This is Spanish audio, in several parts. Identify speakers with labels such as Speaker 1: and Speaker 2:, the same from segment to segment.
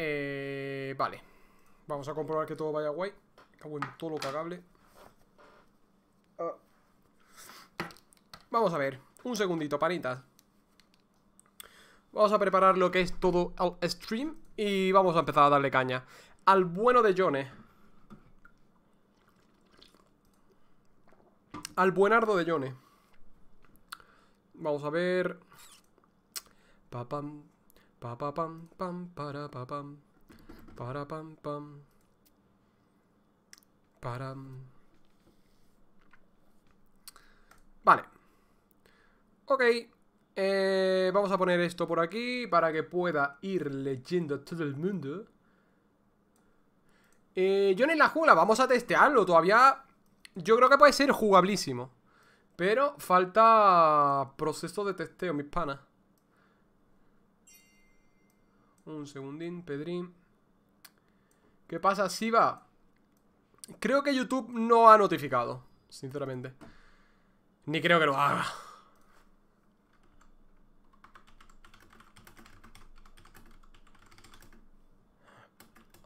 Speaker 1: Eh, vale. Vamos a comprobar que todo vaya guay. Cago en todo lo cagable. Vamos a ver. Un segundito, panitas. Vamos a preparar lo que es todo el stream y vamos a empezar a darle caña. Al bueno de jones Al buenardo de jones Vamos a ver. Papam. Pa pam pam para pa pam. Para pam pam. Para. Vale. Ok. Eh, vamos a poner esto por aquí para que pueda ir leyendo todo el mundo. Eh, yo en la jungla, vamos a testearlo. Todavía yo creo que puede ser jugablísimo Pero falta proceso de testeo, mis panas. Un segundín, Pedrín. ¿Qué pasa, Siva? Creo que YouTube no ha notificado, sinceramente. Ni creo que lo haga.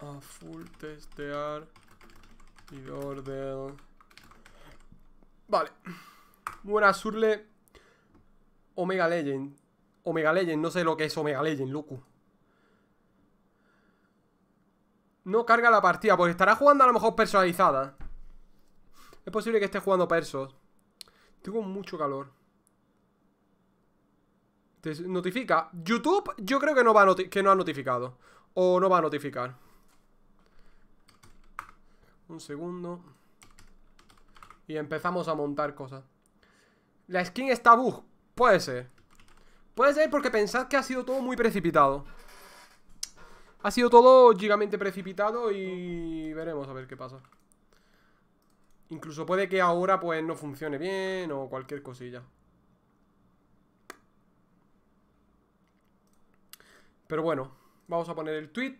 Speaker 1: A full testear y orden. Vale. Buena Surle. Omega Legend. Omega Legend, no sé lo que es Omega Legend, Loco No carga la partida, porque estará jugando a lo mejor personalizada. Es posible que esté jugando persos. Tengo mucho calor. notifica. YouTube yo creo que no, va que no ha notificado. O no va a notificar. Un segundo. Y empezamos a montar cosas. La skin está bug. Puede ser. Puede ser porque pensad que ha sido todo muy precipitado. Ha sido todo gigamente precipitado y veremos a ver qué pasa. Incluso puede que ahora pues no funcione bien o cualquier cosilla. Pero bueno, vamos a poner el tweet.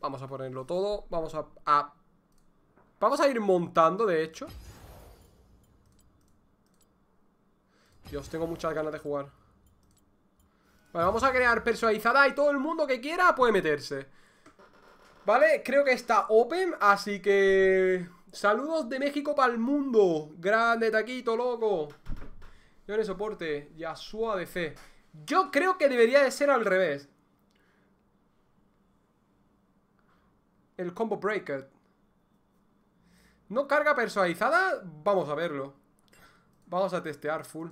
Speaker 1: Vamos a ponerlo todo. Vamos a, a Vamos a ir montando, de hecho Dios, tengo muchas ganas de jugar Vale, vamos a crear personalizada y todo el mundo que quiera puede meterse. Vale, creo que está open, así que... Saludos de México para el mundo. Grande taquito, loco. Yo le soporte. Yasua fe Yo creo que debería de ser al revés. El combo breaker. ¿No carga personalizada? Vamos a verlo. Vamos a testear full.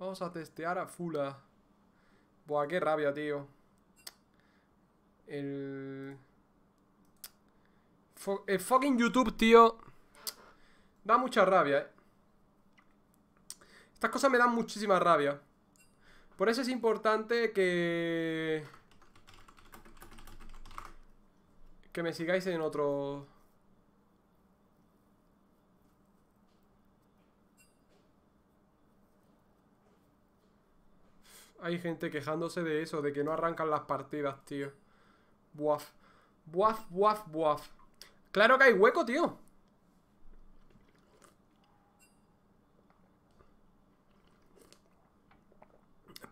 Speaker 1: Vamos a testear a Fula. Buah, qué rabia, tío. El... el fucking YouTube, tío. Da mucha rabia, eh. Estas cosas me dan muchísima rabia. Por eso es importante que... Que me sigáis en otro... Hay gente quejándose de eso, de que no arrancan las partidas, tío. Buaf. Buaf, buaf, buaf. Claro que hay hueco, tío.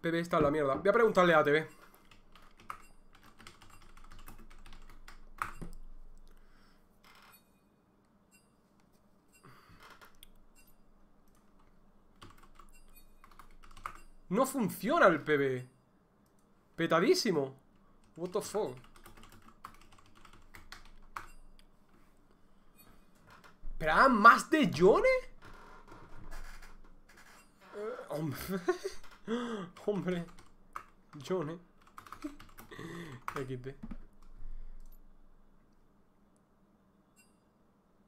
Speaker 1: PB está en la mierda. Voy a preguntarle a TV. No funciona el PB. Petadísimo. What the fuck. más de Johnny? Eh, hombre. hombre. Yone.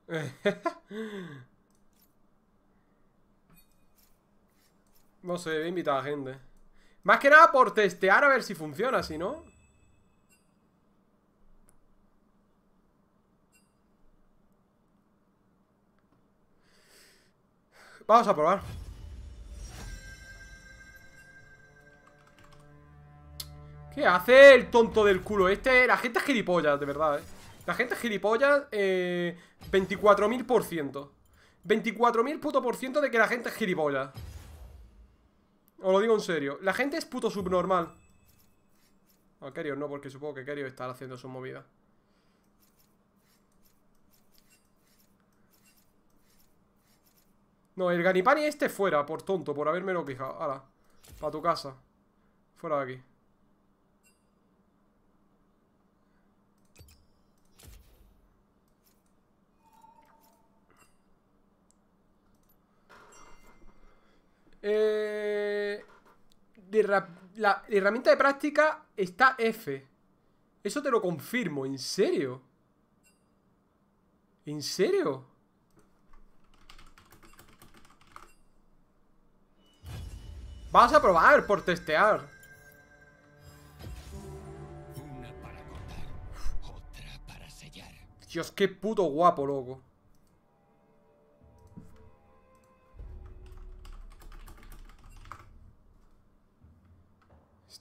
Speaker 1: No sé, a invitar a gente. Más que nada por testear a ver si funciona, si no. Vamos a probar. ¿Qué hace el tonto del culo? Este, la gente es gilipollas, de verdad, ¿eh? La gente es gilipollas, eh, 24.000%. 24.000 puto por ciento de que la gente es gilipollas. Os lo digo en serio. La gente es puto subnormal. A Kerio no, porque supongo que Kerio está haciendo su movida. No, el Ganipani este fuera, por tonto, por haberme lo Ahora, Ahora, para tu casa. Fuera de aquí. Eh, la, herramienta de práctica está F. Eso te lo confirmo, ¿en serio? ¿En serio? Vamos a probar por testear. Dios, qué puto guapo, loco.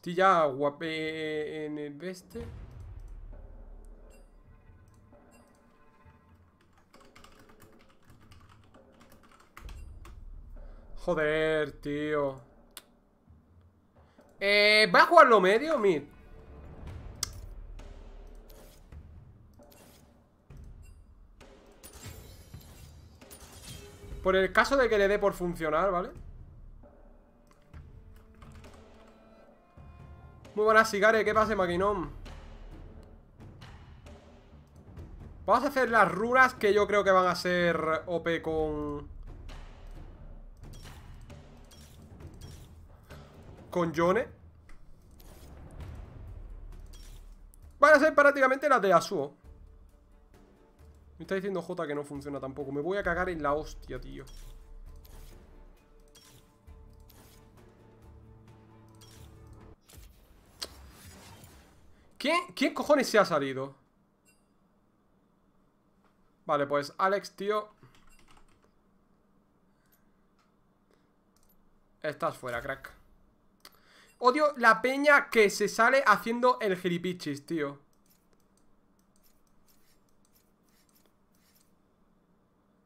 Speaker 1: Estoy ya en el este. Joder, tío. Eh, ¿Va a jugar lo medio, mid? Por el caso de que le dé por funcionar, ¿vale? vale Muy buenas, Sigare, ¿qué pasa, maquinón? Vamos a hacer las ruras que yo creo que van a ser OP con... Con Yone Van a ser prácticamente las de Asuo Me está diciendo Jota que no funciona tampoco Me voy a cagar en la hostia, tío ¿Quién, cojones se ha salido? Vale, pues Alex, tío Estás fuera, crack Odio la peña que se sale haciendo el gilipichis, tío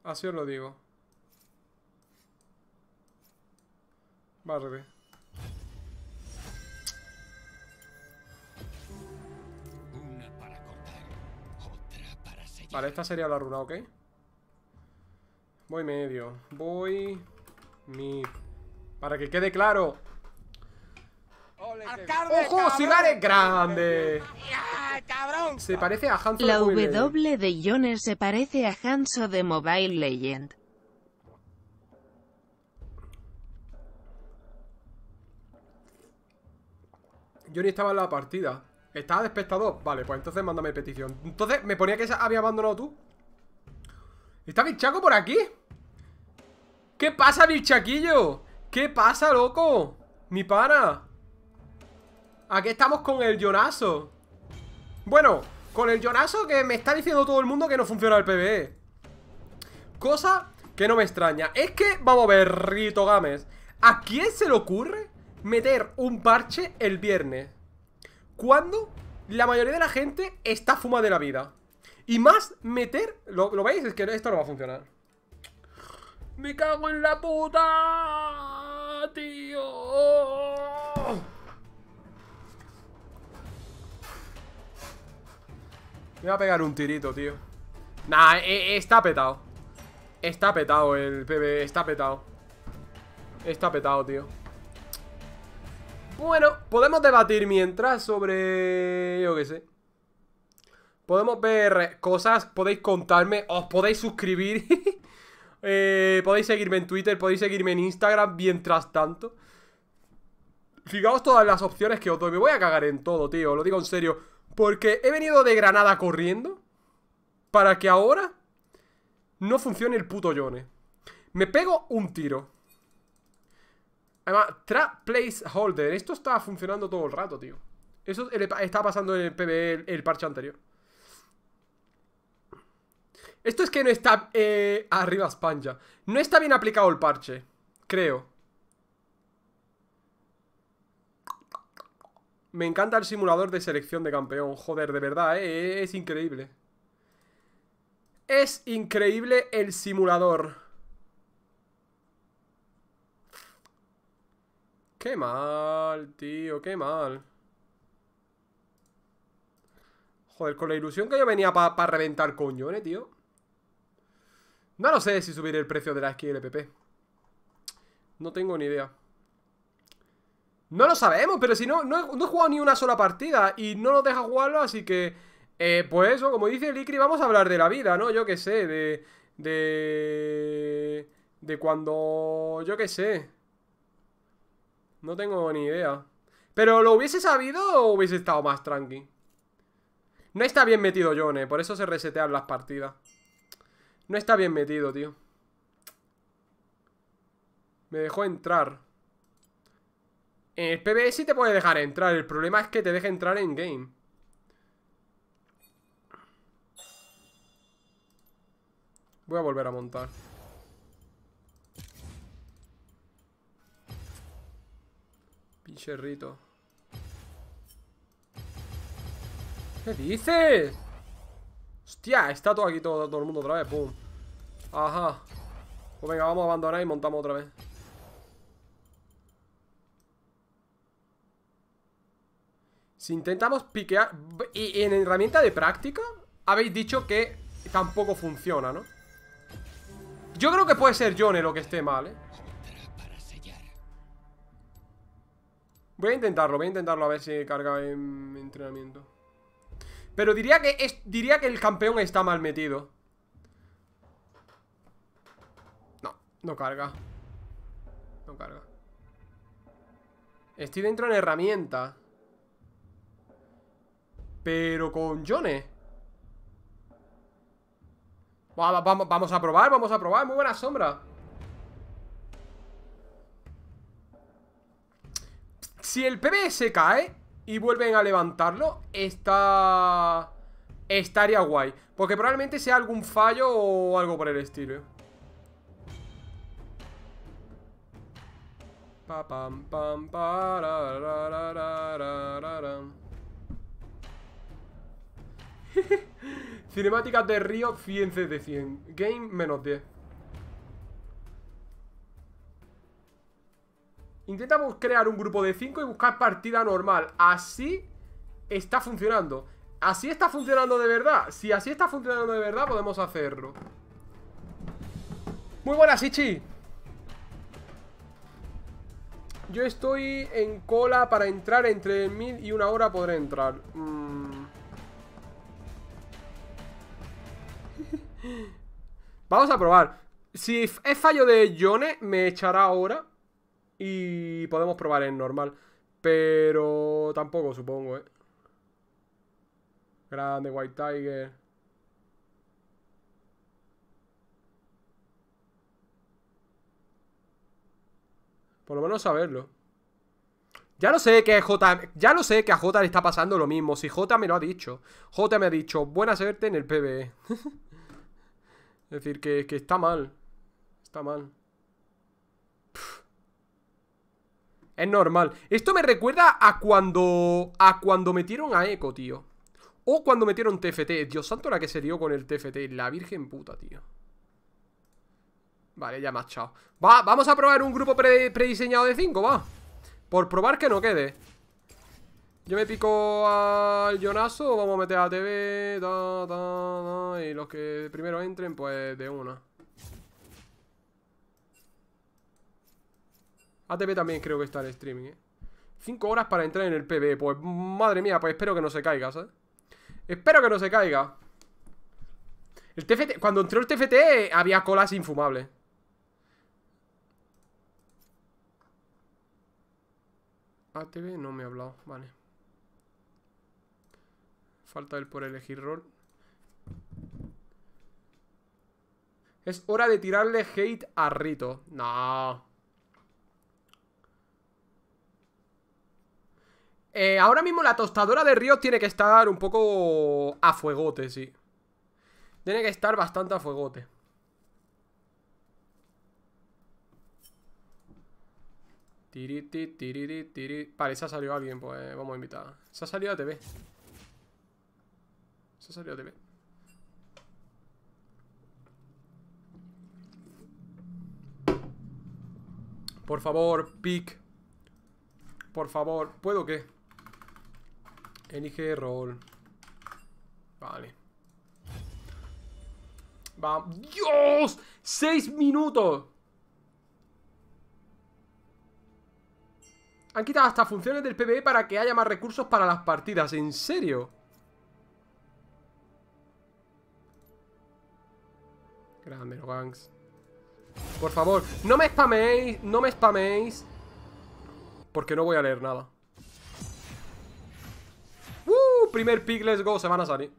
Speaker 1: Así os lo digo Vale Vale, esta sería la runa, ¿ok? Voy medio. Voy... Mi... Para que quede claro. ¡Ojo! es grande! ¡Cabrón! Se parece a La W eh. de Jones se parece a Hanzo de Mobile Legend. Johnny estaba en la partida. Estaba de Vale, pues entonces mándame petición. Entonces, me ponía que había abandonado tú. ¿Está Vilchaco por aquí? ¿Qué pasa, Vilchaquillo? ¿Qué pasa, loco? Mi pana. Aquí estamos con el llonazo. Bueno, con el llonazo que me está diciendo todo el mundo que no funciona el PBE Cosa que no me extraña. Es que, vamos a ver, Rito Games. ¿A quién se le ocurre meter un parche el viernes? cuando la mayoría de la gente está fuma de la vida. Y más meter... ¿Lo, veis? Es que esto no va a funcionar. ¡Me cago en la puta! ¡Tío! Me va a pegar un tirito, tío. Nah, e, e, está petado. Está petado el PB, está petado. Está petado, tío. Bueno, podemos debatir mientras sobre... Yo qué sé. Podemos ver cosas, podéis contarme, os podéis suscribir. Eh, podéis seguirme en Twitter, podéis seguirme en Instagram mientras tanto. Fijaos todas las opciones que os doy. Me voy a cagar en todo, tío, lo digo en serio. Porque he venido de Granada corriendo para que ahora no funcione el puto Yone. Me pego un tiro. Además, Trap Placeholder. Esto está funcionando todo el rato, tío. Eso está pasando en el PBE, el, parche anterior. Esto es que no está... Eh, arriba Spanja. No está bien aplicado el parche. Creo. Me encanta el simulador de selección de campeón. Joder, de verdad, eh, es increíble. Es increíble el simulador. Qué mal, tío, qué mal. Joder, con la ilusión que yo venía para reventar coñones, ¿eh, tío. No lo sé si subir el precio de la pp. No tengo ni idea. No lo sabemos, pero si no, no, no he jugado ni una sola partida y no nos deja jugarlo, así que... Eh, pues eso, como dice el icri, vamos a hablar de la vida, ¿no? Yo qué sé, de... De... De cuando... Yo qué sé. No tengo ni idea. Pero lo hubiese sabido o hubiese estado más tranqui. No está bien metido Jone. por eso se resetean las partidas. No está bien metido, tío. Me dejó entrar. En el PBS te puede dejar entrar. El problema es que te deja entrar en game. Voy a volver a montar. Pinche rito. ¿Qué dices? Hostia, está todo aquí, todo, todo el mundo otra vez. Pum. Ajá. Pues venga, vamos a abandonar y montamos otra vez. Si intentamos piquear... Y en herramienta de práctica Habéis dicho que tampoco funciona, ¿no? Yo creo que puede ser Johnny lo que esté mal, ¿eh? Voy a intentarlo, voy a intentarlo a ver si carga en entrenamiento. Pero diría que, diría que el campeón está mal metido. No, no carga. No carga. Estoy dentro en herramienta. Pero con Yone. vamos a probar, vamos a probar. Muy buena sombra. Si el PBS se cae y vuelven a levantarlo, está... Estaría guay. Porque probablemente sea algún fallo o algo por el estilo. Pa, pam, pam, Cinemáticas de Río 100 de 100. Game menos 10. Intentamos crear un grupo de 5 y buscar partida normal. Así está funcionando. Así está funcionando de verdad. Si así está funcionando de verdad, podemos hacerlo. Muy buena, Sichi Yo estoy en cola para entrar. Entre mil y una hora podré entrar. Mm. Vamos a probar. Si es fallo de Yone, me echará ahora. Y podemos probar en normal. Pero tampoco, supongo, ¿eh? Grande White Tiger. Por lo menos saberlo. Ya no sé que J, ya no sé que a J le está pasando lo mismo. Si J me lo ha dicho. J me ha dicho, buena suerte en el PBE. es decir, que, que está mal. Está mal. Es normal. Esto me recuerda a cuando... A cuando metieron a Echo, tío. O cuando metieron TFT. Dios santo la que se dio con el TFT. La virgen puta, tío. Vale, ya más chao. Va, vamos a probar un grupo prediseñado de 5, va. Por probar que no quede. Yo me pico al Jonaso, Vamos a meter a TV. y los que primero entren, pues de una. ATP también creo que está en streaming, ¿eh? 5 horas para entrar en el PB. Pues madre mía, pues espero que no se caiga, ¿sabes? Espero que no se caiga. El TFT, cuando entró el TFT había colas infumables. ATV no me ha hablado, vale. Falta él por elegir rol. Es hora de tirarle hate a Rito. No. Eh, ahora mismo la tostadora de Ríos tiene que estar un poco a fuegote, sí. Tiene que estar bastante a fuegote. Tiri tiri tiri Vale, se ha salido alguien, pues eh, vamos a invitar. Se ha salido a TV. Se ha salido a TV. Por favor, pick. Por favor, ¿puedo qué? Elige rol. Vale. Vamos. ¡Dios! ¡Seis minutos! Han quitado hasta funciones del PvE para que haya más recursos para las partidas. ¿En serio? Grande, ganks. Por favor, no me spaméis, no me spaméis. Porque no voy a leer nada primer pick, let's go, se van a salir.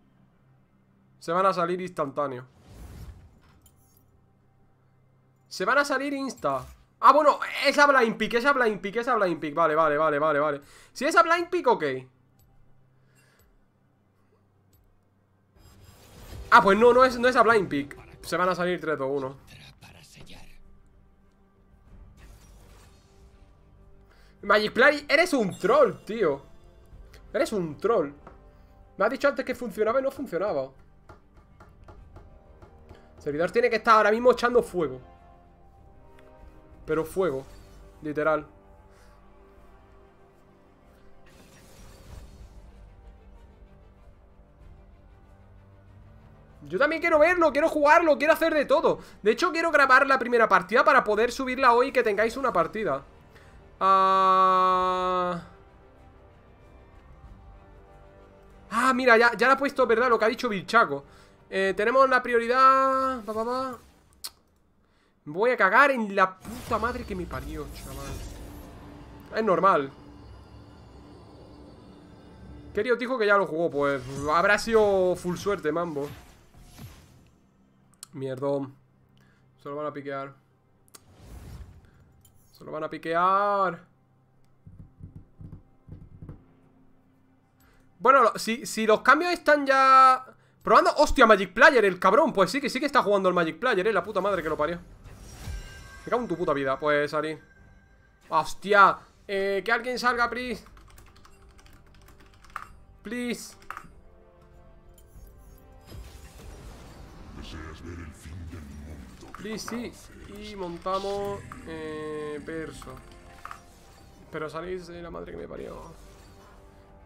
Speaker 1: Se van a salir instantáneo. Se van a salir insta. Ah, bueno, esa blind pick, esa blind pick, esa blind pick. Vale, vale, vale, vale, vale. Si a blind pick, ok. Ah, pues no, no es, no es a blind pick. Se van a salir 3, 2, 1. Magic Play, eres un troll, tío. Eres un troll. Me ha dicho antes que funcionaba y no funcionaba. servidor tiene que estar ahora mismo echando fuego. Pero fuego, literal. Yo también quiero verlo, quiero jugarlo, quiero hacer de todo De hecho quiero grabar la primera partida para poder subirla hoy y que tengáis una partida Ah... Ah, mira, ya, ya ha puesto, ¿verdad? Lo que ha dicho Vilchaco. Eh, tenemos la prioridad... va, va, va. Voy a cagar en la puta madre que me parió, chaval. Es normal. Querido dijo que ya lo jugó, pues habrá sido full suerte, mambo. Mierdón. Se lo van a piquear. Se lo van a piquear. Bueno, si, los cambios están ya... Probando... ¡Hostia, Magic Player, el cabrón! Pues sí, que sí que está jugando el Magic Player, eh. La puta madre que lo parió. Me cago en tu puta vida. Pues, Ari. ¡Hostia! Eh, que alguien salga, please. Please. please, sí. Y montamos... Eh, verso. Pero salís de la madre que me parió.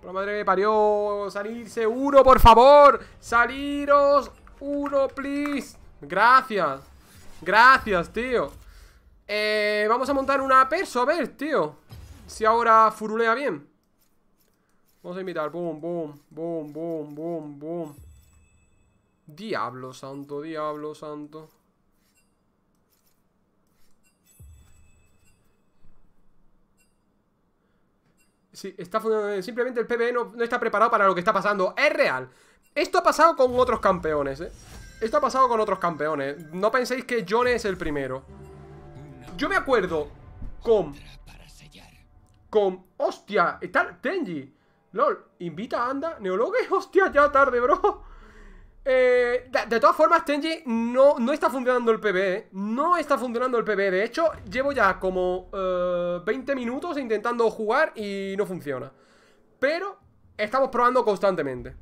Speaker 1: Por la madre parió. Salirse uno, por favor. Saliros uno, please. Gracias. Gracias, tío. Eh, vamos a montar una perso, a ver, tío. Si ahora furulea bien. Vamos a invitar Boom, boom, boom, boom, boom, boom. Diablo santo, diablo santo. está Simplemente el PBE no, está preparado para lo que está pasando. Es real. Esto ha pasado con otros campeones, ¿eh? Esto ha pasado con otros campeones. No penséis que John es el primero. Yo me acuerdo con... Con... ¡Hostia! Está Tenji. LOL, invita a Anda. Neologue. ¡Hostia, ya tarde, bro! Eh, de, todas formas, Tenji, no, no está funcionando el PB e. No está funcionando el PB e. De hecho, llevo ya como 20 eh, minutos intentando jugar y no funciona. Pero estamos probando constantemente.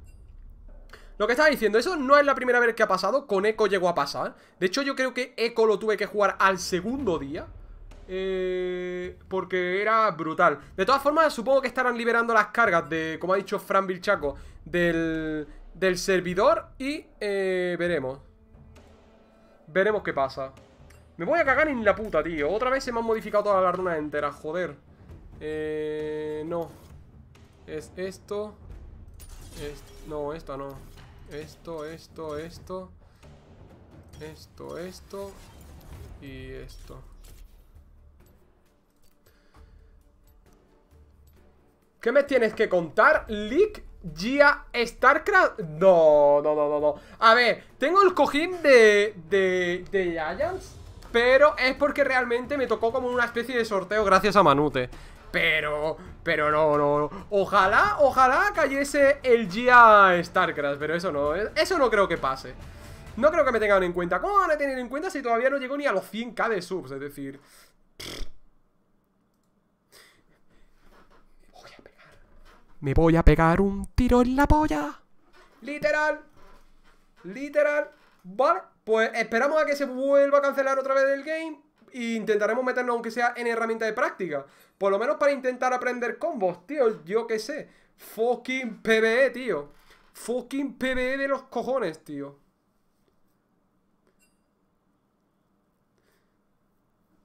Speaker 1: Lo que estaba diciendo, eso no es la primera vez que ha pasado. Con Echo llegó a pasar. De hecho, yo creo que Echo lo tuve que jugar al segundo día. Eh, porque era brutal. De todas formas, supongo que estarán liberando las cargas de, como ha dicho Fran Vilchaco, del, del servidor y eh, veremos. Veremos qué pasa. Me voy a cagar en la puta, tío. Otra vez se me han modificado todas las runas enteras, joder. Eh, no. Es esto. no, esta no. Esto, esto, esto. Esto, esto. Y esto. ¿Qué me tienes que contar, Lick? Gia Starcraft. No, no, no, no, A ver, tengo el cojín de, de, de Giants, pero es porque realmente me tocó como una especie de sorteo gracias a Manute. Pero, pero no, no, Ojalá, ojalá cayese el Gia Starcraft, pero eso no, eso no creo que pase. No creo que me tengan en cuenta. ¿Cómo van a tener en cuenta si todavía no llego ni a los 100k de subs? Es decir... Me voy a pegar un tiro en la polla. Literal. Literal. Vale. Pues esperamos a que se vuelva a cancelar otra vez el game. E intentaremos meternos, aunque sea en herramienta de práctica. Por lo menos para intentar aprender combos, tío. Yo qué sé. Fucking PBE, tío. Fucking PBE de los cojones, tío.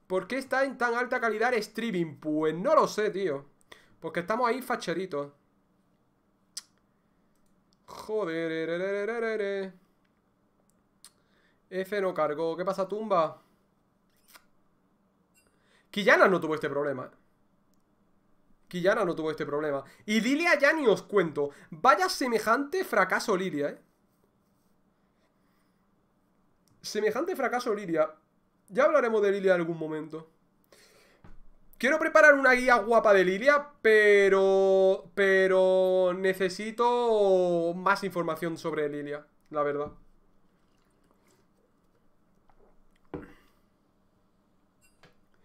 Speaker 1: ¿Por qué está en tan alta calidad el streaming? Pues no lo sé, tío. Porque estamos ahí facheritos. Joder. Eh, F no cargó. ¿Qué pasa, tumba? Quillana no tuvo este problema. Quillana no tuvo este problema. Y Lilia ya ni os cuento. Vaya semejante fracaso Lilia, eh. Semejante fracaso Lilia. Ya hablaremos de Lilia en algún momento. Quiero preparar una guía guapa de Lilia, pero... Pero necesito más información sobre Lilia, la verdad.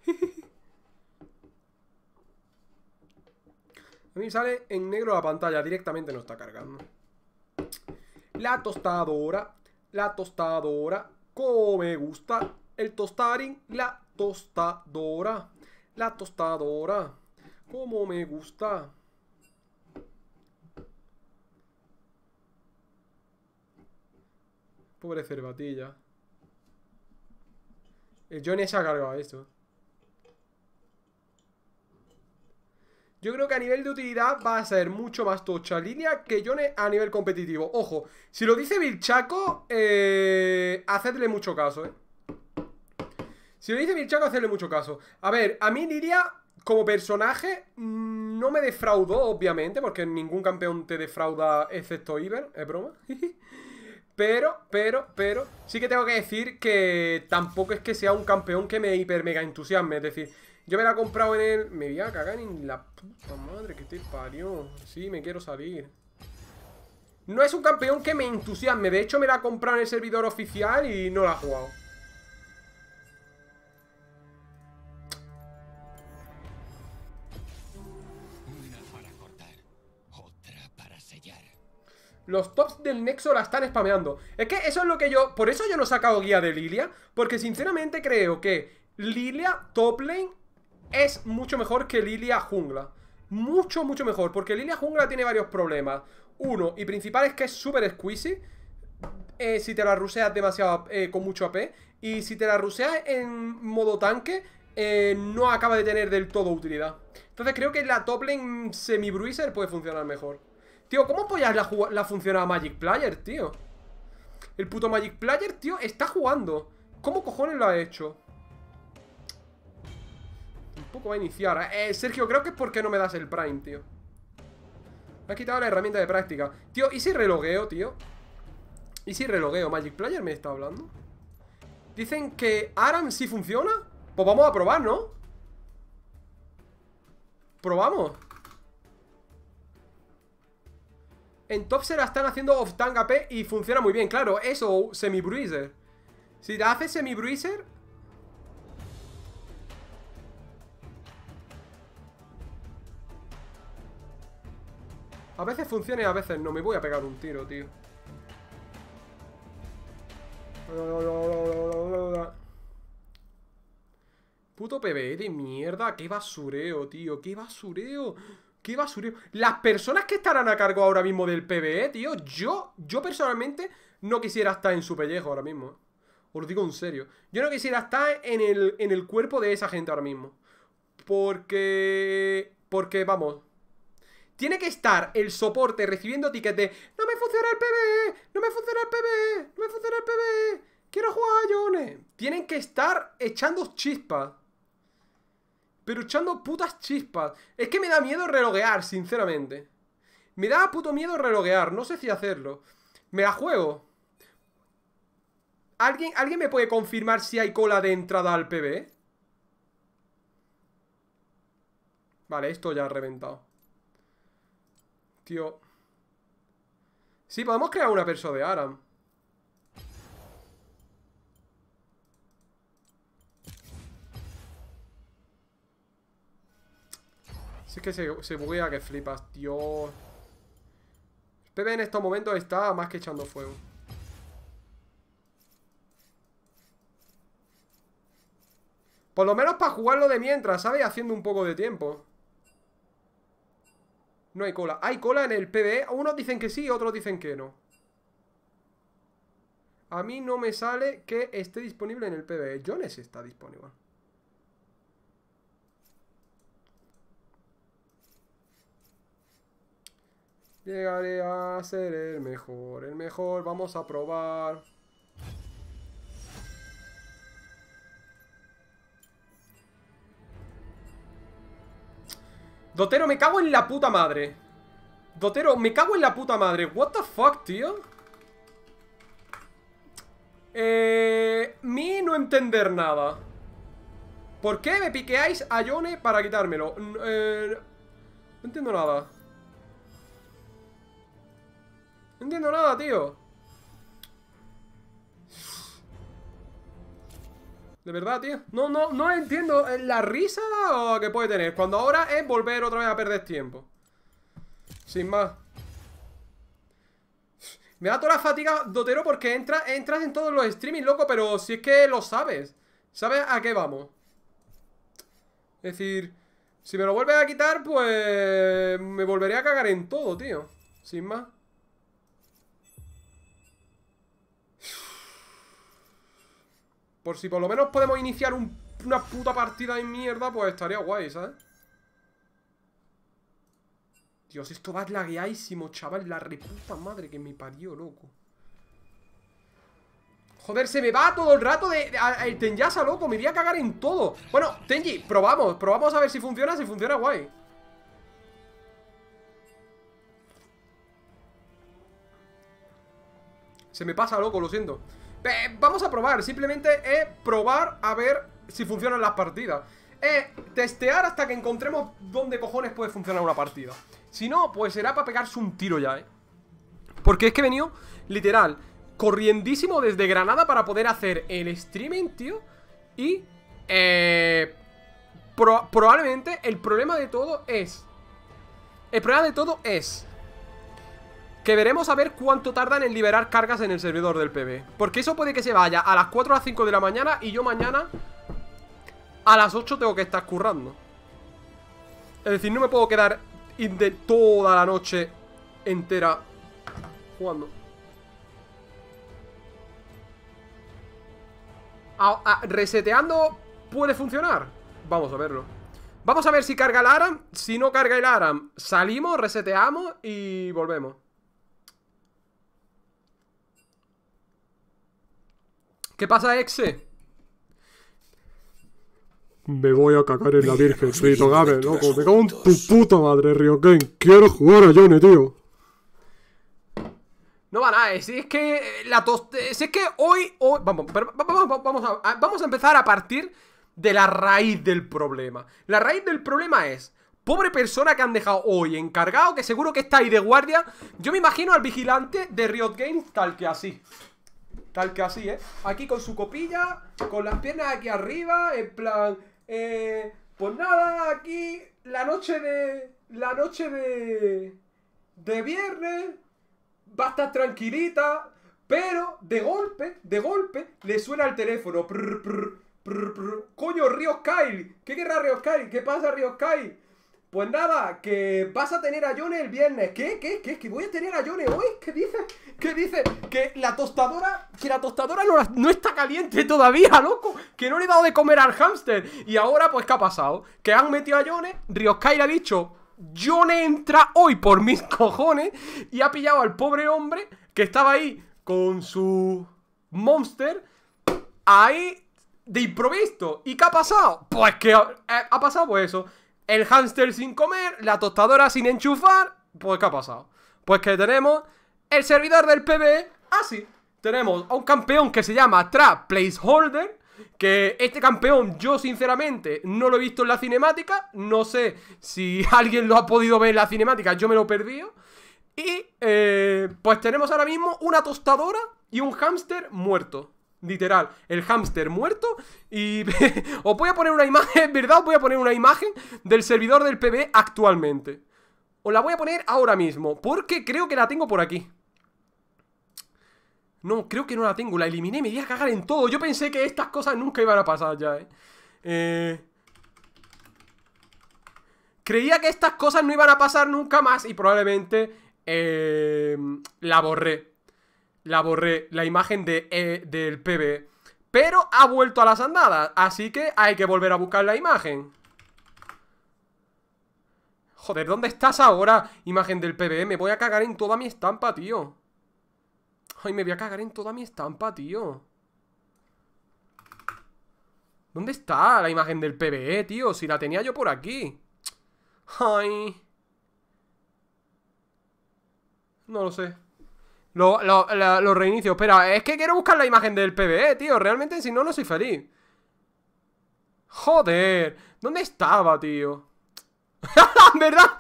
Speaker 1: A mí sale en negro la pantalla, directamente no está cargando. La tostadora, la tostadora, como me gusta el tostarín, la tostadora. La tostadora. Como me gusta. Pobre cervatilla. El Johnny se ha cargado esto. Yo creo que a nivel de utilidad va a ser mucho más tocha línea que Johnny a nivel competitivo. Ojo, si lo dice Vilchaco, eh, hacedle mucho caso, eh. Si lo dice Mirchaco, hacerle mucho caso. A ver, a mí Liria, como personaje, mm, no me defraudó, obviamente, porque ningún campeón te defrauda excepto Iber, es broma. Pero, pero, pero, sí que tengo que decir que tampoco es que sea un campeón que me hiper mega entusiasme. Es decir, yo me la he comprado en el... Me voy a cagar en la puta madre que te parió. Sí, me quiero salir. No es un campeón que me entusiasme. De hecho, me la he comprado en el servidor oficial y no la he jugado. Los tops del Nexo la están spameando. Es que eso es lo que yo... Por eso yo no he sacado guía de Lilia. Porque sinceramente creo que Lilia top lane es mucho mejor que Lilia jungla. Mucho, mucho mejor. Porque Lilia jungla tiene varios problemas. Uno, y principal es que es súper squeezy. Eh, si te la ruseas demasiado eh, con mucho AP. Y si te la ruseas en modo tanque, eh, no acaba de tener del todo utilidad. Entonces creo que la top lane semi-bruiser puede funcionar mejor. Tío, ¿cómo apoyas la, la función Magic Player, tío? El puto Magic Player, tío, está jugando. ¿Cómo cojones lo ha hecho? poco va a iniciar. ¿eh? eh, Sergio, creo que es porque no me das el Prime, tío. Me ha quitado la herramienta de práctica. Tío, ¿y si relogeo, tío? ¿Y si relogueo? ¿Magic Player me está hablando? Dicen que Aram sí funciona. Pues vamos a probar, ¿no? Probamos. En top se la están haciendo off-tank AP y funciona muy bien, claro. Eso, semi-bruiser. Si te haces semibruiser... A veces funciona y a veces no. Me voy a pegar un tiro, tío. Puto PBE de mierda. Qué basureo, tío. Qué basureo. Qué basurio. Las personas que estarán a cargo ahora mismo del PBE, tío, yo, yo personalmente no quisiera estar en su pellejo ahora mismo. ¿eh? Os lo digo en serio. Yo no quisiera estar en el, en el cuerpo de esa gente ahora mismo. Porque... Porque, vamos, tiene que estar el soporte recibiendo tickets de No me funciona el PBE, no me funciona el PBE, no me funciona el PBE, quiero jugar a Tienen que estar echando chispas pero echando putas chispas. Es que me da miedo reloguear, sinceramente. Me da puto miedo reloguear, no sé si hacerlo. Me la juego. ¿Alguien, ¿Alguien me puede confirmar si hay cola de entrada al PB? Vale, esto ya ha reventado. Tío. Sí, podemos crear una persona de Aram. Es que se, se buguea que flipas, tío El en estos momentos está más que echando fuego. Por lo menos para jugarlo de mientras, ¿sabes? Haciendo un poco de tiempo. No hay cola. ¿Hay cola en el PBE? Unos dicen que sí, otros dicen que no. A mí no me sale que esté disponible en el PBE Jones está disponible. Llegaré a ser el mejor, el mejor, vamos a probar. Dotero, me cago en la puta madre. Dotero, me cago en la puta madre. What the fuck, tío? Eh... Mi no entender nada. ¿Por qué me piqueáis a Yone para quitármelo? Eh, no entiendo nada. entiendo nada, tío. De verdad, tío. No, no, no entiendo la risa que puede tener. Cuando ahora es volver otra vez a perder tiempo. Sin más. Me da toda la fatiga, Dotero, porque entras en todos los streamings, loco, pero si es que lo sabes. ¿Sabes a qué vamos? Es decir, si me lo vuelves a quitar, pues me volveré a cagar en todo, tío. Sin más. Por si por lo menos podemos iniciar una puta partida de mierda, pues estaría guay, ¿sabes? Dios, esto va lagueadísimo, chaval. La reputa madre que me parió, loco. Joder, se me va todo el rato de, el Tenyasa, loco. Me voy a cagar en todo. Bueno, Tenji, probamos. Probamos a ver si funciona. Si funciona, guay. Se me pasa, loco, lo siento. Eh, vamos a probar, simplemente es eh, probar a ver si funcionan las partidas. Eh, testear hasta que encontremos dónde cojones puede funcionar una partida. Si no, pues será para pegarse un tiro ya, ¿eh? Porque es que he venido, literal, corriendísimo desde Granada para poder hacer el streaming, tío. Y, eh, probablemente el problema de todo es... El problema de todo es que veremos a ver cuánto tardan en liberar cargas en el servidor del PB Porque eso puede que se vaya a las 4 a las 5 de la mañana Y yo mañana a las 8 tengo que estar currando Es decir, no me puedo quedar toda la noche entera jugando reseteando puede funcionar. Vamos a verlo. Vamos a ver si carga el ARAM. Si no carga el ARAM, salimos, reseteamos y volvemos. ¿Qué pasa, Exe? Me voy a cagar en la Virgen, frito Gabe, loco. Me cago en tu puta madre, Games. Quiero jugar a tío. No va nada, eh, si es que eh, la toste. Eh, si es que hoy... vamos, vamos, a, vamos a empezar a partir de la raíz del problema. La raíz del problema es... Pobre persona que han dejado hoy encargado, que seguro que está ahí de guardia. Yo me imagino al vigilante de Riot Games tal que así. Tal que así, ¿eh? Aquí con su copilla, con las piernas aquí arriba, en plan... Eh, pues nada, aquí la noche de... La noche de... De viernes va a estar tranquilita, pero de golpe, de golpe, le suena el teléfono. Coño, Río Kyle. ¿Qué querrá Río Kyle? ¿Qué pasa, Río Kyle? Pues nada, que vas a tener a Yone el viernes. ¿Qué? ¿Qué? ¿Qué? ¿Que voy a tener a Yone hoy? ¿Qué dice? ¿Qué dice? Que la tostadora. Que la tostadora no, está caliente todavía, loco. Que no le he dado de comer al hámster. Y ahora, pues, ¿qué ha pasado? Que han metido a Yone. Rioskai le ha dicho. Yone entra hoy por mis cojones. Y ha pillado al pobre hombre que estaba ahí con su. Monster. Ahí. De improviso. ¿Y qué ha pasado? Pues que ha, eh, ha pasado pues eso el hámster sin comer, la tostadora sin enchufar. Pues, ¿qué ha pasado? Pues que tenemos el servidor del PBE así. Ah, tenemos a un campeón que se llama Trap Placeholder. Que este campeón yo sinceramente no lo he visto en la cinemática. No sé si alguien lo ha podido ver en la cinemática. Yo me lo he perdido. Y eh, pues tenemos ahora mismo una tostadora y un hámster muerto. Literal, el hámster muerto y os voy a poner una imagen, ¿verdad? Os voy a poner una imagen del servidor del PB actualmente. Os la voy a poner ahora mismo, porque creo que la tengo por aquí. No, creo que no la tengo, la eliminé, me iba a cagar en todo. Yo pensé que estas cosas nunca iban a pasar ya, ¿eh? Eh, creía que estas cosas no iban a pasar nunca más y probablemente eh, la borré la borré, la imagen de, eh, del PBE Pero ha vuelto a las andadas, así que hay que volver a buscar la imagen. Joder, ¿dónde estás ahora, imagen del PBE? Me voy a cagar en toda mi estampa, tío. Ay, me voy a cagar en toda mi estampa, tío. ¿Dónde está la imagen del PBE, eh, tío? Si la tenía yo por aquí. Ay. No lo sé. Lo, lo, reinicio. Espera, es que quiero buscar la imagen del PBE, tío. Realmente, si no, no soy feliz. Joder. ¿Dónde estaba, tío? ¿Verdad?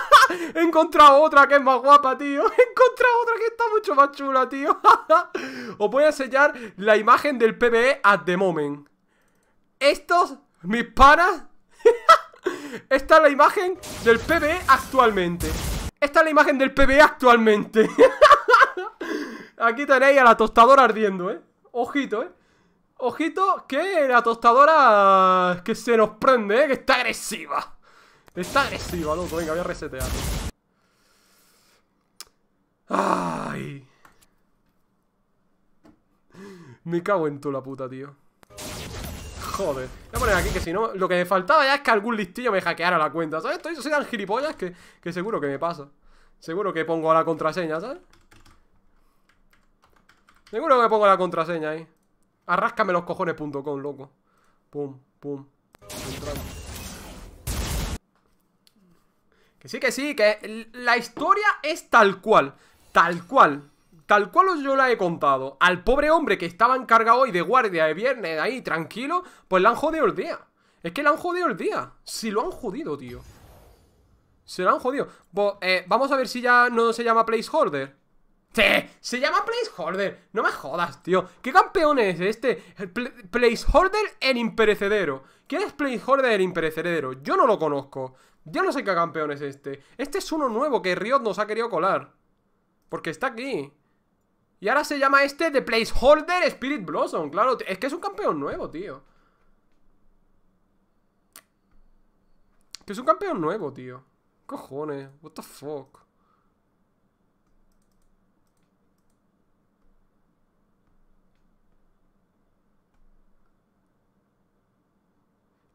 Speaker 1: He encontrado otra que es más guapa, tío. He encontrado otra que está mucho más chula, tío. Os voy a enseñar la imagen del PBE at the moment. Estos, mis panas... Esta es la imagen del PBE actualmente. Esta es la imagen del PBE actualmente. Aquí tenéis a la tostadora ardiendo, ¿eh? Ojito, ¿eh? Ojito que la tostadora eh, que se nos prende, ¿eh? Que está agresiva. Está agresiva, loco. Venga, voy a resetear. Ay. Me cago en tu la puta, tío. Joder. Voy a poner aquí que si no, lo que me faltaba ya es que algún listillo me hackeara la cuenta, ¿sabes? Estoy, esos tan gilipollas que, que seguro que me pasa. Seguro que pongo la contraseña, ¿sabes? Seguro que me pongo la contraseña ahí. Arráscameloscojones.com, loco. Pum, pum. Que sí, que sí, que la historia es tal cual. Tal cual. Tal cual yo la he contado. Al pobre hombre que estaba encargado hoy de guardia de viernes ahí, tranquilo, pues la han jodido el día. Es que la han jodido el día. Si lo han jodido, tío. Se lo han jodido. Eh, vamos a ver si ya no se llama placeholder se llama placeholder. No me jodas, tío. ¿Qué campeón es este? placeholder el imperecedero. ¿Quién es placeholder el imperecedero? Yo no lo conozco. Yo no sé qué campeón es este. Este es uno nuevo que Riot nos ha querido colar. Porque está aquí. Y ahora se llama este de placeholder Spirit Blossom. Claro, es que es un campeón nuevo, tío. Que es un campeón nuevo, tío. Cojones, what the fuck.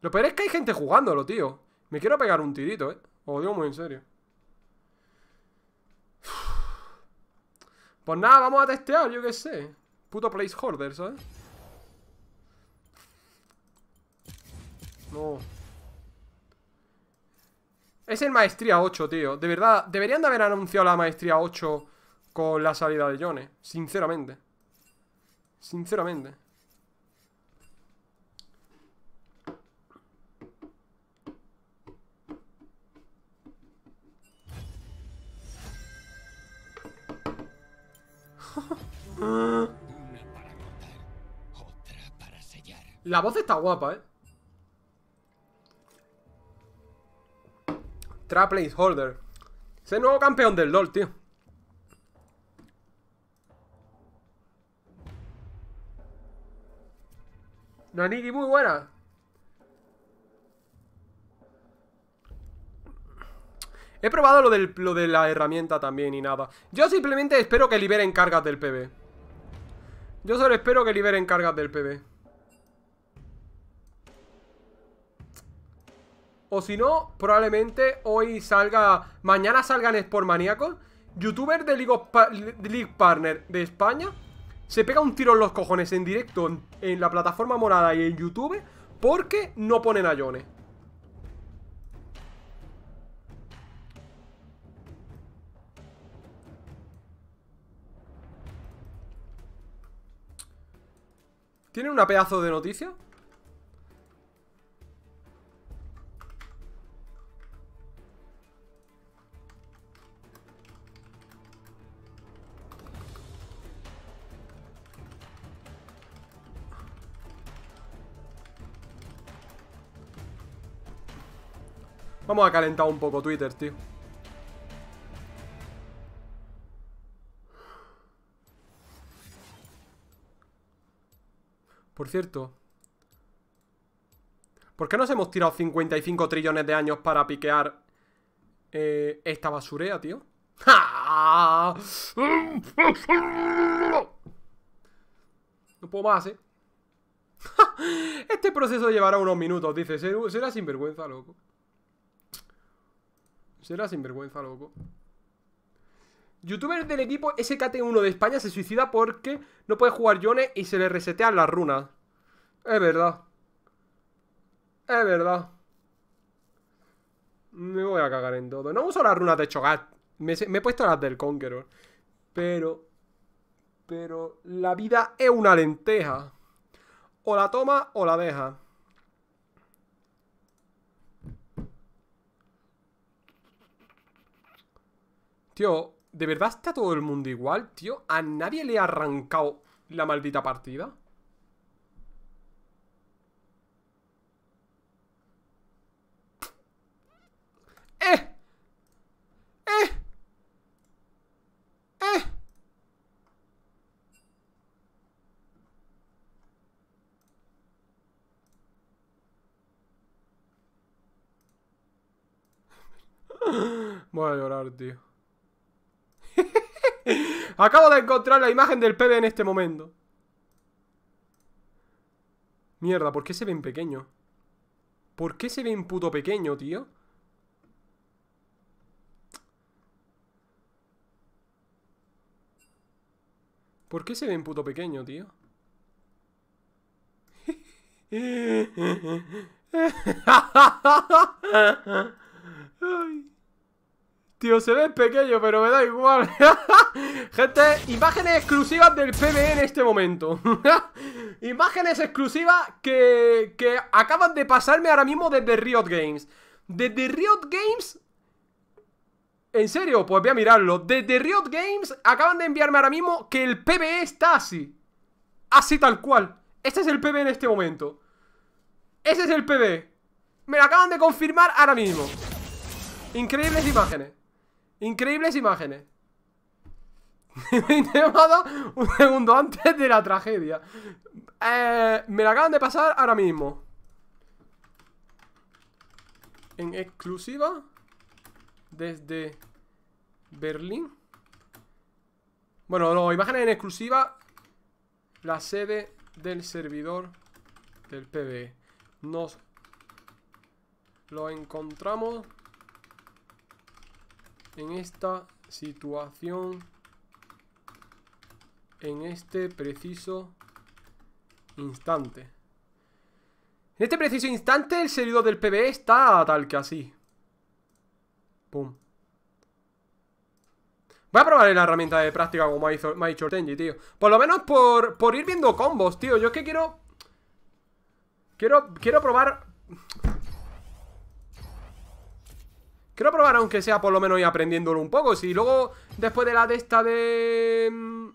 Speaker 1: Lo peor es que hay gente jugándolo, tío. Me quiero pegar un tirito, eh. Os digo muy en serio. Pues nada, vamos a testear, yo qué sé. Puto placeholder, ¿sabes? No. Es el Maestría 8, tío. De verdad, deberían de haber anunciado la Maestría 8 con la salida de jones Sinceramente. Sinceramente. Ah. La voz está guapa, ¿eh? Trap Holder. Ese nuevo campeón del DOL tío. Naniki, muy buena. He probado lo, lo de la herramienta también y nada. Yo simplemente espero que liberen cargas del PB. Yo solo espero que liberen cargas del PB. O si no, probablemente hoy salga... Mañana salgan Sportmaníacos. Youtuber de League, Partner de España. Se pega un tiro en los cojones en directo en, la plataforma morada y en YouTube. Porque no ponen a ¿Tienen una pedazo de noticia? Vamos a calentar un poco Twitter, tío Por cierto. ¿Por qué nos hemos tirado 55 trillones de años para piquear eh, esta basurea, tío? No puedo más, ¿eh? Este proceso llevará unos minutos, dice. Será sinvergüenza, loco. Será sinvergüenza, loco. Youtuber del equipo SKT1 de España se suicida porque no puede jugar Yone y se le resetean las runas. Es verdad. Es verdad. Me voy a cagar en todo. No uso las runas de Chogat. Me, me he puesto las del Conqueror. Pero... Pero la vida es una lenteja. O la toma o la deja. Tío, ¿De verdad está todo el mundo igual, tío? ¿A nadie le ha arrancado la maldita partida? ¡Eh! ¡Eh! ¡Eh! Voy a llorar, tío. Acabo de encontrar la imagen del PB en este momento. Mierda, ¿por qué se ven pequeño? ¿Por qué se ven puto pequeño, tío? ¿Por qué se ven puto pequeño, tío? Ay. Tío, se ve pequeño, pero me da igual Gente, imágenes exclusivas del PBE en este momento Imágenes exclusivas que, que acaban de pasarme ahora mismo desde Riot Games Desde Riot Games ¿En serio? Pues voy a mirarlo. Desde Riot Games acaban de enviarme ahora mismo que el PBE está así. Así tal cual. Este es el PBE en este momento. Ese es el PBE. Me lo acaban de confirmar ahora mismo. Increíbles imágenes. Increíbles imágenes. un segundo antes de la tragedia. Eh, me la acaban de pasar ahora mismo. En exclusiva. Desde Berlín. Bueno, las imágenes en exclusiva. La sede del servidor del PBE. Nos lo encontramos en esta situación, en este preciso instante. En este preciso instante el servidor del PBE está tal que así. Pum. Voy a probar la herramienta de práctica como me ha dicho Tenji, tío. Por lo menos por, ir viendo combos, tío. Yo es que quiero... Quiero, quiero probar Quiero probar aunque sea por lo menos Y aprendiéndolo un poco. Si luego, después de la de esta de... Mm,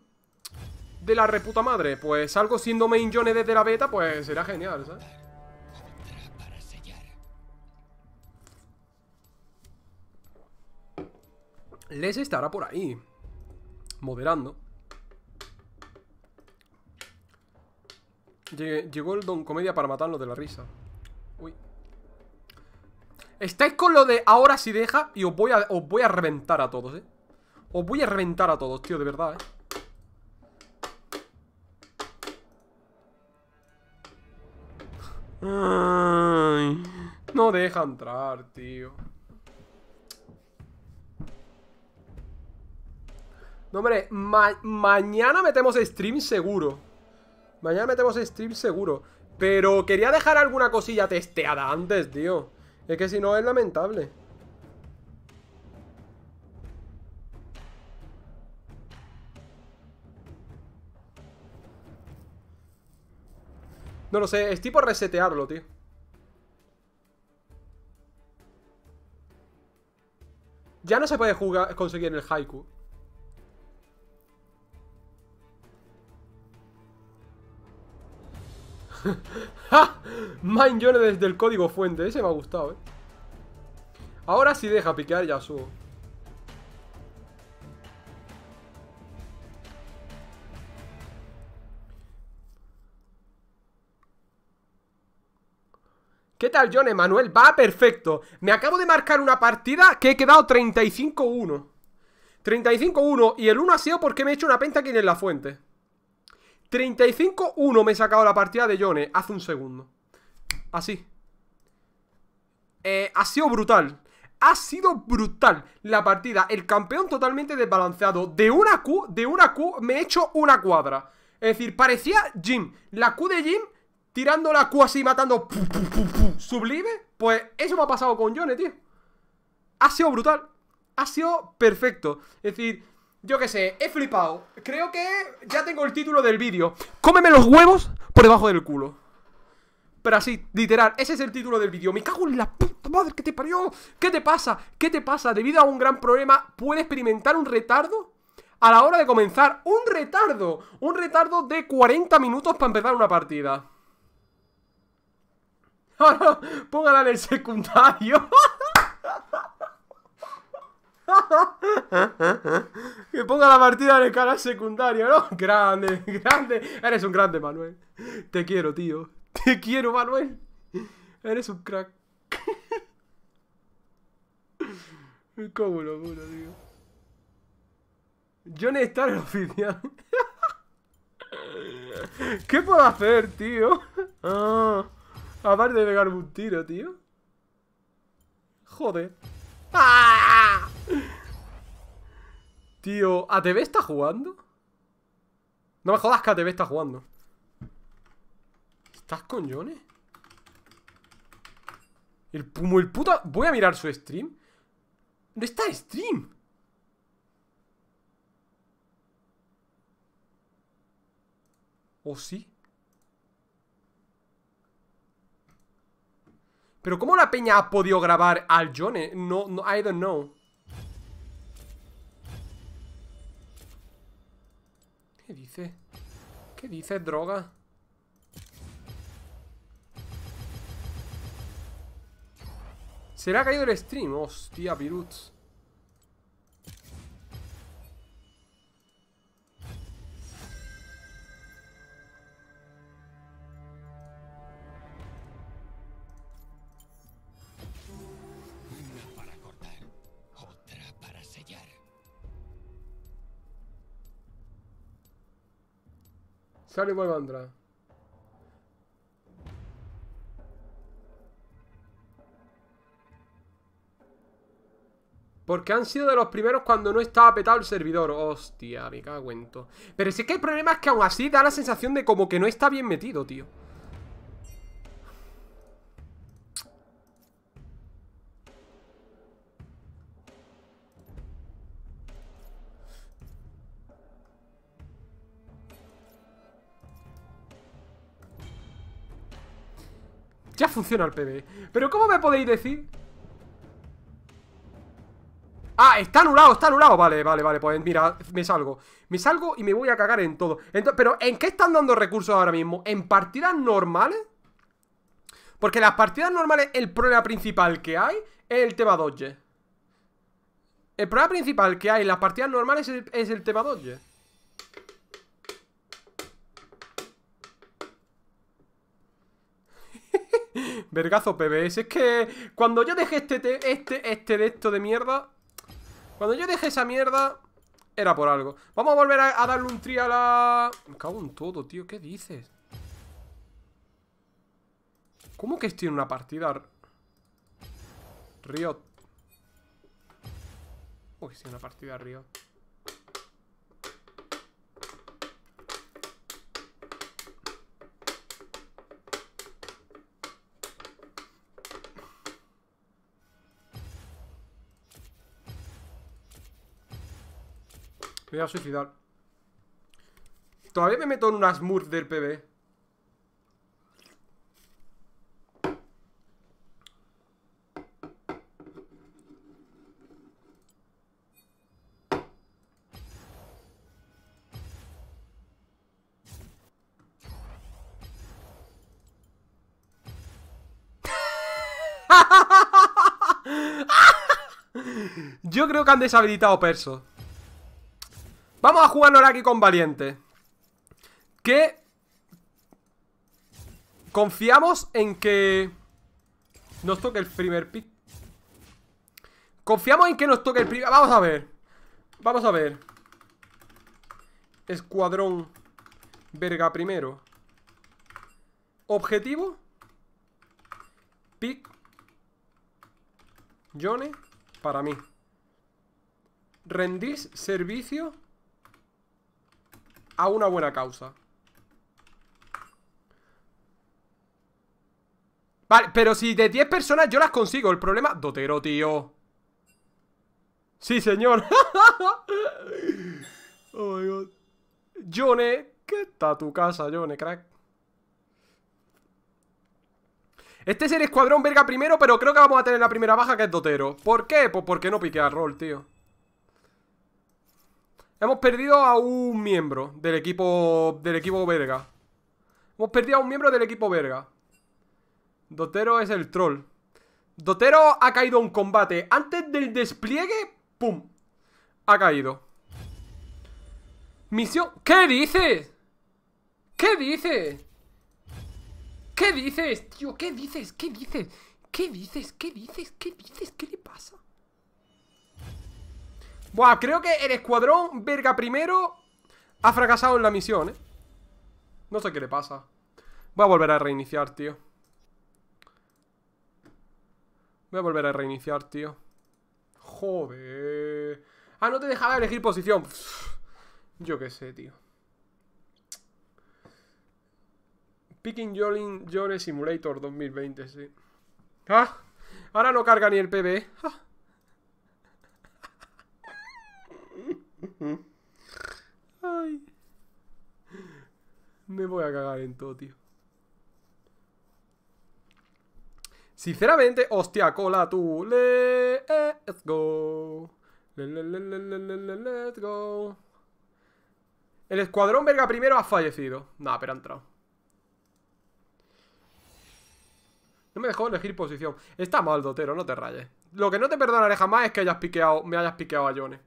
Speaker 1: de la reputa madre, pues salgo siendo main desde la beta, pues será genial, ¿sabes? Les estará por ahí. Moderando. Llegó el Don Comedia para matarlo de la risa. Estáis con lo de ahora si deja y os voy a, voy a reventar a todos, eh. Os voy a reventar a todos, tío, de verdad, eh. no deja entrar, tío. No, hombre, mañana metemos stream seguro. Mañana metemos stream seguro. Pero quería dejar alguna cosilla testeada antes, tío. Es que si no es lamentable. No lo sé, es tipo resetearlo, tío. Ya no se puede jugar, conseguir el haiku. ¡Ja! Mind desde el código fuente. Ese me ha gustado, ¿eh? Ahora sí deja piquear ya subo. ¿Qué tal, John Manuel? Va perfecto. Me acabo de marcar una partida que he quedado 35-1. 35-1 y el 1 ha sido porque me he hecho una penta aquí en la fuente. 35-1 me he sacado la partida de Yone hace un segundo. Así. Eh, ha sido brutal. Ha sido brutal la partida. El campeón totalmente desbalanceado. De una Q, de una Q me he hecho una cuadra. Es decir, parecía Jim. La Q de Jim tirando la Q así, matando sublime. Pues eso me ha pasado con Yone, tío. Ha sido brutal. Ha sido perfecto. Es decir, yo qué sé, he flipado. Creo que ya tengo el título del vídeo. Cómeme los huevos por debajo del culo. Pero así, literal, ese es el título del vídeo. Me cago en la puta madre que te parió. ¿Qué te pasa? ¿Qué te pasa? Debido a un gran problema, ¿puede experimentar un retardo? A la hora de comenzar, un retardo. Un retardo de 40 minutos para empezar una partida. Ahora, póngala en el secundario. que ponga la partida en el secundaria secundario, ¿no? Grande, grande. Eres un grande, Manuel. Te quiero, tío. Te quiero, Manuel. Eres un crack. Cómo locura, tío. Johnny estar el oficial. ¿Qué puedo hacer, tío? Ah, aparte de pegarme un tiro, tío. Joder. ¡Ah! Tío, ¿ATV está jugando? No me jodas que ATV está jugando. ¿Estás con Jones? El pumo, el puta. Voy a mirar su stream. No está en stream. ¿O sí? Pero ¿cómo la peña ha podido grabar al John? No, no, I don't know. ¿Qué dice? ¿Qué dice, droga? ¿Será caído el stream? Hostia, Pirutz. Sale Porque han sido de los primeros cuando no estaba petado el servidor. Hostia, me cago en todo. Pero si es que el problema es que aún así da la sensación de como que no está bien metido, tío. funciona el PB. ¿Pero cómo me podéis decir? Ah, está anulado, está anulado. Vale, vale, vale. Pues mira, me salgo. Me salgo y me voy a cagar en todo. Entonces, Pero, ¿en qué están dando recursos ahora mismo? ¿En partidas normales? Porque las partidas normales, el problema principal que hay es el tema Dodge. El problema principal que hay en las partidas normales es el, tema Dodge. Vergazo PBS. Es que cuando yo dejé este, este, este de esto de mierda... Cuando yo dejé esa mierda... Era por algo. Vamos a volver a, darle un tri a la... Me cago en todo, tío. ¿Qué dices? ¿Cómo que estoy en una partida? Riot. Uy, estoy en una partida Riot. voy a suicidar. Todavía me meto en una smurf del PB. Yo creo que han deshabilitado Perso. Vamos a jugar ahora aquí con Valiente. Que... Confiamos en que... Nos toque el primer pick. Confiamos en que nos toque el primer... Vamos a ver. Vamos a ver. Escuadrón. Verga primero. Objetivo. Pick. Johnny. Para mí. Rendís servicio a una buena causa. Vale, pero si de 10 personas yo las consigo. El problema... Dotero, tío. Sí, señor. oh, my God. ¿qué está tu casa, Jone? crack? Este es el escuadrón verga primero, pero creo que vamos a tener la primera baja que es Dotero. ¿Por qué? Pues porque no piquea a Roll, tío. Hemos perdido a un miembro del equipo. del equipo verga. Hemos perdido a un miembro del equipo verga. Dotero es el troll. Dotero ha caído en combate. Antes del despliegue, ¡pum! Ha caído. Misión. ¿Qué dices? ¿Qué dices? ¿Qué dices, tío? ¿Qué dices? ¿Qué dices? ¿Qué dices? ¿Qué dices? ¿Qué dices? ¿Qué le pasa? Buah, creo que el escuadrón verga primero ha fracasado en la misión, ¿eh? No sé qué le pasa. Voy a volver a reiniciar, tío. Voy a volver a reiniciar, tío. Joder. Ah, no te dejaba elegir posición. yo qué sé, tío. Picking Jolin Simulator 2020, sí. ¡Ah! Ahora no carga ni el PB. Me voy a cagar en todo, tío. Sinceramente, hostia, cola tú. Eh, let's go. Let's go. El escuadrón verga primero ha fallecido. Nada, pero ha entrado. No me dejó elegir posición. Está mal, Dotero, no te rayes. Lo que no te perdonaré jamás es que hayas piqueado, me hayas piqueado a Jones.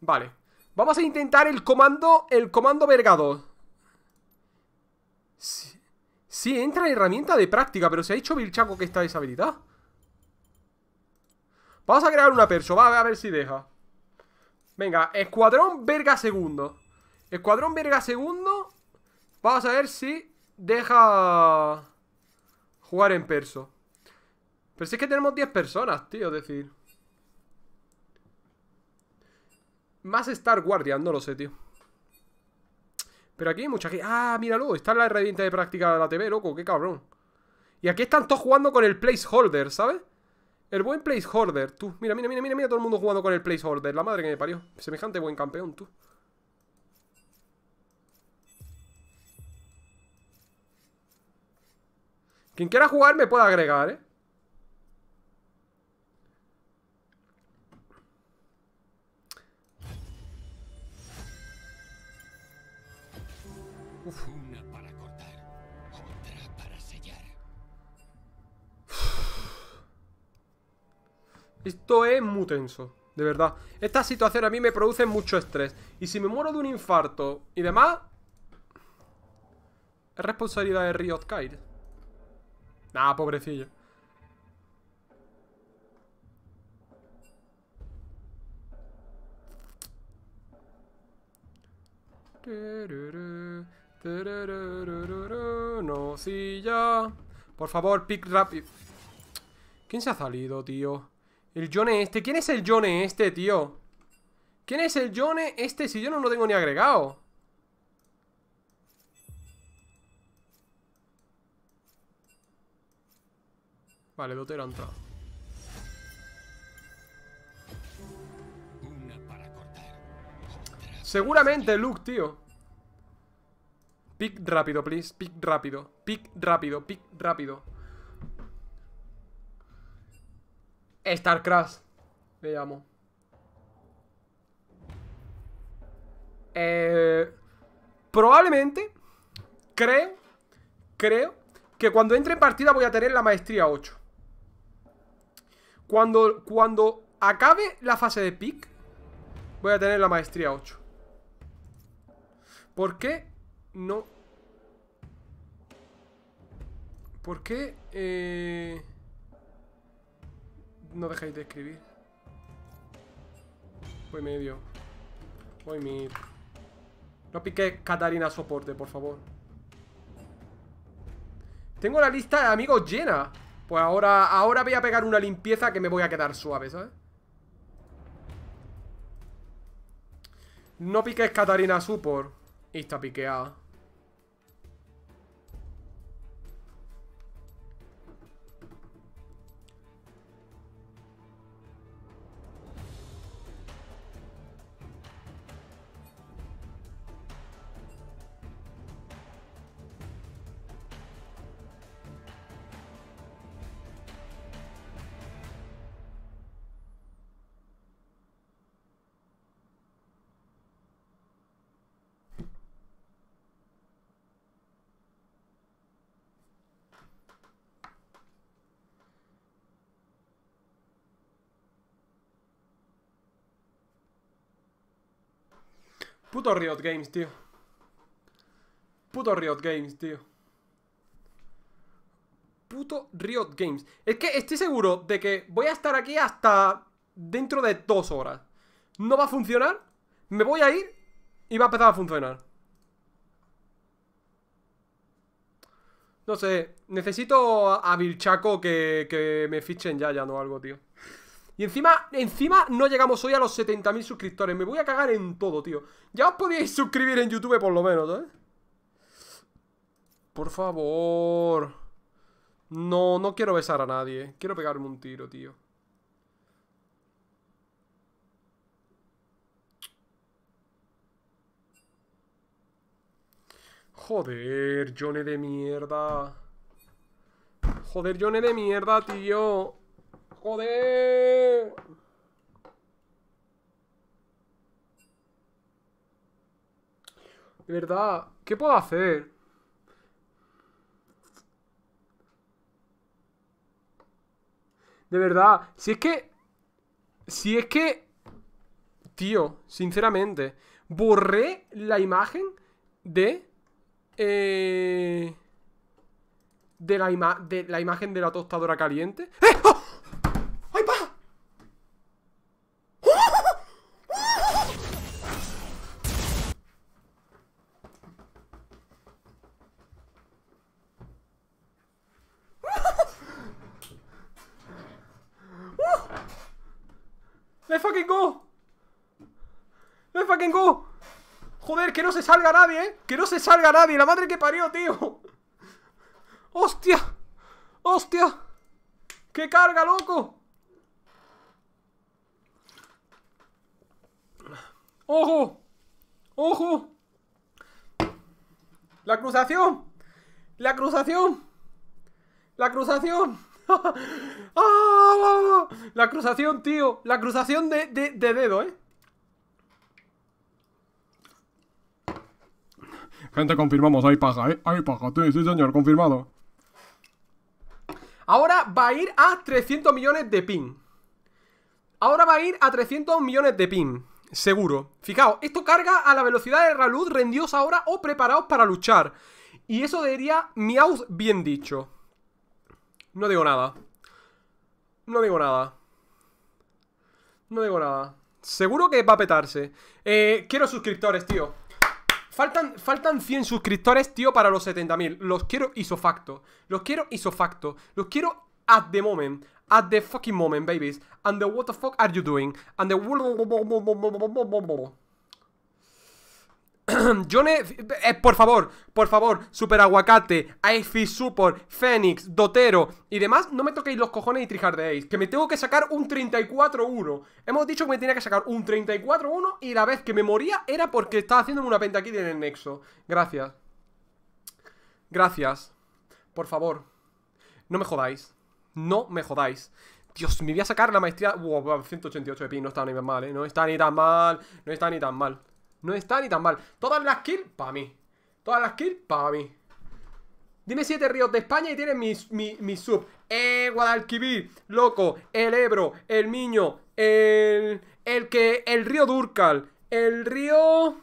Speaker 1: Vale. Vamos a intentar el comando, el comando vergado. Sí, sí entra la herramienta de práctica, pero se ha dicho Vilchaco que está deshabilitado Vamos a crear una perso, va, a ver si deja. Venga, escuadrón verga segundo. Escuadrón verga segundo. Vamos a ver si deja jugar en perso. Pero si es que tenemos 10 personas, tío, es decir... Más Star Guardian, no lo sé, tío. Pero aquí hay mucha gente. Ah, míralo, está la herramienta de práctica de la TV, loco, qué cabrón. Y aquí están todos jugando con el placeholder, ¿sabes? El buen placeholder, tú. Mira, mira, mira, mira, mira todo el mundo jugando con el placeholder. La madre que me parió. Semejante buen campeón, tú. Quien quiera jugar me puede agregar, ¿eh? Una para cortar, otra para sellar. Esto es muy tenso, de verdad. Esta situación a mí me produce mucho estrés. Y si me muero de un infarto y demás... Es responsabilidad de Riot Kite. Nah, pobrecillo. No, sí, ya. Por favor, pick rápido. ¿Quién se ha salido, tío? El Jone este. ¿Quién es el Jone este, tío? ¿Quién es el Jone este si yo no lo tengo ni agregado? Vale, Dotero ha entrado. Seguramente Luke, tío. Pick rápido, please. Pick rápido. Pick rápido. Pick rápido. Star Crash. Le llamo. Eh, probablemente, creo, creo que cuando entre en partida voy a tener la maestría 8. Cuando, cuando acabe la fase de pick, voy a tener la maestría 8. ¿Por qué? No. ¿Por qué eh, no dejáis de escribir? Voy medio. Voy mid. No pique Catarina soporte, por favor. Tengo la lista de amigos llena. Pues ahora, ahora voy a pegar una limpieza que me voy a quedar suave, ¿sabes? No piques Catarina Supor. Y está piqueada. Puto Riot Games, tío. Puto Riot Games, tío. Puto Riot Games. Es que estoy seguro de que voy a estar aquí hasta dentro de dos horas. No va a funcionar. Me voy a ir y va a empezar a funcionar. No sé, necesito a Vilchaco que, que me fichen ya, ya no algo, tío. Y encima, encima no llegamos hoy a los 70.000 suscriptores. Me voy a cagar en todo, tío. Ya os podíais suscribir en YouTube por lo menos, ¿eh? Por favor. No, no quiero besar a nadie. Quiero pegarme un tiro, tío. Joder, Johnny de mierda. Joder, Johnny de mierda, tío. ¡Joder! De verdad, ¿qué puedo hacer? De verdad, si es que... Si es que... Tío, sinceramente, borré la imagen de... Eh, de, la de la imagen de la tostadora caliente. ¡Eh! no salga nadie, ¿eh? Que no se salga nadie, la madre que parió, tío. ¡Hostia! ¡Hostia! ¡Qué carga, loco! ¡Ojo! ¡Ojo! ¡La cruzación! ¡La cruzación! ¡La cruzación! Ah, ¡La cruzación, tío! ¡La cruzación de, de dedo, eh! Gente, confirmamos, ahí paja, ¿eh? Hay paja, sí, sí señor, confirmado. Ahora va a ir a 300 millones de pin. Ahora va a ir a 300 millones de pin. Seguro. Fijaos, esto carga a la velocidad de luz rendidos ahora o preparados para luchar. Y eso diría Miauz bien dicho. No digo nada. No digo nada. No digo nada. Seguro que va a petarse. Eh, quiero suscriptores, tío. Faltan, 100 suscriptores, tío, para los 70.000. Los quiero isofacto. Los quiero isofacto. Los quiero at the moment. At the fucking moment, babies. And the what the fuck are you doing? And the... Yo eh, por favor, por favor, Super Aguacate, Fish Support, Fénix, Dotero y demás, no me toquéis los cojones y Ace, Que me tengo que sacar un 34-1. Hemos dicho que me tenía que sacar un 34-1 y la vez que me moría era porque estaba haciéndome una penta aquí en el nexo. Gracias. Gracias. Por favor. No me jodáis. No me jodáis. Dios, me voy a sacar la maestría... 188 de pin, no está ni tan mal, ¿eh? No está ni tan mal, no está ni tan mal. No está ni tan mal. Todas las kills, para mí. Todas las kills, para mí. Dime siete ríos de España y tienes mi, sub. Eh, Guadalquivir, loco, el Ebro, el Miño, el, el que, el río Durcal, el río,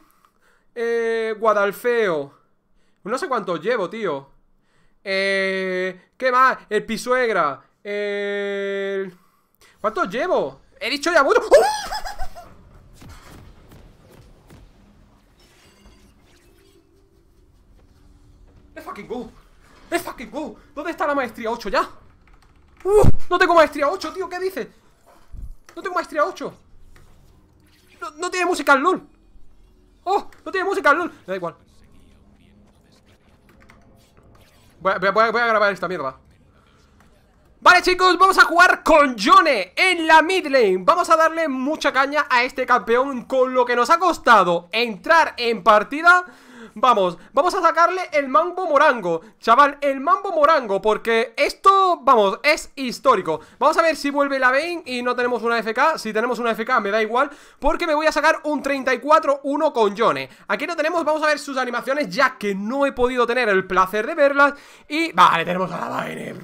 Speaker 1: eh, Guadalfeo. No sé cuántos llevo, tío. Eh, ¿qué más? El Pisuegra, Eh... ¿Cuántos llevo? He dicho ya mucho. ¡Uh! fucking go! ¡Es fucking go! ¿Dónde está la maestría 8 ya? ¡No tengo maestría 8, tío! ¿Qué dices? ¡No tengo maestría 8! ¡No, tiene música el LOL! ¡Oh! ¡No tiene música el LOL! da igual voy a, grabar esta mierda Vale chicos, vamos a jugar con Jone en la mid lane Vamos a darle mucha caña a este campeón Con lo que nos ha costado entrar en partida Vamos, vamos a sacarle el mambo morango Chaval, el mambo morango Porque esto, vamos, es histórico Vamos a ver si vuelve la Vayne y no tenemos una FK Si tenemos una FK me da igual Porque me voy a sacar un 34-1 con Johnny. Aquí lo tenemos, vamos a ver sus animaciones Ya que no he podido tener el placer de verlas Y, vale, tenemos a la Vayne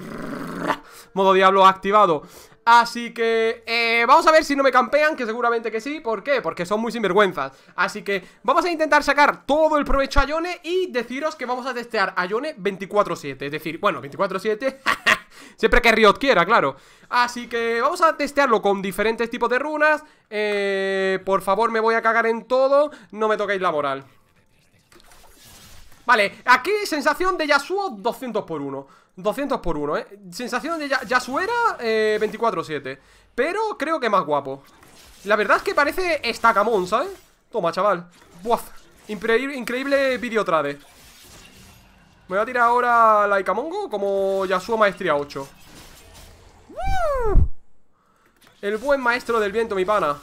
Speaker 1: Modo diablo activado Así que eh, vamos a ver si no me campean, que seguramente que sí. ¿Por qué? Porque son muy sinvergüenzas. Así que vamos a intentar sacar todo el provecho a Yone y deciros que vamos a testear a Yone 24-7. Es decir, bueno, 24-7. Siempre que Riot quiera, claro Así que vamos a testearlo con diferentes tipos de runas eh, Por favor, me voy a cagar en todo No me toquéis la moral Vale, aquí sensación de Yasuo 200 por 1 200 por 1, ¿eh? Sensación de Yasuera eh, 24-7 Pero creo que más guapo La verdad es que parece estacamón, ¿sabes? Toma, chaval Buah, increíble, increíble vídeo trade Me voy a tirar ahora la Ikamongo como Yasuo Maestría 8 El buen maestro del viento, mi pana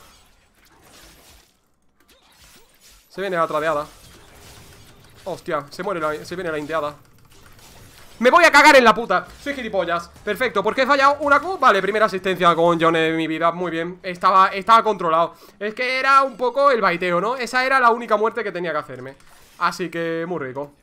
Speaker 1: Se viene la tradeada Hostia, se muere se viene la indeada. me voy a cagar en la puta Soy gilipollas Perfecto, porque he fallado una Q Vale, primera asistencia con John de mi vida Muy bien, estaba, estaba controlado Es que era un poco el baiteo, ¿no? Esa era la única muerte que tenía que hacerme Así que muy rico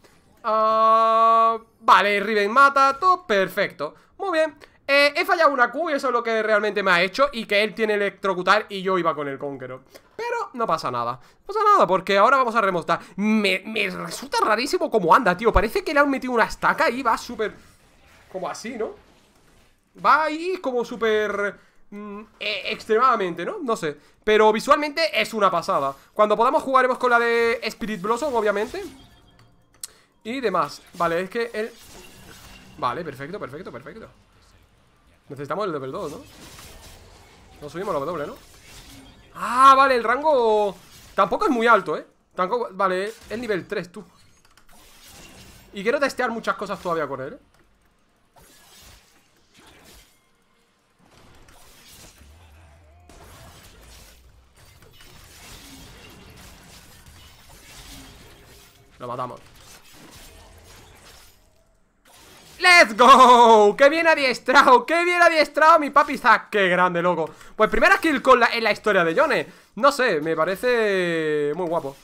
Speaker 1: ah, Vale, Riven mata, todo perfecto Muy bien eh, he fallado una Q y eso es lo que realmente me ha hecho Y que él tiene electrocutar y yo iba con el Conqueror Pero no pasa nada No pasa nada porque ahora vamos a remontar Me, me resulta rarísimo cómo anda, tío Parece que le han metido una estaca y va súper... Como así, ¿no? Va ahí como súper... Mm, e, extremadamente, ¿no? No sé Pero visualmente es una pasada Cuando podamos jugaremos con la de Spirit Blossom, obviamente Y demás Vale, es que él... Vale, perfecto, perfecto, perfecto Necesitamos el level 2, ¿no? No subimos la W, ¿no? Ah, vale, el rango... Tampoco es muy alto, ¿eh? Tampoco... Vale, es nivel 3, tú Y quiero testear muchas cosas todavía con él, ¿eh? Lo matamos ¡Let's go! ¡Qué bien adiestrado! ¡Qué bien adiestrado mi papi Zack! ¡Qué grande, loco! Pues primera kill con la, en la historia de Jones, No sé, me parece muy guapo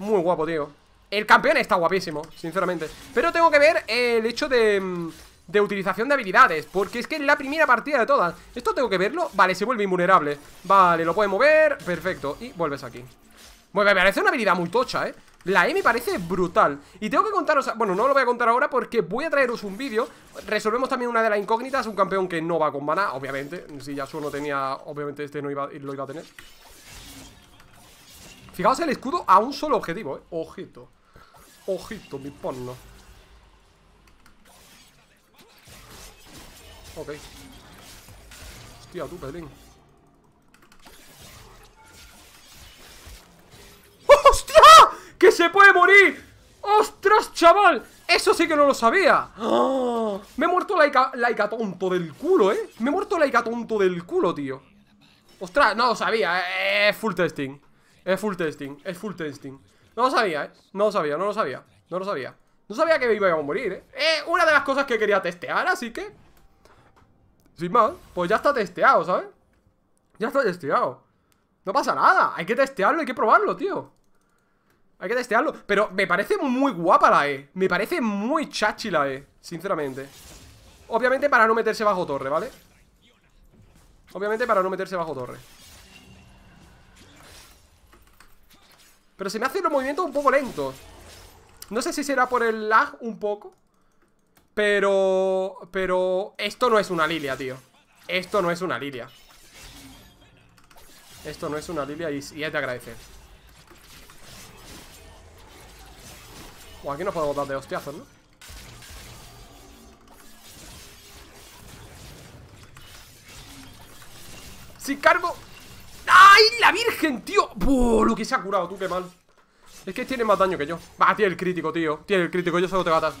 Speaker 1: Muy guapo, tío El campeón está guapísimo, sinceramente Pero tengo que ver el hecho de, mm, de utilización de habilidades Porque es que es la primera partida de todas Esto tengo que verlo Vale, se vuelve invulnerable Vale, lo puede mover Perfecto Y vuelves aquí Bueno, pues me parece una habilidad muy tocha, ¿eh? La E me parece brutal Y tengo que contaros, bueno, no lo voy a contar ahora porque voy a traeros un vídeo Resolvemos también una de las incógnitas, un campeón que no va con mana obviamente Si ya no tenía, obviamente este no iba, lo iba a tener Fijaos el escudo a un solo objetivo, eh Ojito Ojito, mi porno Ok Hostia, tú, Pelín ¡Oh, ¡Hostia! ¡Que se puede morir! ¡Ostras, chaval! ¡Eso sí que no lo sabía! ¡Ah! Me he muerto laica, tonto del culo, ¿eh? Me he muerto laica tonto del culo, tío ¡Ostras! No lo sabía, eh, eh, Es full testing Es full testing, es full testing No lo sabía, ¿eh? No lo sabía, no lo sabía No lo sabía No sabía que me iba a morir, ¿eh? eh una de las cosas que quería testear, así que... Sin más Pues ya está testeado, ¿sabes? Ya está testeado No pasa nada Hay que testearlo, hay que probarlo, tío hay que testearlo. Pero me parece muy guapa la E. Me parece muy chachi la E, sinceramente. Obviamente para no meterse bajo torre, ¿vale? Obviamente para no meterse bajo torre. Pero se me hacen los movimientos un poco lentos. No sé si será por el lag un poco. Pero... Pero... Esto no es una Lilia, tío. Esto no es una Lilia. Esto no es una Lilia y, ya te agradece. Bueno, aquí nos podemos dar de hostiazos, ¿no? Si cargo... ¡Ay, la virgen, tío! ¡Buah, lo que se ha curado, tú, qué mal! Es que tiene más daño que yo. Va, tiene el crítico, tío. Tiene el crítico, yo solo te va a dar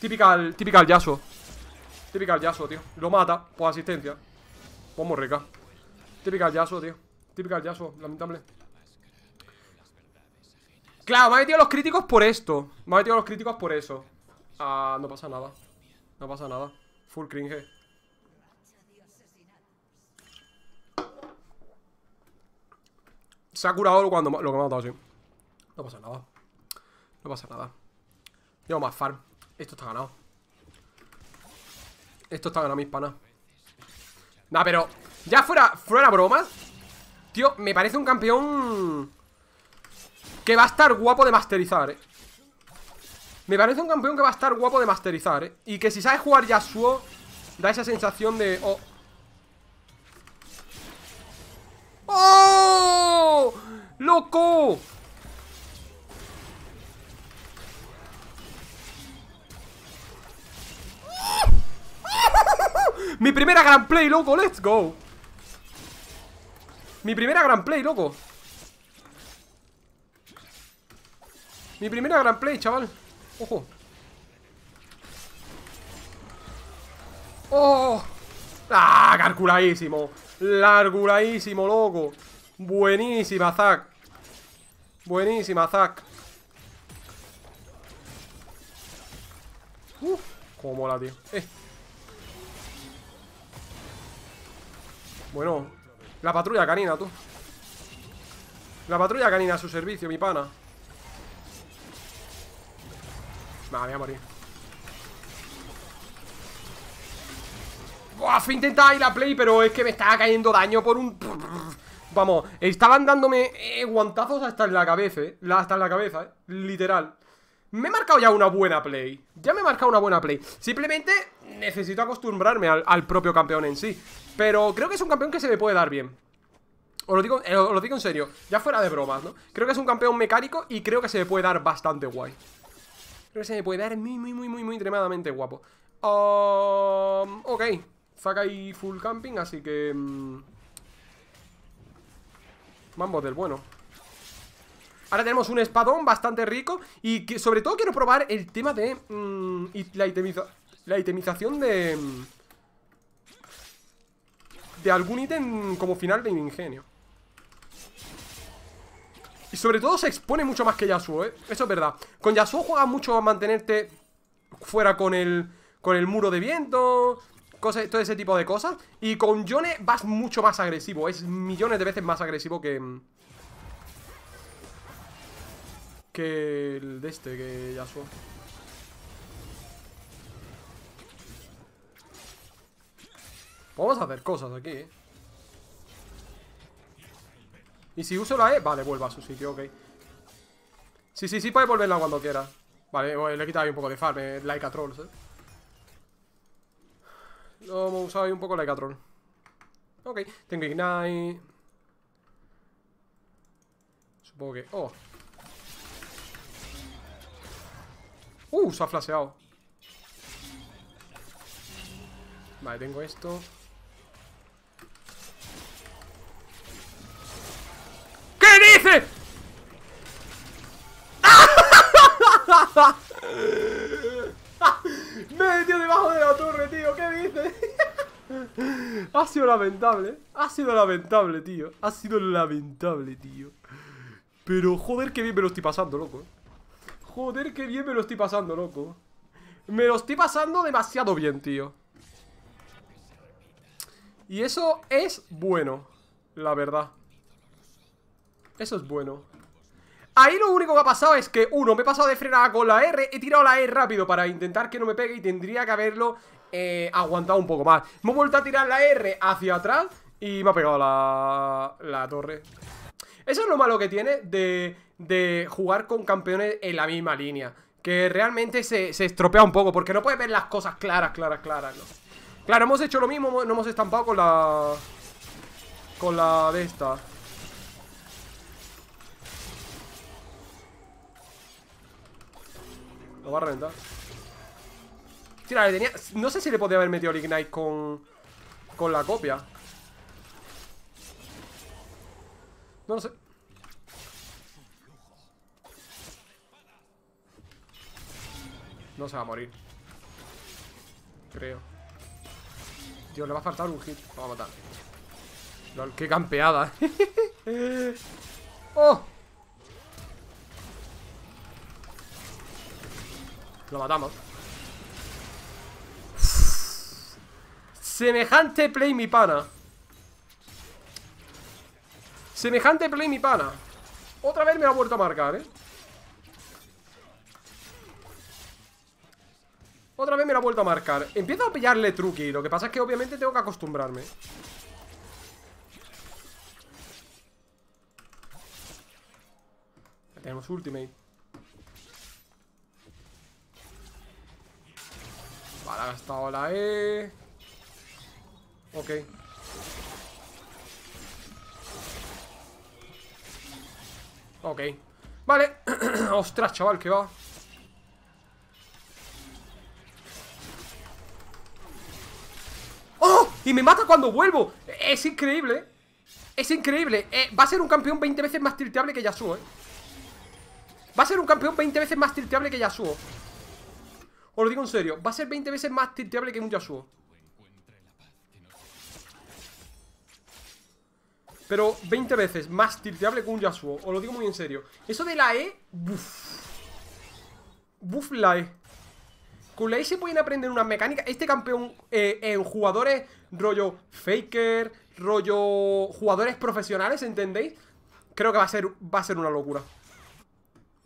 Speaker 1: Típical, típical Yasuo. Típical Yasuo, tío. Lo mata por asistencia. Pues muy rica. Típical Yasuo, tío. Típical Yasuo, lamentable. Claro, me ha metido los críticos por esto. Me ha metido los críticos por eso. Ah, no pasa nada. No pasa nada. Full cringe. Se ha curado cuando lo que me ha matado, sí. No pasa nada. No pasa nada. Llevo más farm. Esto está ganado. Esto está ganado, mis panas. Nah, pero ya fuera, fuera Tío, me parece un campeón que va a estar guapo de masterizar, eh. Me parece un campeón que va a estar guapo de masterizar, eh. Y que si sabes jugar Yasuo Da esa sensación de... Oh. ¡Oh! ¡Loco! Mi primera gran play, loco, let's go Mi primera gran play, loco Mi primera gran play, chaval. Ojo. ¡Oh! ¡Ah! ¡Carculadísimo! Larguladísimo, loco. Buenísima, Zack. Buenísima, Zack. Uf, uh, cómo mola, tío. Eh. Bueno, la patrulla canina, tú. La patrulla canina a su servicio, mi pana. voy a morir. Buah, fue ir a play, pero es que me estaba cayendo daño por un... Vamos, estaban dándome eh, guantazos hasta en la cabeza, eh. Hasta en la cabeza, eh. Literal. Me he marcado ya una buena play. Ya me he marcado una buena play. Simplemente necesito acostumbrarme al, propio campeón en sí. Pero creo que es un campeón que se me puede dar bien. Eh, os lo, digo, en serio, ya fuera de bromas, ¿no? Creo que es un campeón mecánico y creo que se me puede dar bastante guay. Creo que se me puede dar muy, muy, muy, muy, muy tremendamente guapo. Um, ok Saca ahí full camping, así que... mambo mm, del bueno. Ahora tenemos un espadón bastante rico y sobre todo quiero probar el tema de mm, la, la, itemización de... Mm, de algún ítem como final de ingenio. Y sobre todo se expone mucho más que Yasuo, ¿eh? Eso es verdad. Con Yasuo juega mucho a mantenerte fuera con el, con el muro de viento, cosas, todo ese tipo de cosas. Y con Yone vas mucho más agresivo. Es millones de veces más agresivo que... Que el de este, que Yasuo. Vamos a hacer cosas aquí, ¿eh? Y si uso la E, vale, vuelva a su sitio, ok. Sí, sí, sí, puede volverla cuando quiera. Vale, le he quitado ahí un poco de farm, eh, like a trolls, eh. Lo hemos usado ahí un poco like a troll. Ok, tengo Ignite. Supongo que... Oh. Uh, se ha flaseado. Vale, tengo esto. me dice? Me metió debajo de la torre, tío, ¿qué dice ha sido lamentable, ha sido lamentable, tío Ha sido lamentable, tío Pero joder qué bien me lo estoy pasando, loco Joder qué bien me lo estoy pasando, loco Me lo estoy pasando demasiado bien, tío Y eso es bueno La verdad eso es bueno. Ahí lo único que ha pasado es que, uno, me he pasado de frenada con la R, he tirado la R e rápido para intentar que no me pegue y tendría que haberlo eh, aguantado un poco más. Me he vuelto a tirar la R hacia atrás y me ha pegado la, torre. Eso es lo malo que tiene de, jugar con campeones en la misma línea. Que realmente se, estropea un poco porque no puedes ver las cosas claras, claras, claras. Claro, hemos hecho lo mismo, no hemos estampado con la... Con la de esta. Lo va a reventar. Tira, le tenía... No sé si le podía haber metido el Ignite con... Con la copia. No lo sé. No se va a morir. Creo. Tío, le va a faltar un hit. Lo va a matar. qué campeada. ¡Oh! Lo matamos. Semejante play mi pana. Semejante play mi pana. Otra vez me ha vuelto a marcar, ¿eh? Otra vez me la ha vuelto a marcar Empiezo a pillarle truqui Lo que pasa es que obviamente tengo que acostumbrarme tenemos ultimate Vale, ha gastado eh E. Ok. Ok. Vale. Ostras, chaval, que va. ¡Oh! Y me mata cuando vuelvo. Es increíble. ¿eh? Es increíble. Eh, va a ser un campeón 20 veces más tilteable que Yasuo, ¿eh? Va a ser un campeón 20 veces más tilteable que Yasuo. Os lo digo en serio, va a ser 20 veces más tilteable que un Yasuo. Pero 20 veces más tilteable que un Yasuo. Os lo digo muy en serio. Eso de la E... Buf. buff la E. Con la E se pueden aprender unas mecánicas. Este campeón eh, en jugadores rollo faker, rollo jugadores profesionales, ¿entendéis? Creo que va a ser, va a ser una locura.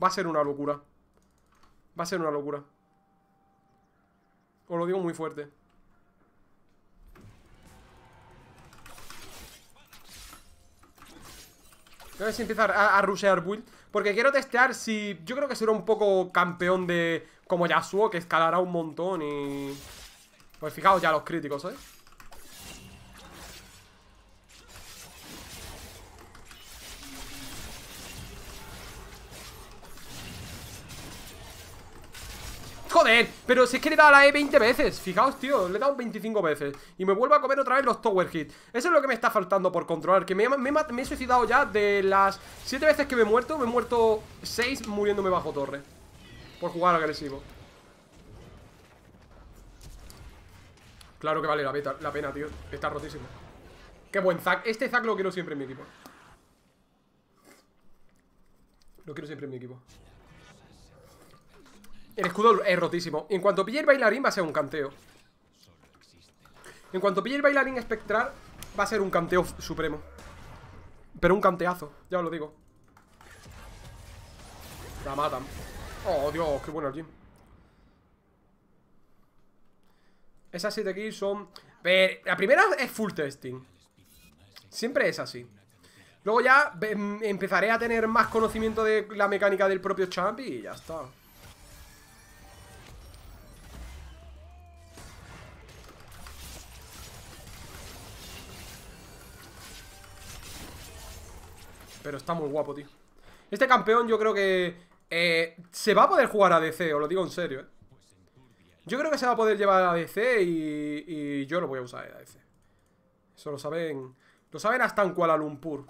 Speaker 1: Va a ser una locura. Va a ser una locura. Os lo digo muy fuerte. a ver si empieza a, rushear build. Porque quiero testear si... Yo creo que será un poco campeón de... Como Yasuo, que escalará un montón y... Pues fijaos ya los críticos, ¿eh? Joder, pero si es que le he dado a la E 20 veces Fijaos, tío, le he dado 25 veces Y me vuelvo a comer otra vez los tower hits Eso es lo que me está faltando por controlar Que me, he suicidado ya de las 7 veces que me he muerto Me he muerto 6 muriéndome bajo torre Por jugar agresivo Claro que vale la, la pena, tío Está rotísimo Qué buen Zack, este Zack lo quiero siempre en mi equipo Lo quiero siempre en mi equipo el escudo es rotísimo. en cuanto pille el bailarín va a ser un canteo. En cuanto pille el bailarín espectral va a ser un canteo supremo. Pero un canteazo, ya os lo digo. La matan. Oh, Dios, qué bueno el Esas 7 kills son... la primera es full testing. Siempre es así. Luego ya em, empezaré a tener más conocimiento de la mecánica del propio champ y ya está. Pero está muy guapo, tío. Este campeón yo creo que eh, se va a poder jugar a DC, os lo digo en serio, ¿eh? Yo creo que se va a poder llevar a DC y, y yo lo voy a usar a ADC. Eso lo saben... Lo saben hasta en Kuala Lumpur.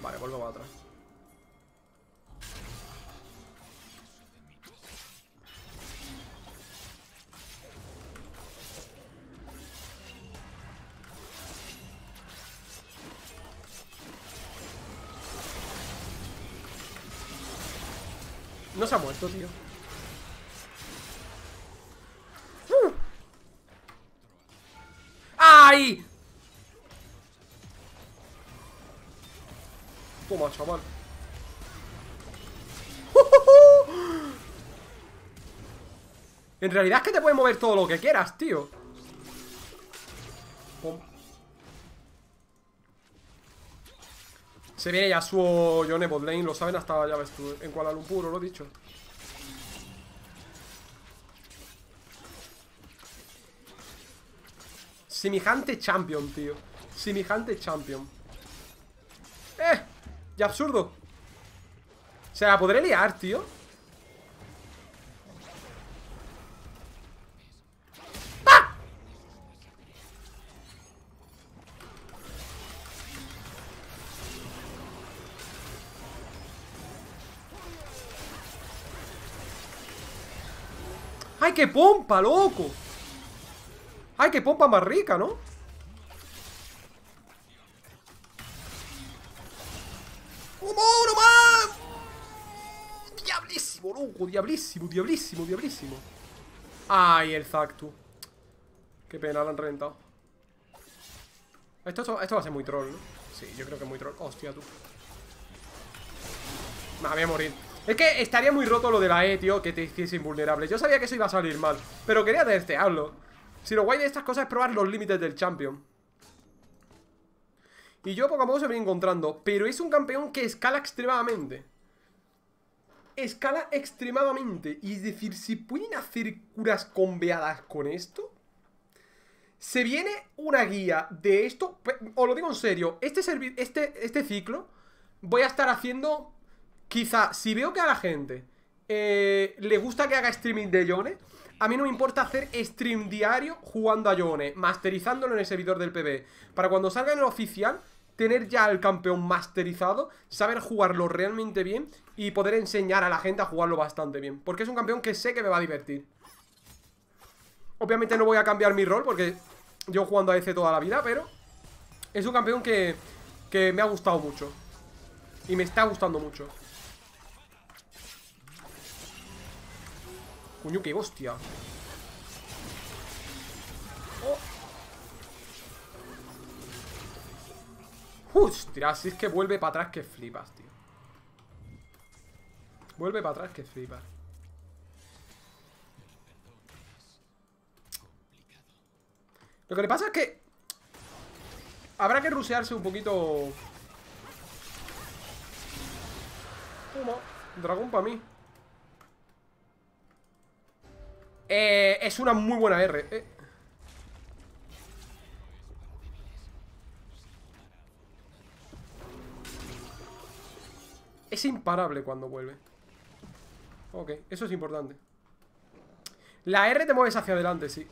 Speaker 1: Vale, vuelvo para atrás. No se ha muerto, tío. ¡Ay! Toma, chaval. En realidad es que te puedes mover todo lo que quieras, tío. Se viene ya su Yone botlane, lo saben hasta, ya ves tú, en Kuala Lumpur, lo he dicho. Simijante champion, tío. Simijante champion. ¡Eh! ¡Y absurdo! O sea, podré liar, tío. qué pompa, loco! ¡Ay, qué pompa más rica, ¿no? ¡Uno más! ¡Diablísimo, loco! ¡Diablísimo, diablísimo, diablísimo! ¡Ay, el Zactu! Qué pena, lo han rentado. Esto, esto, esto, va a ser muy troll, ¿no? Sí, yo creo que es muy troll. ¡Hostia, tú! Me voy a morir. Es que estaría muy roto lo de la E, tío, que te hiciese invulnerable. Yo sabía que eso iba a salir mal, pero quería testearlo. Si lo guay de estas cosas es probar los límites del champion. Y yo poco a poco se voy encontrando, pero es un campeón que escala extremadamente. Escala extremadamente. Y es decir, si pueden hacer curas conveadas con esto... Se viene una guía de esto. Os lo digo en serio. Este, este, este ciclo voy a estar haciendo quizá si veo que a la gente eh, le gusta que haga streaming de Yone, a mí no me importa hacer stream diario jugando a Yone, masterizándolo en el servidor del PB. Para cuando salga en el oficial, tener ya al campeón masterizado, saber jugarlo realmente bien y poder enseñar a la gente a jugarlo bastante bien. Porque es un campeón que sé que me va a divertir. Obviamente no voy a cambiar mi rol porque yo jugando a EC toda la vida, pero es un campeón que, que me ha gustado mucho. Y me está gustando mucho. Coño, qué hostia. Hostia, oh. si es que vuelve para atrás que flipas, tío. Vuelve para atrás que flipas. Lo que le pasa es que Habrá que rusearse un poquito Toma, dragón para mí Eh, es una muy buena R. Eh. Es imparable cuando vuelve. Ok, eso es importante. La R te mueves hacia adelante, sí.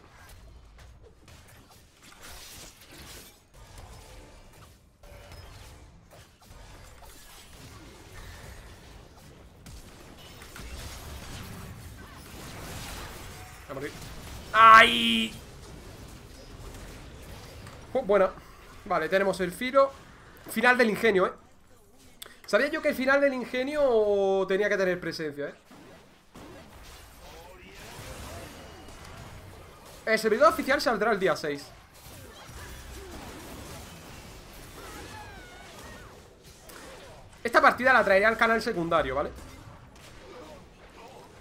Speaker 1: a ¡Ay! Oh, bueno, vale, tenemos el filo. Final del ingenio, ¿eh? Sabía yo que el final del ingenio tenía que tener presencia, ¿eh? El servidor oficial saldrá el día 6. Esta partida la traeré al canal secundario, ¿vale?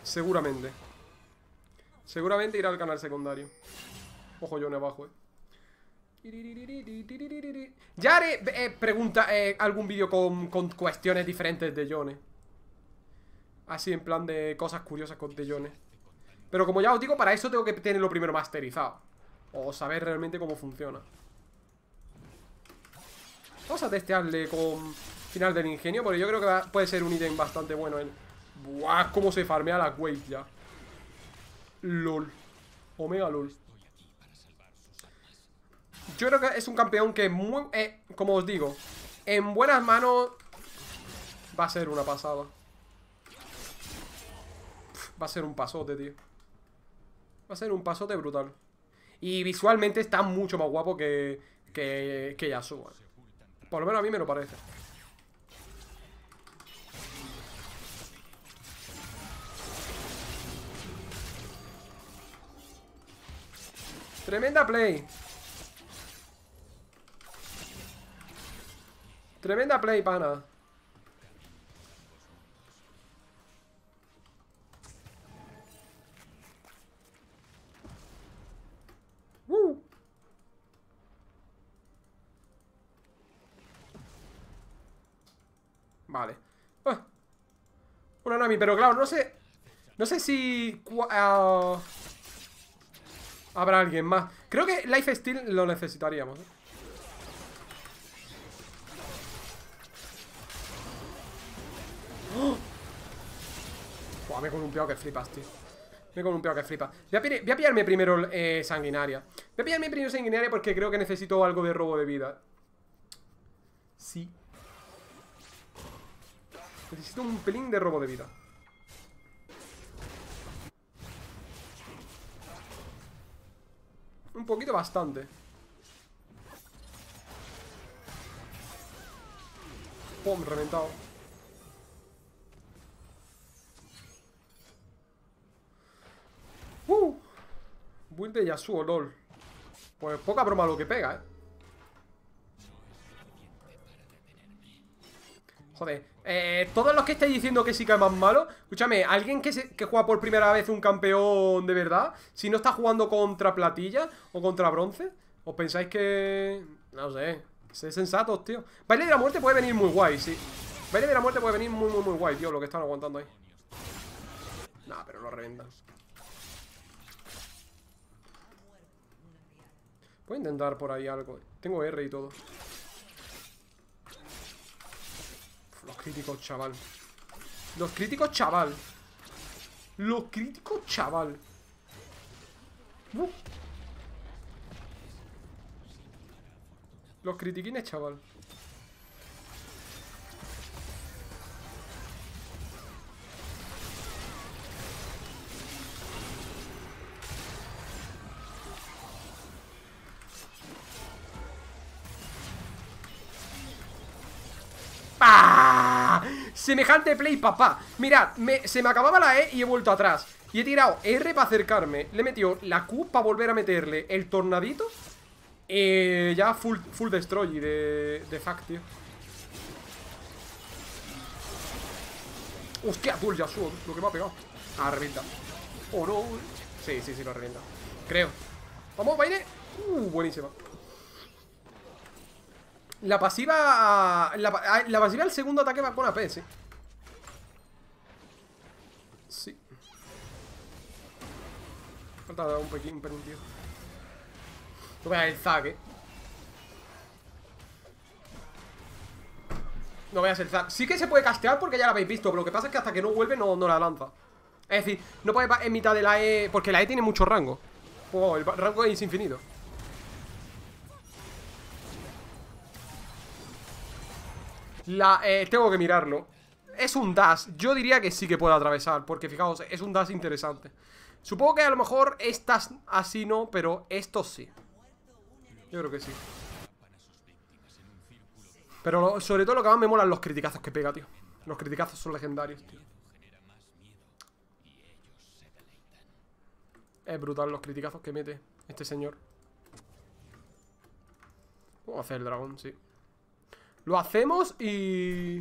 Speaker 1: Seguramente. Seguramente irá al canal secundario. Ojo yo abajo, eh. Ya haré eh, pregunta, eh, algún vídeo con, cuestiones diferentes de Yone. Así en plan de cosas curiosas con de Pero como ya os digo, para eso tengo que tenerlo primero masterizado. O saber realmente cómo funciona. Vamos a testearle con final del ingenio, porque yo creo que puede ser un ítem bastante bueno. en Buah, cómo se farmea la wave ya. LOL. Omega LOL. Yo creo que es un campeón que, muy, eh, como os digo, en buenas manos va a ser una pasada. va a ser un pasote, tío. Va a ser un pasote brutal. Y visualmente está mucho más guapo que, que, que Yasuo. Eh. Por lo menos a mí me lo parece. Tremenda play. Tremenda play, pana. Vale. Bueno ah. Una Nami, pero claro, no sé... No sé si... Ah, habrá alguien más. Creo que Life Steal lo necesitaríamos. me ¿eh? ¡Oh! un me he que flipas, tío. Me he columpiado que flipas. Voy a, pillarme primero eh, sanguinaria. Voy a pillarme primero sanguinaria porque creo que necesito algo de robo de vida. Sí. Necesito un pelín de robo de vida. Un poquito bastante. Pum, reventado. Uh, build de Yasuo, lol. Pues poca broma lo que pega, eh. Joder, eh, todos los que estáis diciendo que sí que más malo, escúchame, alguien que, juega por primera vez un campeón de verdad, si no está jugando contra platilla o contra bronce, ¿os pensáis que... no sé, sé sensatos, tío? Baile de la muerte puede venir muy guay, sí. Baile de la muerte puede venir muy, muy, muy guay, tío, lo que están aguantando ahí. Nah, pero lo reventan. Voy a intentar por ahí algo. Tengo R y todo. Los críticos, chaval. Los críticos, chaval. Los críticos, chaval. Los critiquines, chaval. Semejante play, papá Mirad, se me acababa la E y he vuelto atrás Y he tirado R para acercarme Le he metido la Q para volver a meterle el tornadito eh, Ya full, full destroy de, de fact, tío Hostia, tú ya Yasuo, lo que me ha pegado Ah, revienta Oh, Sí, sí, sí, lo revienta Creo Vamos, baile Uh, buenísima la pasiva... La, ah, pasiva El segundo ataque va con AP, sí. Sí. Falta un pequeño permitido. No veas el zack, eh. No veas el zack. Sí que se puede castear porque ya lo habéis visto, pero lo que pasa es que hasta que no vuelve no, la lanza. Es decir, no puede en mitad de la E... Porque la E tiene mucho rango. Oh, el rango es infinito. La, eh, tengo que mirarlo. Es un dash. Yo diría que sí que puede atravesar, porque fijaos, es un dash interesante. Supongo que a lo mejor estas así no, pero estos sí. Yo creo que sí. Pero sobre todo lo que más me mola los criticazos que pega, tío. Los criticazos son legendarios, tío. Es brutal los criticazos que mete este señor. Vamos a hacer el dragón, sí. Lo hacemos y...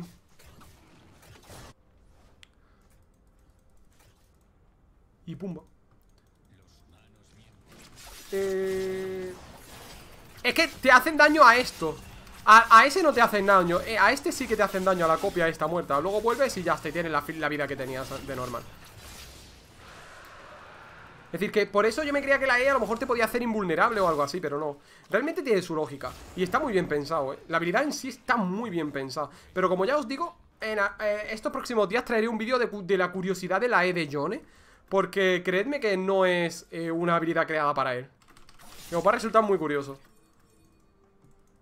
Speaker 1: Y pumba. Eh, es que te hacen daño a esto. A, ese no te hacen daño. Eh, a este sí que te hacen daño a la copia esta muerta. Luego vuelves y ya te tienes la, la vida que tenías de normal. Es decir, que por eso yo me creía que la E a lo mejor te podía hacer invulnerable o algo así, pero no. Realmente tiene su lógica. Y está muy bien pensado, ¿eh? La habilidad en sí está muy bien pensada. Pero como ya os digo, en eh, estos próximos días traeré un vídeo de, la curiosidad de la E de John, Porque creedme que no es eh, una habilidad creada para él. Me os va a resultar muy curioso.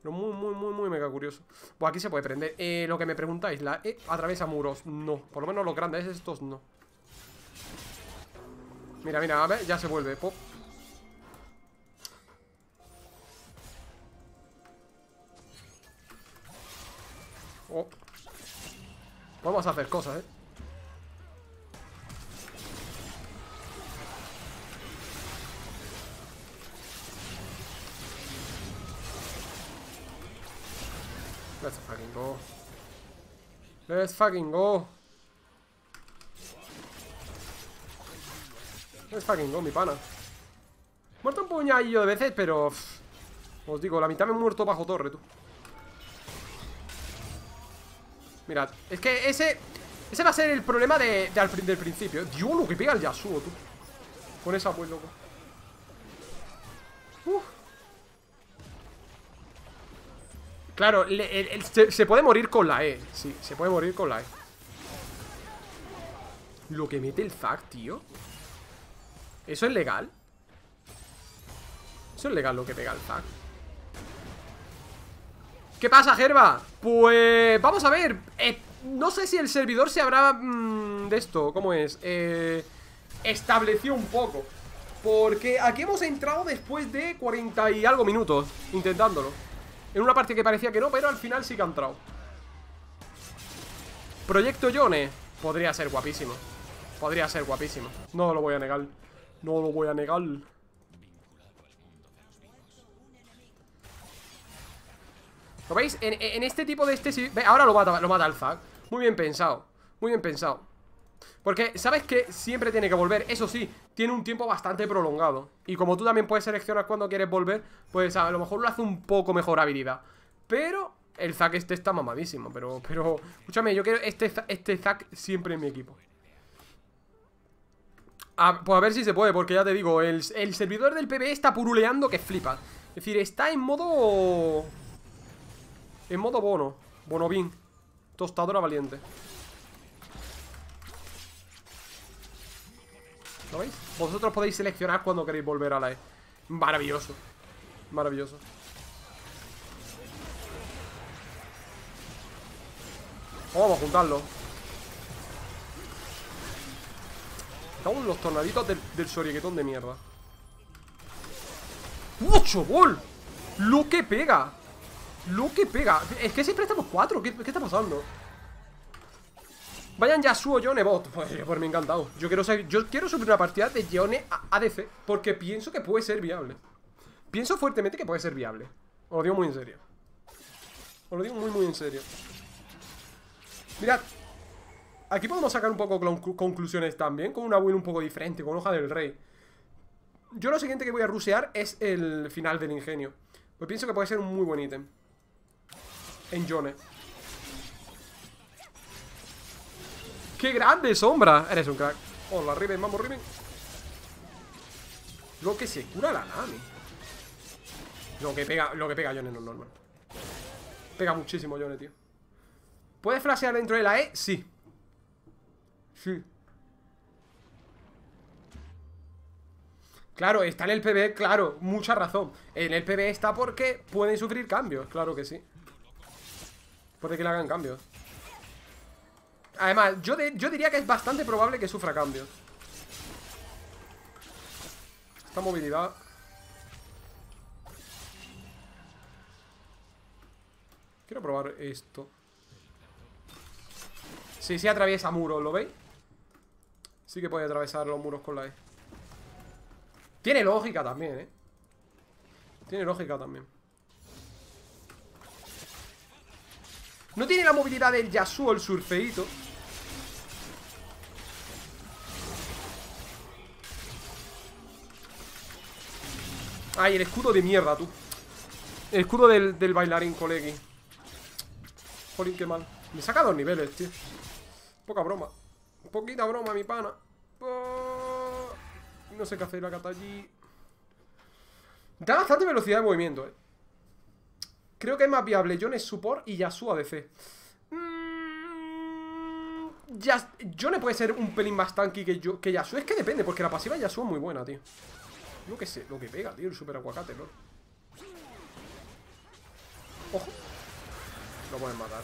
Speaker 1: muy, muy, muy, muy mega curioso. Pues aquí se puede prender. Eh, lo que me preguntáis, ¿la E atraviesa muros? No. Por lo menos los grandes estos no. Mira, mira, a ver, ya se vuelve. Pop. a oh. hacer cosas, ¿eh? Let's fucking go. Let's fucking go. Es fucking go, mi pana. Muerto un puñadillo de veces, pero... os digo, la mitad me he muerto bajo torre, tú. Mirad, es que ese... Ese va a ser el problema de, del principio. Dios, lo que pega el Yasuo, tú. Con esa pues, loco. Uf. Claro, se, puede morir con la E. Sí, se puede morir con la E. Lo que mete el Zack, tío. ¿Eso es legal? ¿Eso es legal lo que pega el tag? ¿Qué pasa, Gerba? Pues... Vamos a ver eh, No sé si el servidor se habrá... Mm, de esto, ¿cómo es? Eh, estableció un poco Porque aquí hemos entrado después de 40 y algo minutos Intentándolo En una parte que parecía que no, pero al final sí que ha entrado Proyecto Yone Podría ser guapísimo Podría ser guapísimo No lo voy a negar no lo voy a negar. ¿Lo veis? En, este tipo de este... ahora lo mata, lo mata el Zack. Muy bien pensado. Muy bien pensado. Porque, ¿sabes que Siempre tiene que volver. Eso sí, tiene un tiempo bastante prolongado. Y como tú también puedes seleccionar cuando quieres volver, pues a lo mejor lo hace un poco mejor habilidad. Pero el Zack este está mamadísimo. Pero, pero, escúchame, yo quiero este, este Zack siempre en mi equipo pues a ver si se puede, porque ya te digo, el, servidor del PBE está puruleando que flipa. Es decir, está en modo... En modo bono. Bonobin Tostadora valiente. ¿Lo veis? Vosotros podéis seleccionar cuando queréis volver a la E. Maravilloso. Maravilloso. vamos a juntarlo. estamos los tornaditos del, del de mierda. ¡8 gol! ¡Lo que pega! ¡Lo que pega! Es que siempre estamos cuatro ¿Qué, está pasando? Vayan ya su yo Bot. Pues, pues, me encantado. Yo quiero, yo quiero subir una partida de Yone ADC. Porque pienso que puede ser viable. Pienso fuertemente que puede ser viable. Os lo digo muy en serio. Os lo digo muy, muy en serio. Mirad, Aquí podemos sacar un poco conclusiones también, con una build un poco diferente, con hoja del rey. Yo lo siguiente que voy a rusear es el final del ingenio. Pues pienso que puede ser un muy buen ítem. En Yone. ¡Qué grande, Sombra! Eres un crack. Hola, Riven, vamos, Riven. Lo que se cura la Nami. Lo que pega, lo que pega no es normal. Pega muchísimo Yone, tío. ¿Puedes flashear dentro de la E? Sí. Sí Claro, está en el PB, claro, mucha razón. En el PB está porque pueden sufrir cambios, claro que sí. Puede que le hagan cambios. Además, yo, yo diría que es bastante probable que sufra cambios. Esta movilidad... Quiero probar esto. Sí, sí atraviesa muro, ¿lo veis? Sí que puede atravesar los muros con la E. Tiene lógica también, ¿eh? Tiene lógica también. No tiene la movilidad del Yasuo, el surfeito. Ay, el escudo de mierda, tú. El escudo del, bailarín, colegi. Jolín, qué mal. Me saca dos niveles, tío. Poca broma. Poquita broma, mi pana no sé qué hacer la cata Da bastante velocidad de movimiento, eh. Creo que es más viable Jones es support y Yasuo ADC. Mm, ya yo puede ser un pelín más tanky que, yo, que Yasuo. Es que depende, porque la pasiva de Yasuo es muy buena, tío. sé, lo que pega, tío, el super aguacate, ¿no? Ojo. Lo pueden matar.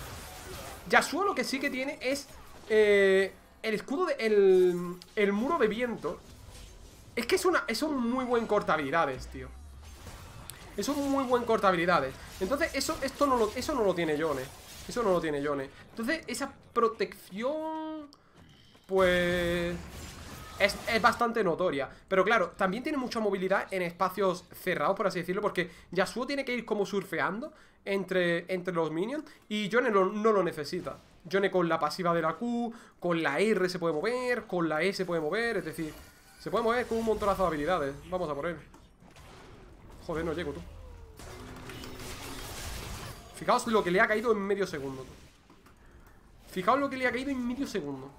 Speaker 1: Yasuo lo que sí que tiene es... Eh, el escudo de, el, muro de viento es que es, una, es muy buen cortabilidades, tío. Es un muy buen cortabilidades. Entonces, eso, esto no lo, eso no lo tiene Yone. Eso no lo tiene Yone. Entonces, esa protección. Pues. Es, bastante notoria. Pero claro, también tiene mucha movilidad en espacios cerrados, por así decirlo, porque Yasuo tiene que ir como surfeando entre, entre los minions y Yone no lo necesita. Johnny con la pasiva de la Q, con la R se puede mover, con la E se puede mover, es decir, se puede mover con un montonazo de habilidades. Vamos a por él. Joder, no llego, tú. Fijaos lo que le ha caído en medio segundo. Fijaos lo que le ha caído en medio segundo.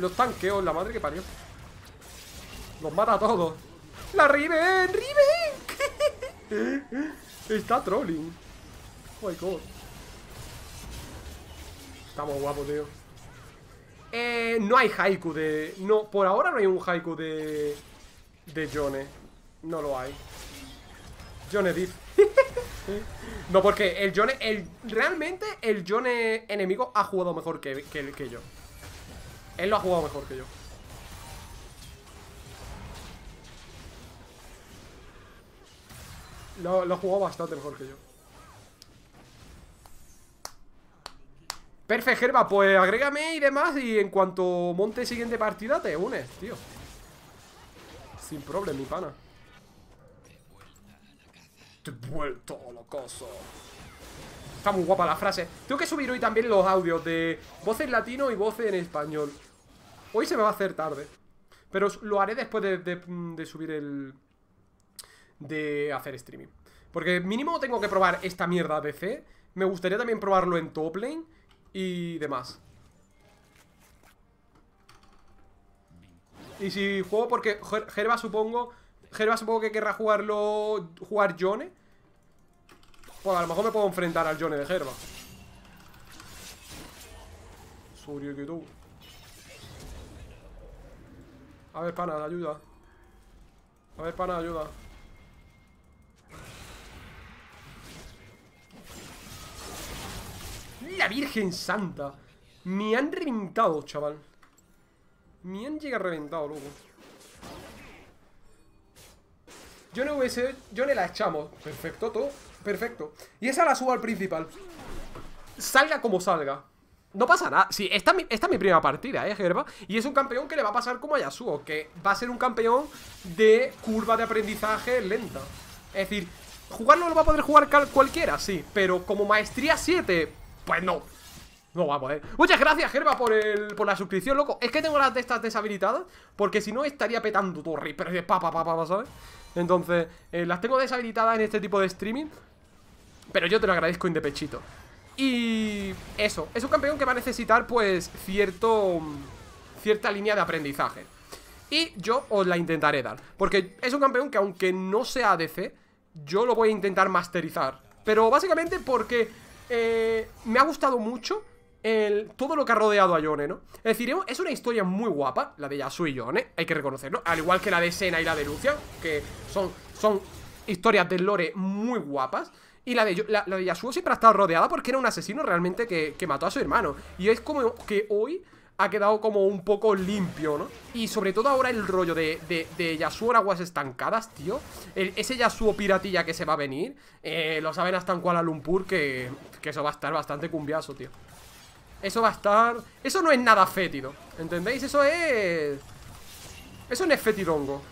Speaker 1: los tanqueos, oh, la madre que parió. Los mata a todos. ¡La Riven! ¡Riven! Está trolling. Oh my god. Estamos guapos, tío. Eh, no hay haiku de... No, por ahora no hay un haiku de... De Jone. No lo hay. Jone Diff. no, porque el Jone... El, realmente el Jone enemigo ha jugado mejor que, que yo. Él lo ha jugado mejor que yo. Lo, ha jugado bastante mejor que yo. Perfecto, Gerba, pues agrégame y demás Y en cuanto monte siguiente partida te unes, tío Sin problema, mi pana Te he vuelto a Está muy guapa la frase Tengo que subir hoy también los audios de voces latino y voces en español Hoy se me va a hacer tarde. Pero lo haré después mm, de, subir el... De hacer streaming. Porque mínimo tengo que probar esta mierda de Me gustaría también probarlo en top lane y demás. Y si juego porque Gerba supongo Gerba supongo que querrá jugarlo Jugar Yone Bueno, pues a lo mejor me puedo enfrentar al Jone de Gerba Surio YouTube. A ver, pana, ayuda. A ver, pana, ayuda. ¡La Virgen Santa! Me han reventado, chaval. Me han llegado reventado, loco. Yo no hubiese... Yo no la echamos. Perfecto, todo. Perfecto. Y esa la subo al principal. Salga como salga. No pasa nada. Sí, esta, es mi primera partida, ¿eh, Gerba? Y es un campeón que le va a pasar como a Yasuo, que va a ser un campeón de curva de aprendizaje lenta. Es decir, jugarlo lo va a poder jugar cualquiera, sí, pero como maestría 7, pues no. No va a poder. Muchas gracias, Gerba, por, la suscripción, loco. Es que tengo las de estas deshabilitadas, porque si no estaría petando torre, pero de pa, pa, ¿sabes? Entonces, eh, las tengo deshabilitadas en este tipo de streaming, pero yo te lo agradezco indepechito. Y eso, es un campeón que va a necesitar pues cierto cierta línea de aprendizaje. Y yo os la intentaré dar, porque es un campeón que aunque no sea ADC, yo lo voy a intentar masterizar. Pero básicamente porque eh, me ha gustado mucho todo lo que ha rodeado a Yone, ¿no? Es decir, es una historia muy guapa, la de Yasuo y Yone, hay que reconocerlo, al igual que la de Sena y la de Lucia que son, son historias de lore muy guapas. Y la de, la, de Yasuo siempre ha estado rodeada porque era un asesino realmente que, mató a su hermano. Y es como que hoy ha quedado como un poco limpio, ¿no? Y sobre todo ahora el rollo de, de, Yasuo en aguas estancadas, tío. ese Yasuo piratilla que se va a venir, eh, lo saben hasta en Kuala Lumpur que, que eso va a estar bastante cumbiazo, tío. Eso va a estar... Eso no es nada fétido, ¿entendéis? Eso es... Eso no es fetidongo.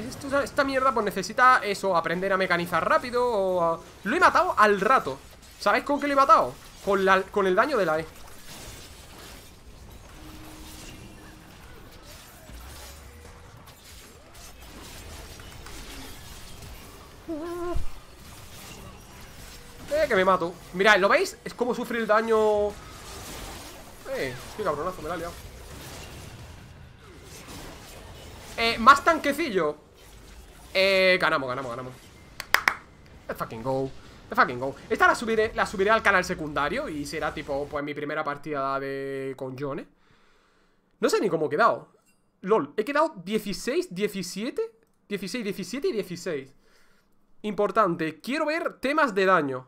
Speaker 1: esta mierda pues necesita eso, aprender a mecanizar rápido Lo he matado al rato. ¿Sabéis con qué lo he matado? Con, con el daño de la E. Eh, que me mato Mirad, ¿lo veis? Es como sufre el daño Eh, qué cabronazo, me la he liado Eh, más tanquecillo eh, ganamos, ganamos, ganamos Let's fucking go Let's fucking go Esta la subiré, la subiré al canal secundario Y será tipo, pues mi primera partida de... con eh No sé ni cómo he quedado LOL, he quedado 16, 17 16, 17 y 16 Importante, quiero ver temas de daño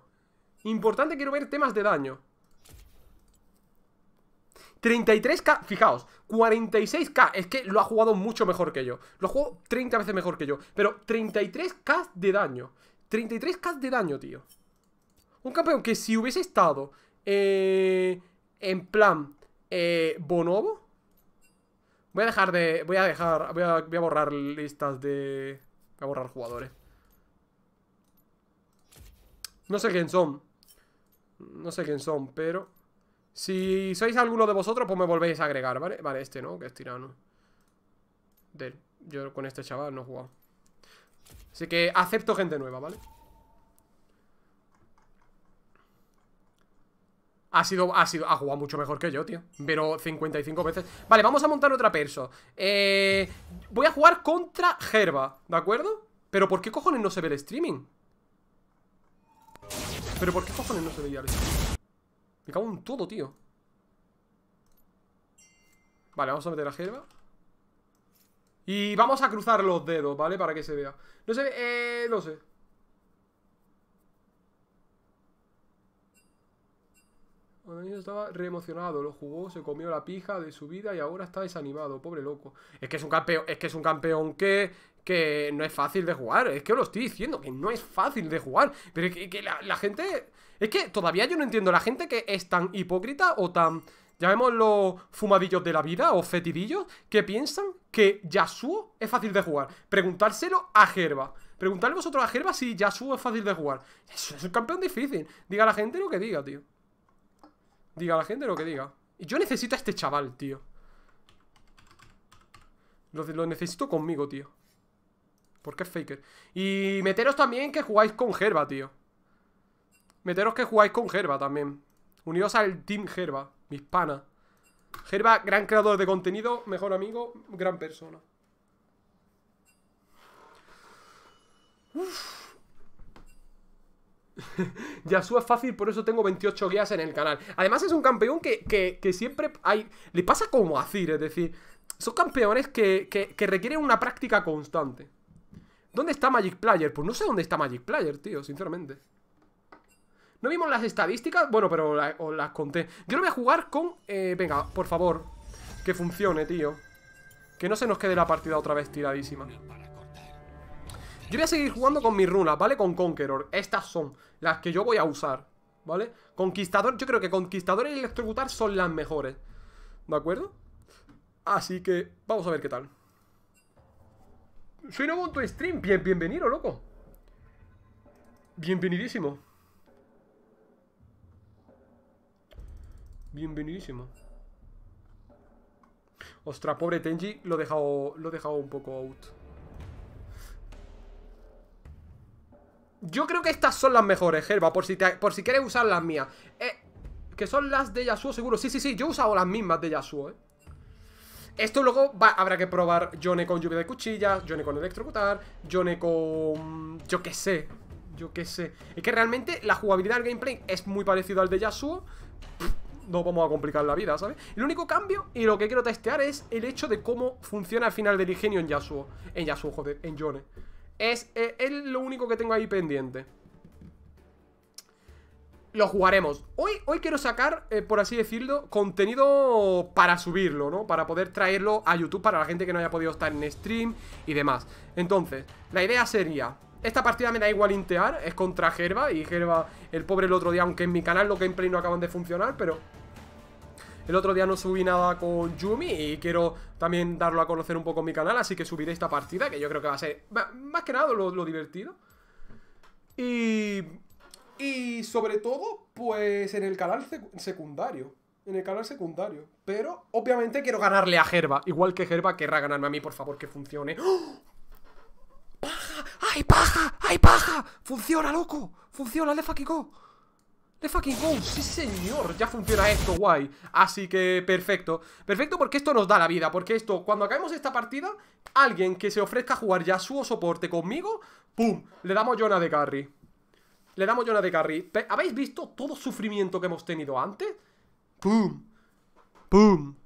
Speaker 1: Importante, quiero ver temas de daño 33k, fijaos 46k, es que lo ha jugado mucho mejor que yo. Lo juego 30 veces mejor que yo. Pero 33k de daño. 33k de daño, tío. Un campeón que si hubiese estado eh, en plan eh, Bonobo. Voy a dejar de... Voy a dejar... Voy a, voy a borrar listas de... Voy a borrar jugadores. No sé quién son. No sé quién son, pero... Si sois alguno de vosotros, pues me volvéis a agregar, ¿vale? Vale, este, ¿no? Que es tirano. Yo con este chaval no he jugado. Así que acepto gente nueva, ¿vale? Ha sido, ha sido, ha jugado mucho mejor que yo, tío Pero 55 veces Vale, vamos a montar otra perso eh, Voy a jugar contra Gerba, ¿de acuerdo? Pero ¿por qué cojones no se ve el streaming? Pero ¿por qué cojones no se veía el streaming? Me cago en todo, tío. Vale, vamos a meter la hierba. Y vamos a cruzar los dedos, ¿vale? Para que se vea. No se ve... Eh, no sé. Cuando niño estaba reemocionado, lo jugó, se comió la pija de su vida y ahora está desanimado, pobre loco. Es que es un campeón, es que es un campeón que, que no es fácil de jugar. Es que os lo estoy diciendo, que no es fácil de jugar. Pero es que, la, gente. Es que todavía yo no entiendo la gente que es tan hipócrita o tan, llamémoslo, fumadillos de la vida o fetidillos, que piensan que Yasuo es fácil de jugar. Preguntárselo a Gerba. Preguntadle vosotros a Gerba si Yasuo es fácil de jugar. Eso es un campeón difícil. Diga la gente lo que diga, tío. Diga la gente lo que diga. Y yo necesito a este chaval, tío. Lo, necesito conmigo, tío. Porque es faker. Y meteros también que jugáis con Gerba, tío. Meteros que jugáis con Gerba también. Unidos al Team Gerba, mis pana. Gerba, gran creador de contenido, mejor amigo, gran persona. ya Yasuo es fácil, por eso tengo 28 guías en el canal. Además es un campeón que, siempre hay... Le pasa como a Cir, es decir, son campeones que, que, requieren una práctica constante. ¿Dónde está Magic Player? Pues no sé dónde está Magic Player, tío, sinceramente. No vimos las estadísticas, bueno, pero las conté. Yo lo voy a jugar con... Eh, venga, por favor, que funcione, tío. Que no se nos quede la partida otra vez tiradísima. Yo voy a seguir jugando con mis runas, ¿vale? Con Conqueror. Estas son las que yo voy a usar, ¿vale? Conquistador, yo creo que Conquistador y Electrocutar son las mejores. ¿De acuerdo? Así que vamos a ver qué tal. Soy nuevo en tu stream. bienvenido, loco. Bienvenidísimo. Bienvenidísimo. Ostras, pobre Tenji, lo he dejado, lo dejado un poco out. Yo creo que estas son las mejores, Gerba, por si, por si quieres usar las mías. Eh, que son las de Yasuo, seguro. Sí, sí, sí, yo he usado las mismas de Yasuo, eh. Esto luego va, habrá que probar Yone con lluvia de cuchillas, Yone con electrocutar, Yone con... yo qué sé, yo qué sé. Es que realmente la jugabilidad del gameplay es muy parecido al de Yasuo. No vamos a complicar la vida, ¿sabes? El único cambio y lo que quiero testear es el hecho de cómo funciona al final del ingenio en Yasuo. En Yasuo, joder, en Yone. Eh, es, lo único que tengo ahí pendiente. Lo jugaremos. Hoy, hoy quiero sacar, eh, por así decirlo, contenido para subirlo, ¿no? Para poder traerlo a YouTube para la gente que no haya podido estar en stream y demás. Entonces, la idea sería esta partida me da igual intear, es contra Gerba y Gerba, el pobre el otro día, aunque en mi canal los gameplay no acaban de funcionar, pero el otro día no subí nada con Yumi y quiero también darlo a conocer un poco en mi canal, así que subiré esta partida, que yo creo que va a ser más que nada lo, divertido. Y... Y sobre todo, pues en el canal secundario. En el canal secundario. Pero obviamente quiero ganarle a Gerba. Igual que Gerba querrá ganarme a mí, por favor, que funcione. ¡Oh! paja! ¡Ay, paja! ¡Funciona, loco! ¡Funciona, le Kiko! The fucking go, sí señor, ya funciona esto, guay Así que perfecto Perfecto porque esto nos da la vida, porque esto Cuando acabemos esta partida, alguien que se ofrezca a jugar ya su soporte conmigo Pum, le damos Jonah de carry Le damos Jonah de carry ¿Habéis visto todo sufrimiento que hemos tenido antes? Pum Pum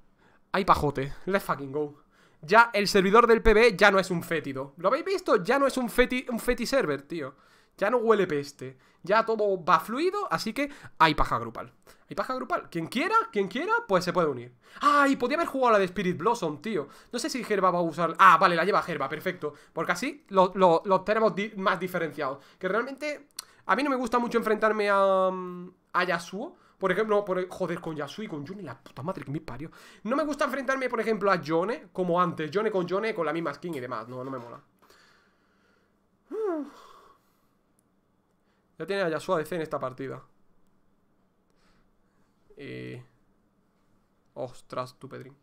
Speaker 1: Hay pajote, let's fucking go Ya el servidor del PB ya no es un fétido ¿Lo habéis visto? Ya no es un feti, un feti server, tío ya no huele peste. Ya todo va fluido, así que hay paja grupal. Hay paja grupal. Quien quiera, quien quiera, pues se puede unir. ¡Ay! podía haber jugado la de Spirit Blossom, tío. No sé si Gerba va a usar... Ah, vale, la lleva Gerba, perfecto. Porque así los lo, tenemos más diferenciados. Que realmente... A mí no me gusta mucho enfrentarme a... Mm, a Yasuo. Por ejemplo, por, joder, con y con Yone, la puta madre que me parió. No me gusta enfrentarme, por ejemplo, a Jone como antes. Yone con Jone con la misma skin y demás. No, no me mola. Ya tiene a Yasuo ADC en esta partida. Ostras, tu Pedrin.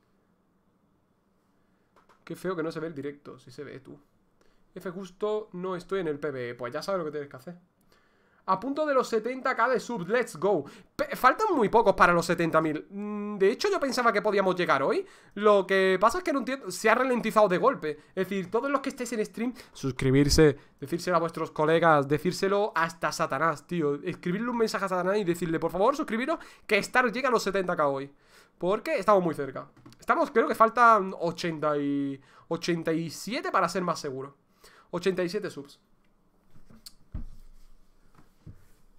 Speaker 1: Qué feo que no se ve el directo, si se ve tú. F justo no estoy en el PBE Pues ya sabes lo que tienes que hacer. A punto de los 70k de subs, let's go Faltan muy pocos para los 70.000 mm, De hecho yo pensaba que podíamos llegar hoy Lo que pasa es que no entiendo Se ha ralentizado de golpe Es decir, todos los que estéis en stream Suscribirse, decírselo a vuestros colegas Decírselo hasta Satanás, tío Escribirle un mensaje a Satanás y decirle Por favor suscribiros que Star llega a los 70k hoy Porque estamos muy cerca Estamos, creo que faltan 80 y... 87 para ser más seguro 87 subs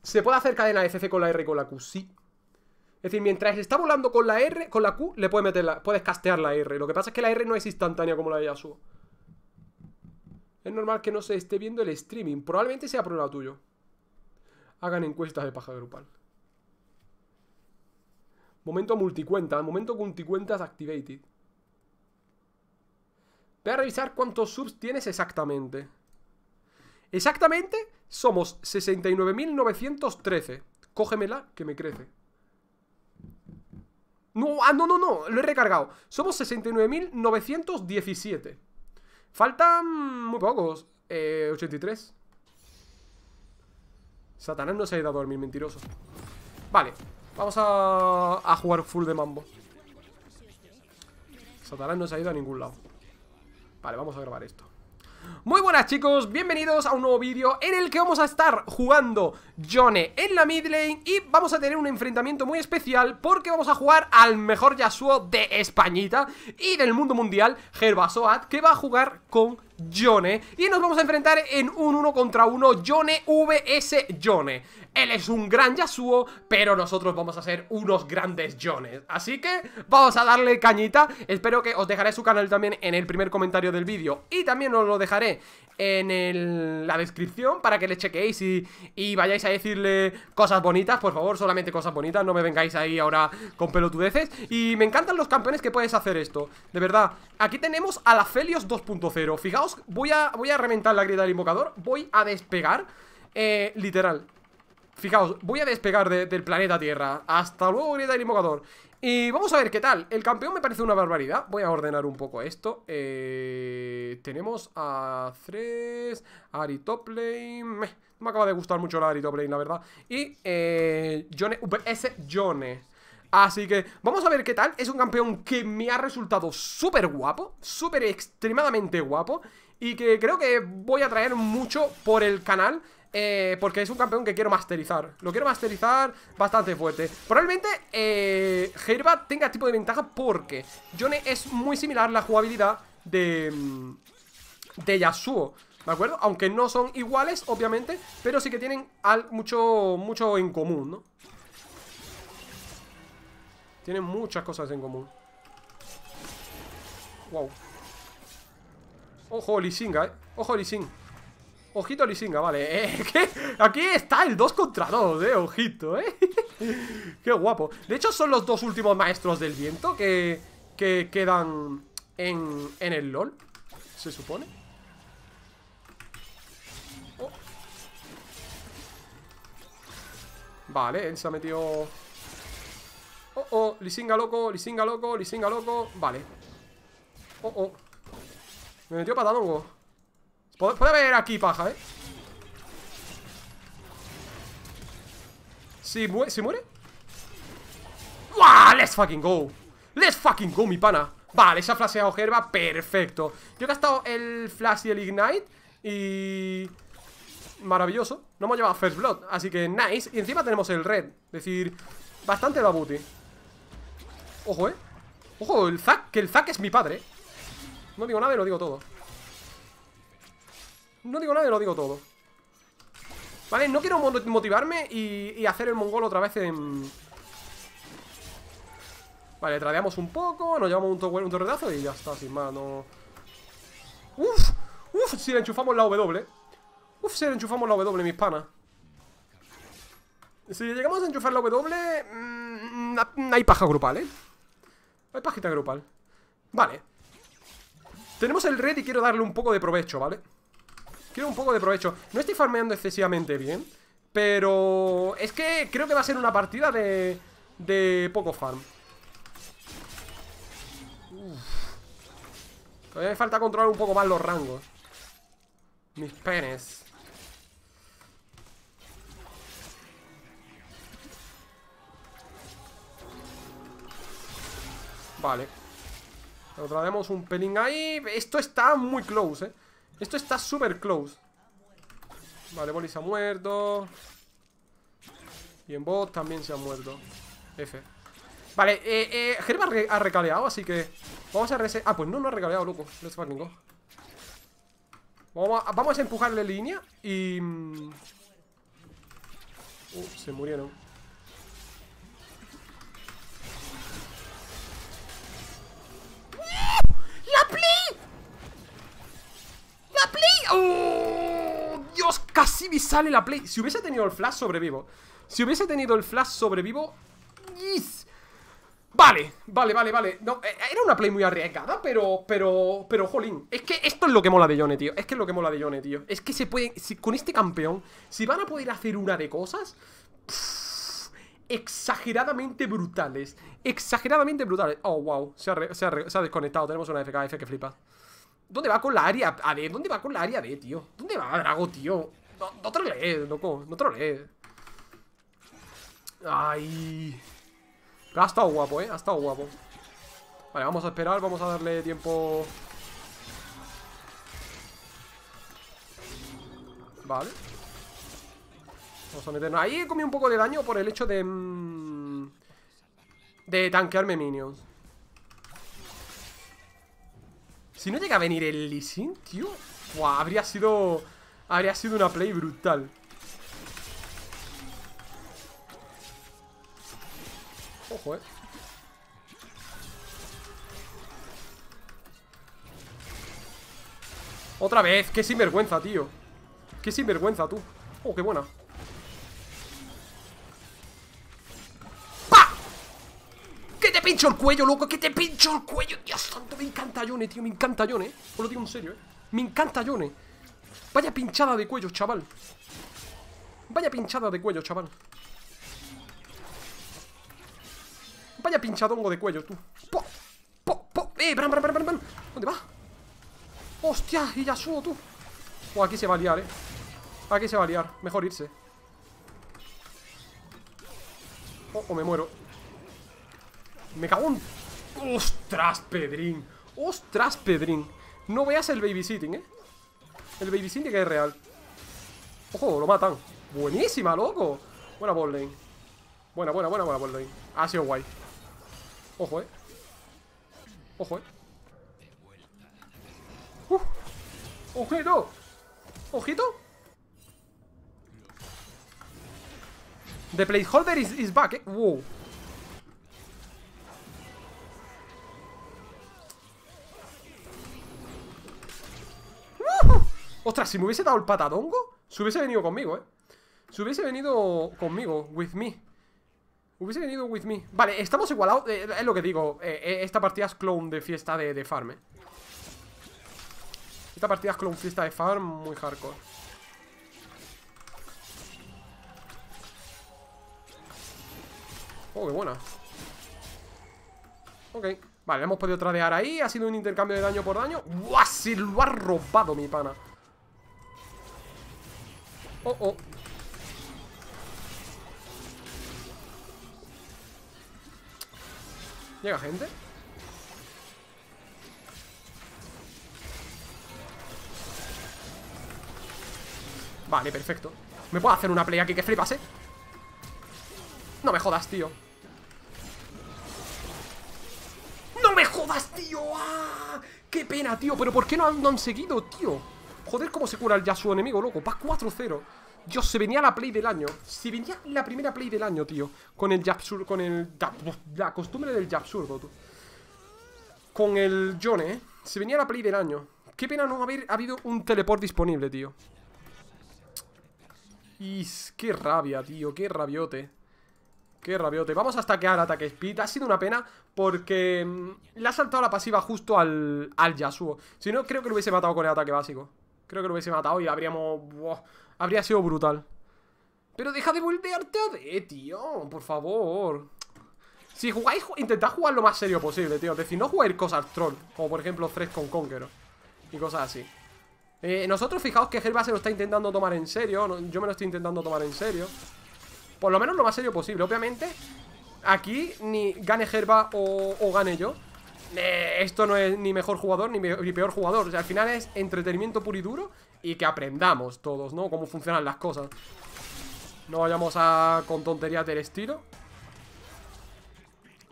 Speaker 1: ¿Se puede hacer cadena FC con la R y con la Q? Sí. Es decir, mientras está volando con la R, con la Q, le puedes meter puedes castear la R. Lo que pasa es que la R no es instantánea como la de Yasuo. Es normal que no se esté viendo el streaming. Probablemente sea problema tuyo. Hagan encuestas de paja grupal. Momento multicuenta, Momento multicuentas activated. Voy a revisar cuántos subs tienes exactamente. Exactamente somos 69.913. Cógemela, que me crece. No, ah, no, no, no, lo he recargado. Somos 69.917. Faltan muy pocos. Eh, 83. Satanás no se ha ido a dormir, mentiroso. Vale, vamos a, a jugar full de mambo. Satanás no se ha ido a ningún lado. Vale, vamos a grabar esto. Muy buenas chicos, bienvenidos a un nuevo vídeo en el que vamos a estar jugando Yone en la mid lane y vamos a tener un enfrentamiento muy especial porque vamos a jugar al mejor Yasuo de Españita y del mundo mundial, Gervasoat, que va a jugar con Yone Y nos vamos a enfrentar en un uno contra uno Yone VS Yone Él es un gran Yasuo, pero nosotros vamos a ser unos grandes Yones Así que vamos a darle cañita Espero que os dejaré su canal también en el primer comentario del vídeo Y también os lo dejaré en la descripción para que le chequeéis y, vayáis a decirle cosas bonitas, por favor, solamente cosas bonitas, no me vengáis ahí ahora con pelotudeces. Y me encantan los campeones que puedes hacer esto, de verdad. Aquí tenemos a la Felios 2.0, fijaos, voy a, voy a reventar la grieta del invocador, voy a despegar, eh, literal. Fijaos, voy a despegar del planeta Tierra Hasta luego, grieta del invocador y vamos a ver qué tal. El campeón me parece una barbaridad. Voy a ordenar un poco esto. Eh, tenemos a 3, Ari Toplane. me acaba de gustar mucho la Ari la verdad. Y eh, Jone, Así que vamos a ver qué tal. Es un campeón que me ha resultado súper guapo, súper extremadamente guapo. Y que creo que voy a traer mucho por el canal. Eh, porque es un campeón que quiero masterizar Lo quiero masterizar bastante fuerte Probablemente eh, Herba tenga tipo de ventaja porque Yone es muy similar la jugabilidad de, mm, de Yasuo ¿De acuerdo? Aunque no son iguales, obviamente Pero sí que tienen mucho, mucho en común, ¿no? Tienen muchas cosas en común Wow Ojo Lee ¿eh? Ojo Lee Ojito Lisinga, vale. Eh, aquí está el 2 contra 2, eh. Ojito, eh. Qué guapo. De hecho, son los dos últimos maestros del viento que, que quedan en, en el LOL, se supone. Oh. Vale, él se ha metido... Oh, oh, Lisinga loco, Lisinga loco, Lisinga loco. Vale. Oh, oh. Me metió patadongo Puede haber aquí paja, ¿eh? Si, si muere ¡Wow! ¡Let's fucking go! ¡Let's fucking go, mi pana! Vale, se ha flasheado Gerba, perfecto Yo he gastado el flash y el ignite Y... Maravilloso No hemos llevado first blood, así que nice Y encima tenemos el red, es decir Bastante babuti Ojo, eh Ojo, el Zack, que el Zack es mi padre No digo nada y lo digo todo no digo nada y lo digo todo. Vale, no quiero motivarme y, hacer el mongol otra vez en... Vale, tradeamos un poco, nos llevamos un, torredazo y ya está, sin más, ¡Uf! ¡Uf! Si le enchufamos la W. ¡Uf! Si le enchufamos la W, mis panas. Si llegamos a enchufar la W... No mm, mm, mm, hay paja grupal, ¿eh? Hay pajita grupal. Vale. Tenemos el red y quiero darle un poco de provecho, ¿vale? vale Quiero un poco de provecho No estoy farmeando excesivamente bien Pero es que creo que va a ser una partida de, de poco farm Todavía me falta controlar un poco más los rangos Mis penes Vale Lo traemos un pelín ahí Esto está muy close, eh esto está súper close. Vale, se ha muerto. Y en bot también se ha muerto. F. Vale, eh, eh, ha recaleado, así que... Vamos a reset... Ah, pues no, no ha recaleado, loco. Let's fucking go. Vamos a, empujarle línea y... Mm, uh, se murieron. ¡La Play! ¡Oh! ¡Dios! Casi me sale la play. Si hubiese tenido el flash, sobrevivo. Si hubiese tenido el flash, sobrevivo. Vale, vale, vale, vale. Eh, eh, era una play muy arriesgada, pero, pero, pero, jolín. Es que esto es lo que mola de Yone, tío. Es que es lo que mola de Yone, tío. Es que se puede, con este campeón, si van a poder hacer una de cosas... exageradamente brutales. Exageradamente brutales. Oh, wow. se ha desconectado. Tenemos una FKF que flipa. ¿Dónde va con la área ver ¿Dónde va con la área D, tío? ¿Dónde va Drago, tío? No, no trolees, loco, no trolees Ay ha estado guapo, eh, ha estado guapo Vale, vamos a esperar, vamos a darle tiempo Vale Vamos a meternos Ahí he comido un poco de daño por el hecho de mm, De tanquearme minions Si no llega a venir el leasing tío Buah, habría sido... Habría sido una play brutal Ojo, eh Otra vez, qué sinvergüenza, tío Qué sinvergüenza, tú Oh, qué buena pincho el cuello, loco, que te pincho el cuello. Dios santo, me encanta Yone, tío, me encanta Yone. lo digo en serio, eh. Me encanta Yone. Vaya pinchada de cuello, chaval. Vaya pinchada de cuello, chaval. Vaya pinchadongo de cuello, tú. Po, po, po. Eh, bram, bram, bram, bram. ¿Dónde va? Hostia, y ya subo, tú. Oh, aquí se va a liar, eh. Aquí se va a liar. Mejor irse. Oh, o me muero. Me cago en... ¡Ostras, Pedrín! ¡Ostras, Pedrín! No veas el babysitting, ¿eh? El babysitting que es real. ¡Ojo, lo matan! ¡Buenísima, loco! Buena ball Buena, buena, buena, buena ball lane. Ha sido guay. Ojo, eh. Ojo, eh. ¡Uf! ¡Ojito! ¡Ojito! The placeholder is, is back, eh. ¡Wow! Ostras, si me hubiese dado el patadongo se hubiese venido conmigo, ¿eh? Se hubiese venido conmigo, with me. Hubiese venido with me. Vale, estamos igualados. Eh, es lo que digo. Eh, eh, esta partida es clone de fiesta de, farm, eh. Esta partida es clone fiesta de farm muy hardcore. Oh, qué buena. Ok. Vale, hemos podido tradear ahí. Ha sido un intercambio de daño por daño. ¡Buah! si lo ha robado mi pana. Oh, oh. ¿Llega gente? Vale, perfecto ¿Me puedo hacer una play aquí que flipas, eh? No me jodas, tío ¡No me jodas, tío! ¡Ah! ¡Qué pena, tío! ¿Pero por qué no han, no seguido, tío? Joder, cómo se cura el Yasuo enemigo, loco. Va 4-0. Dios, se venía la play del año. Se venía la primera play del año, tío. Con el Japsur, con el... La costumbre del Japsurdo, tú. Con el Jone, ¿eh? Se venía la play del año. Qué pena no haber habido un teleport disponible, tío. Y qué rabia, tío. Qué rabiote. Qué rabiote. Vamos a stackear ataque speed. Ha sido una pena porque mm, le ha saltado la pasiva justo al, al Yasuo. Si no, creo que lo hubiese matado con el ataque básico. Creo que lo hubiese matado y habríamos... habría sido brutal. Pero deja de voltearte a D, tío. Por favor. Si jugáis, intentad jugar lo más serio posible, tío. Es decir, no jugar cosas troll. Como por ejemplo tres con Conqueror. Y cosas así. Eh, nosotros fijaos que Herba se lo está intentando tomar en serio. yo me lo estoy intentando tomar en serio. Por lo menos lo más serio posible. Obviamente, aquí ni gane Gerba o, gane yo esto no es ni mejor jugador ni, peor jugador. O sea, al final es entretenimiento puro y duro y que aprendamos todos, ¿no? Cómo funcionan las cosas. No vayamos a con tonterías del estilo.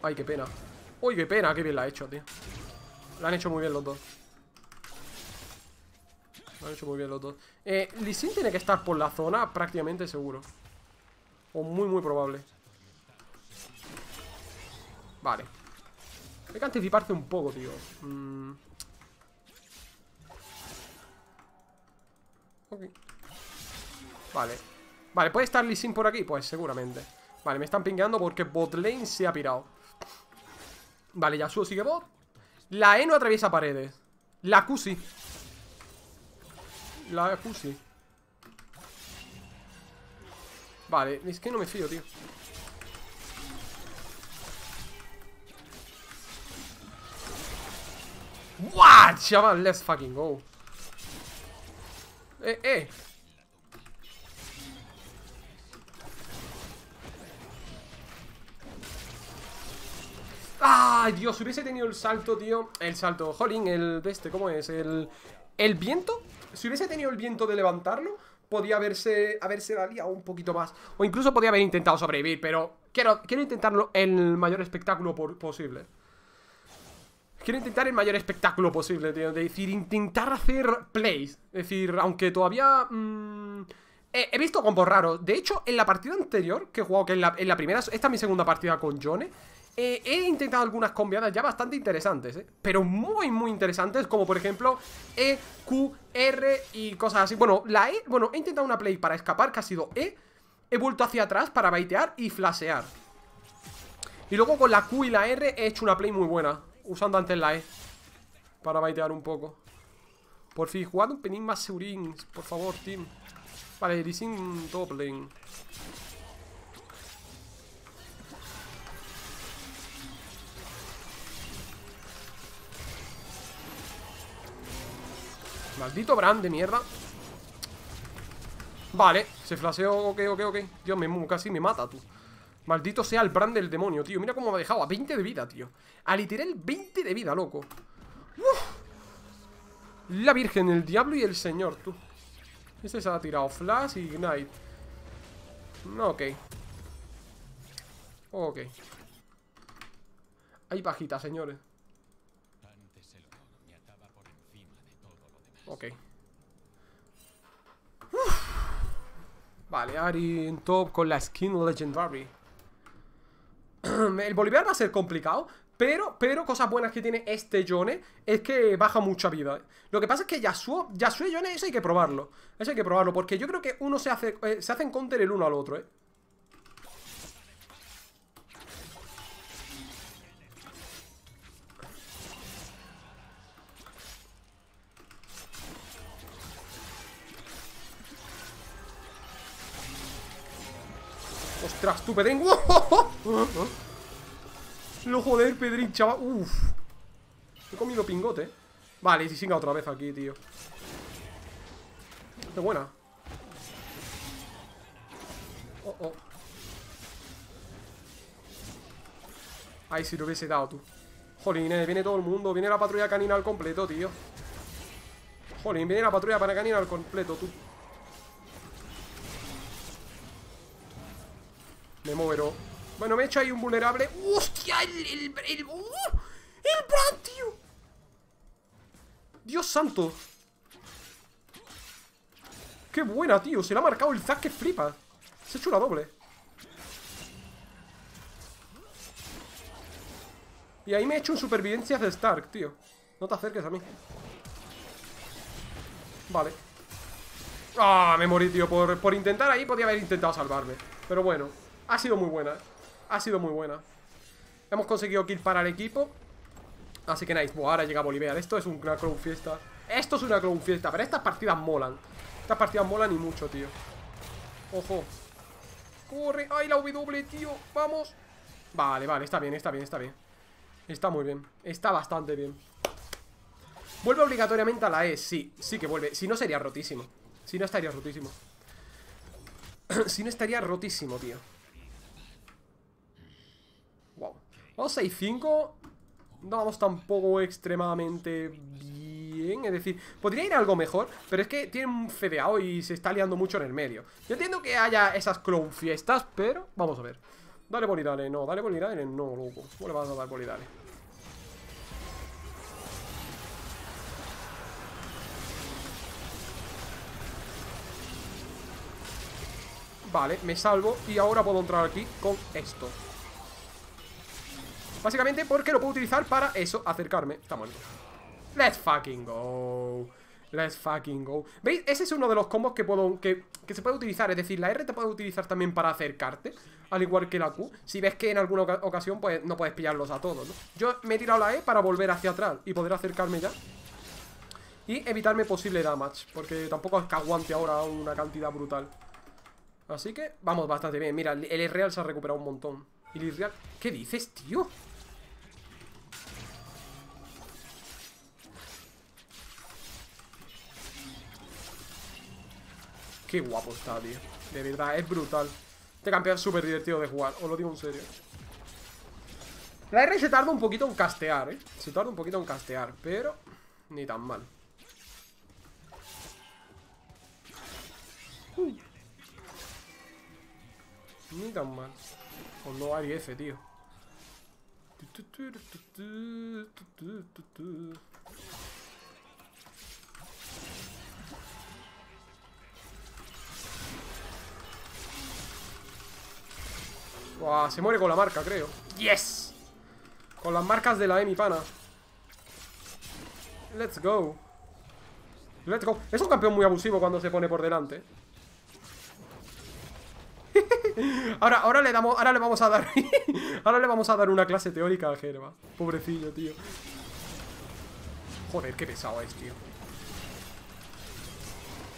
Speaker 1: Ay, qué pena. Uy, qué pena, qué bien la ha hecho, tío. La han hecho muy bien los dos. La han hecho muy bien los dos. Eh, Lissin tiene que estar por la zona prácticamente seguro. O muy, muy probable. Vale. Hay que anticiparse un poco, tío. Mm. Vale. Vale, ¿puede estar Lee por aquí? Pues seguramente. Vale, me están pingueando porque botlane se ha pirado. Vale, Yasuo sigue bot. La E no atraviesa paredes. La Q La Q Vale, es que no me fío, tío. ¡What! Chaval, let's fucking go. Eh, eh. ¡Ay, Dios! Si Hubiese tenido el salto, tío. El salto, jolín, el de este, ¿cómo es? El, el viento. Si hubiese tenido el viento de levantarlo, podía haberse, haberse liado un poquito más. O incluso podía haber intentado sobrevivir, pero quiero, quiero intentarlo el mayor espectáculo posible. Quiero intentar el mayor espectáculo posible, tío. decir, intentar hacer plays. Es decir, aunque todavía... Mm, he, visto combos raros. De hecho, en la partida anterior que he jugado, que en la, primera... Esta es mi segunda partida con Jone. Eh, he intentado algunas combiadas ya bastante interesantes, eh, Pero muy, muy interesantes, como por ejemplo E, Q, R y cosas así. Bueno, la E... Bueno, he intentado una play para escapar, que ha sido E. He vuelto hacia atrás para baitear y flashear. Y luego con la Q y la R he hecho una play muy buena usando antes la E para baitear un poco. Por fin, jugad un pelín más segurín, por favor, team. Vale, Rising top Maldito Brand de mierda. Vale, se flaseó. Ok, ok, ok. Dios, me, casi me mata, tú. Maldito sea el brand del demonio, tío. Mira cómo me ha dejado. A 20 de vida, tío. A literal 20 de vida, loco. La virgen, el diablo y el señor, tú. Este se ha tirado Flash y Ignite. Ok. Ok. Hay pajita, señores. Ok. Vale, Ari en top con la skin legendary. el boliviano va a ser complicado, pero, pero cosas buenas que tiene este Yone es que baja mucha vida. Lo que pasa es que Yasuo, Yasuo y Yone, eso hay que probarlo. Eso hay que probarlo, porque yo creo que uno se hace, eh, se hacen counter el uno al otro, ¿eh? ¡Tras tú, Pedrín! ¡Oh, ¡Lo joder, pedrin chaval! ¡Uf! He comido pingote. Vale, y si siga otra vez aquí, tío. ¡Qué buena! ¡Oh, oh! Ay, si lo hubiese dado, tú. eh! viene todo el mundo. Viene la patrulla canina al completo, tío. Jolín, viene la patrulla para canina al completo, tú. Me muero. Bueno, me he hecho ahí un vulnerable. ¡Hostia! El... ¡El, el, ¡uh! tío! ¡Dios santo! ¡Qué buena, tío! Se le ha marcado el Zack que flipa. Se ha hecho la doble. Y ahí me he hecho un Supervivencia de Stark, tío. No te acerques a mí. Vale. Ah, me morí, tío. Por, por intentar ahí podía haber intentado salvarme. Pero bueno. Ha sido muy buena, Ha sido muy buena. Hemos conseguido kill para el equipo. Así que nice. Buah, ahora llega Bolivia. Esto es una clown fiesta. Esto es una clown fiesta. Pero estas partidas molan. Estas partidas molan y mucho, tío. Ojo. Corre. ¡Ay, la W, e, tío! ¡Vamos! Vale, vale. Está bien, está bien, está bien. Está muy bien. Está bastante bien. Vuelve obligatoriamente a la E. Sí, sí que vuelve. Si no, sería rotísimo. Si no, estaría rotísimo. si no, estaría rotísimo, tío. Vamos 6-5. No vamos tampoco extremadamente bien. Es decir, podría ir algo mejor, pero es que tiene un fedeado y se está liando mucho en el medio. Yo entiendo que haya esas clown fiestas, pero vamos a ver. Dale dale no, dale dale no, loco. le vas a dar dale Vale, me salvo y ahora puedo entrar aquí con esto. Básicamente porque lo puedo utilizar para eso, acercarme. Está mal Let's fucking go. Let's fucking go. ¿Veis? Ese es uno de los combos que puedo que, que, se puede utilizar. Es decir, la R te puede utilizar también para acercarte. Al igual que la Q. Si ves que en alguna ocasión pues no puedes pillarlos a todos, ¿no? Yo me he tirado la E para volver hacia atrás y poder acercarme ya. Y evitarme posible damage. Porque tampoco es que aguante ahora una cantidad brutal. Así que vamos bastante bien. Mira, el real se ha recuperado un montón. y ¿Qué dices, tío? Qué guapo está, tío. De verdad, es brutal. Este campeón es súper divertido de jugar, os lo digo en serio. La R se tarda un poquito en castear, ¿eh? Se tarda un poquito en castear, pero ni tan mal. Ni tan mal. O no hay F, tío. se muere con la marca, creo. ¡Yes! Con las marcas de la Emi pana. Let's go. Let's go. Es un campeón muy abusivo cuando se pone por delante. ahora, ahora le damos, ahora le vamos a dar. ahora le vamos a dar una clase teórica a Gerva Pobrecillo, tío. Joder, qué pesado es, tío.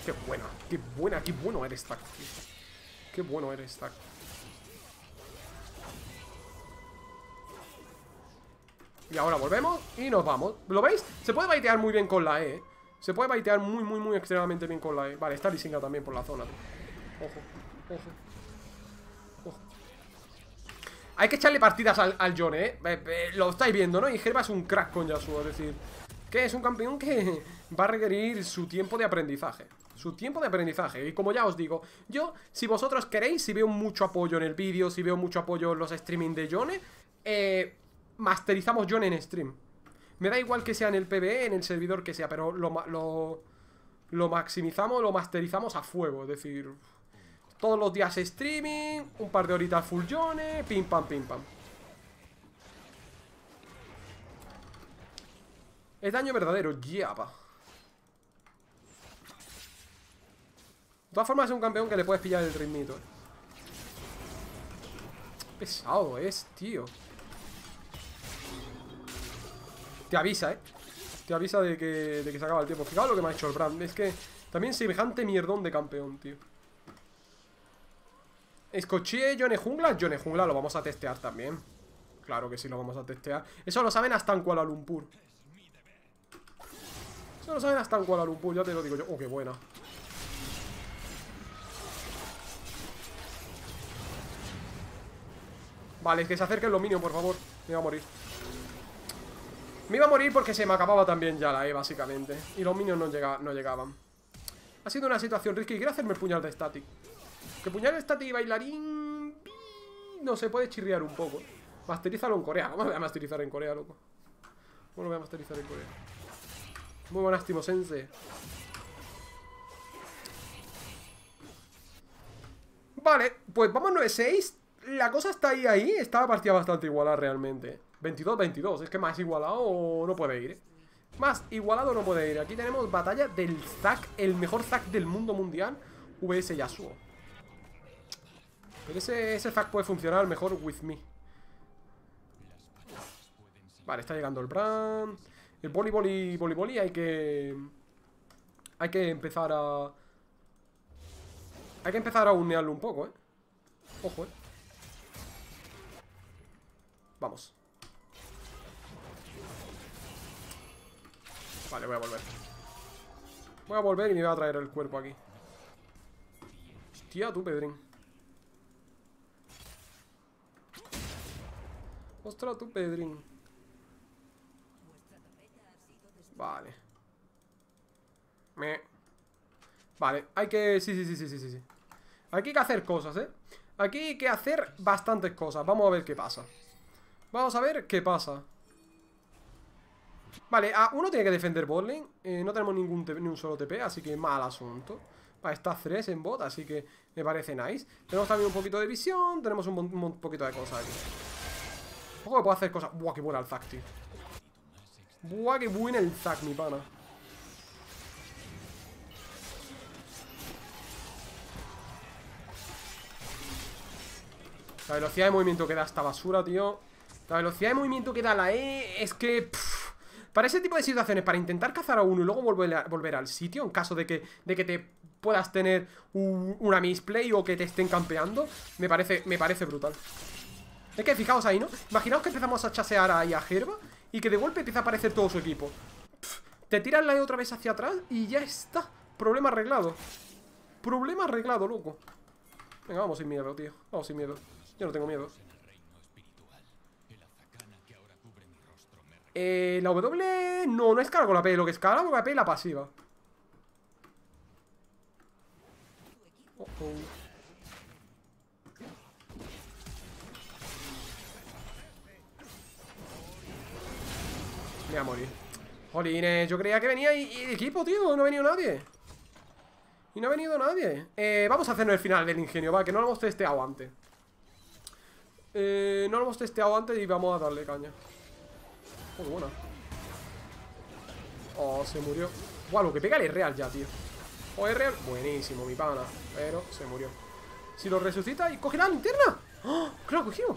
Speaker 1: Qué buena, qué buena, qué bueno eres, tío. Qué bueno eres, tío. Y ahora volvemos y nos vamos. ¿Lo veis? Se puede baitear muy bien con la E, ¿eh? Se puede baitear muy, muy, muy extremadamente bien con la E. Vale, está también por la zona. Ojo, ojo. Ojo. Hay que echarle partidas al, al John, ¿eh? Eh, Lo estáis viendo, ¿no? Y Gerba es un crack con Yasuo, es decir... Que es un campeón que va a requerir su tiempo de aprendizaje su tiempo de aprendizaje. Y como ya os digo, yo, si vosotros queréis, si veo mucho apoyo en el vídeo, si veo mucho apoyo en los streaming de Yone, eh, masterizamos John en stream. Me da igual que sea en el PBE, en el servidor que sea, pero lo, lo, maximizamos, lo masterizamos a fuego. Es decir, todos los días streaming, un par de horitas full Jones, pim pam, pim pam. Es daño verdadero, yapa. De todas formas es un campeón que le puedes pillar el ritmito. Pesado es, tío. Te avisa, ¿eh? Te avisa de que, de que se acaba el tiempo. Fijaos lo que me ha hecho el Brand. Es que también semejante mierdón de campeón, tío. yo Jone Jungla. Yone Jungla lo vamos a testear también. Claro que sí lo vamos a testear. Eso lo saben hasta en Kuala Lumpur. Eso lo saben hasta en Kuala Lumpur, ya te lo digo yo. Oh, qué buena. Vale, que se acerquen los minions, por favor. Me va a morir. Me iba a morir porque se me acababa también ya la E, básicamente. Y los minions no, llegaban. Ha sido una situación Y Quiero hacerme el puñal de static. Que puñal de static y bailarín... No se puede chirriar un poco. Masterízalo en Corea. Vamos a masterizar en Corea, loco. Bueno, voy a masterizar en Corea. Muy buenas, sense Vale, pues vamos 9-6. La cosa está ahí, ahí. estaba partida bastante igualada realmente. 22-22. Es que más igualado no puede ir. ¿eh? Más igualado no puede ir. Aquí tenemos batalla del Zack, el mejor Zack del mundo mundial, VS Yasuo. Pero ese, ese Zack puede funcionar mejor with me. Vale, está llegando el Brand. El voleibol y hay que... Hay que empezar a... Hay que empezar a unearlo un poco, ¿eh? Ojo, ¿eh? Vamos. Vale, voy a volver. Voy a volver y me voy a traer el cuerpo aquí. Hostia, tú, Pedrín. Ostras, tú, Pedrín. Vale. Me... Vale, hay que... Sí, sí, sí, sí, sí, sí. Aquí hay que hacer cosas, ¿eh? Aquí hay que hacer bastantes cosas. Vamos a ver qué pasa. Vamos a ver qué pasa. Vale, a ah, uno tiene que defender botlane. Eh, no tenemos ningún ni un solo TP, así que mal asunto. Para estas tres en bot, así que me parece nice. Tenemos también un poquito de visión, tenemos un, poquito de cosas aquí. Poco que puedo hacer cosas. Buah, qué buena el Zac, tío. Buah, qué buena el Zac, mi pana. La velocidad de movimiento que da esta basura, tío. La velocidad de movimiento que da la E es que... Para ese tipo de situaciones, para intentar cazar a uno y luego volver, volver al sitio, en caso de que, de que te puedas tener una misplay o que te estén campeando, me parece, me parece brutal. Es que fijaos ahí, ¿no? Imaginaos que empezamos a chasear ahí a Gerba y que de golpe empieza a aparecer todo su equipo. te tiran la otra vez hacia atrás y ya está. Problema arreglado. Problema arreglado, loco. Venga, vamos sin miedo, tío. Vamos sin miedo. Yo no tengo miedo. Eh, la W... No, no es con la P. Lo que es con la P es la pasiva. Oh, oh. Me voy a morir Jolines, yo creía que venía y, equipo, tío No ha venido nadie Y no ha venido nadie eh, Vamos a hacernos el final del ingenio, va Que no lo hemos testeado antes eh, No lo hemos testeado antes y vamos a darle caña Oh, buena. Oh, se murió. Guau, lo que pega el real ya, tío. Oh, es real. Buenísimo, mi pana. Pero se murió. Si lo resucita y coge la linterna. ¡Oh! ¡Claro, cogido!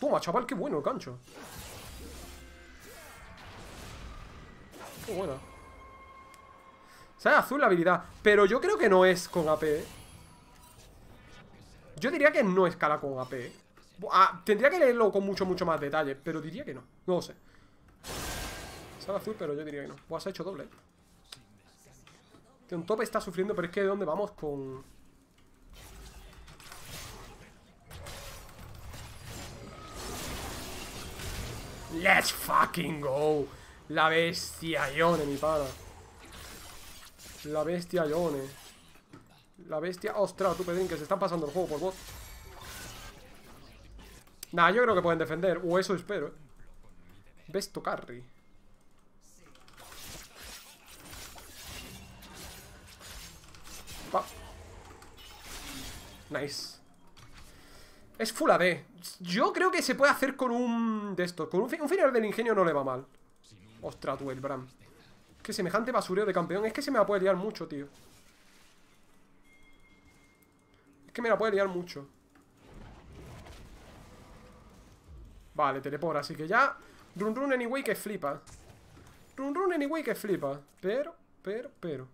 Speaker 1: Toma, chaval, qué bueno el gancho. Qué oh, buena. es azul la habilidad. Pero yo creo que no es con AP. ¿eh? Yo diría que no escala con AP. ¿eh? Ah, tendría que leerlo con mucho, mucho más detalle, pero diría que no. No lo sé. Sale azul, pero yo diría que no. Pues has hecho doble. Que eh. un está sufriendo, pero es que de dónde vamos con... Let's fucking go. La bestia Ione, mi pana. La bestia Ione. La bestia... Ostras, tú, pedín que se están pasando el juego por vos Nah, yo creo que pueden defender. O eso espero, Besto carry. Nice. Es full AD. Yo creo que se puede hacer con un... De estos. Con un, final del ingenio no le va mal. Ostras, tú, el Bram. Qué semejante basureo de campeón. Es que se me la puede liar mucho, tío. Es que me la puede liar mucho. Vale, telepora, así que ya... Run run anyway que flipa. Run run anyway que flipa. Pero, pero, pero...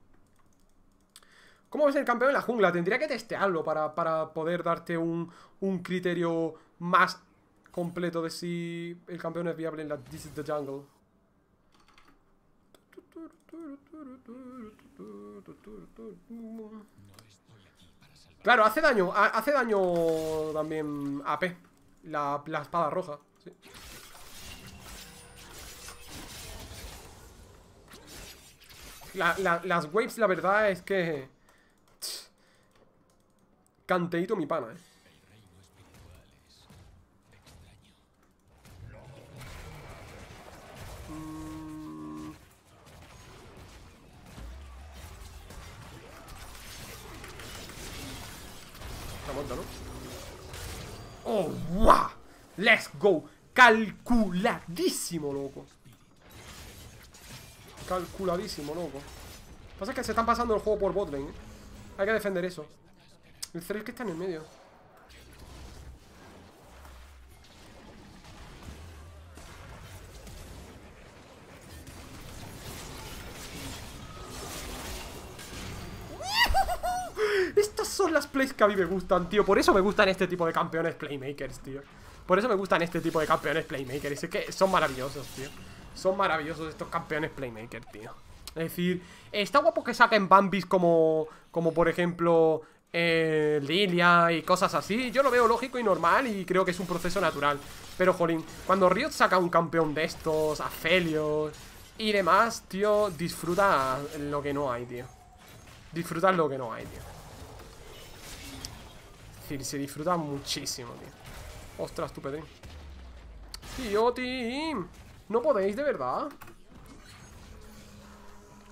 Speaker 1: ¿Cómo ves el campeón en la jungla? Tendría que testearlo para, para poder darte un, criterio más completo de si el campeón es viable en la This is Jungle. Claro, hace daño, hace daño también AP. La, la espada roja, sí. las waves, la verdad es que... Canteíto canteito mi pana, eh. monta, mm. ¿no? Oh, wow. Let's go. Calculadísimo, loco. Calculadísimo, loco. Lo que pasa es que se están pasando el juego por botlane. ¿eh? Hay que defender eso. El Thresh que está en el medio. Es que a mí me gustan, tío. Por eso me gustan este tipo de campeones playmakers, tío. Por eso me gustan este tipo de campeones playmakers. Es que son maravillosos, tío. Son maravillosos estos campeones playmakers, tío. Es decir, está guapo que saquen Bambis como, como por ejemplo, eh, Lilia y cosas así. Yo lo veo lógico y normal y creo que es un proceso natural. Pero, jolín, cuando Riot saca un campeón de estos, Aphelios y demás, tío, disfruta lo que no hay, tío. Disfruta lo que no hay, tío decir, se disfruta muchísimo, tío. Ostras, tú, Pedrín. Tío, team. No podéis, de verdad.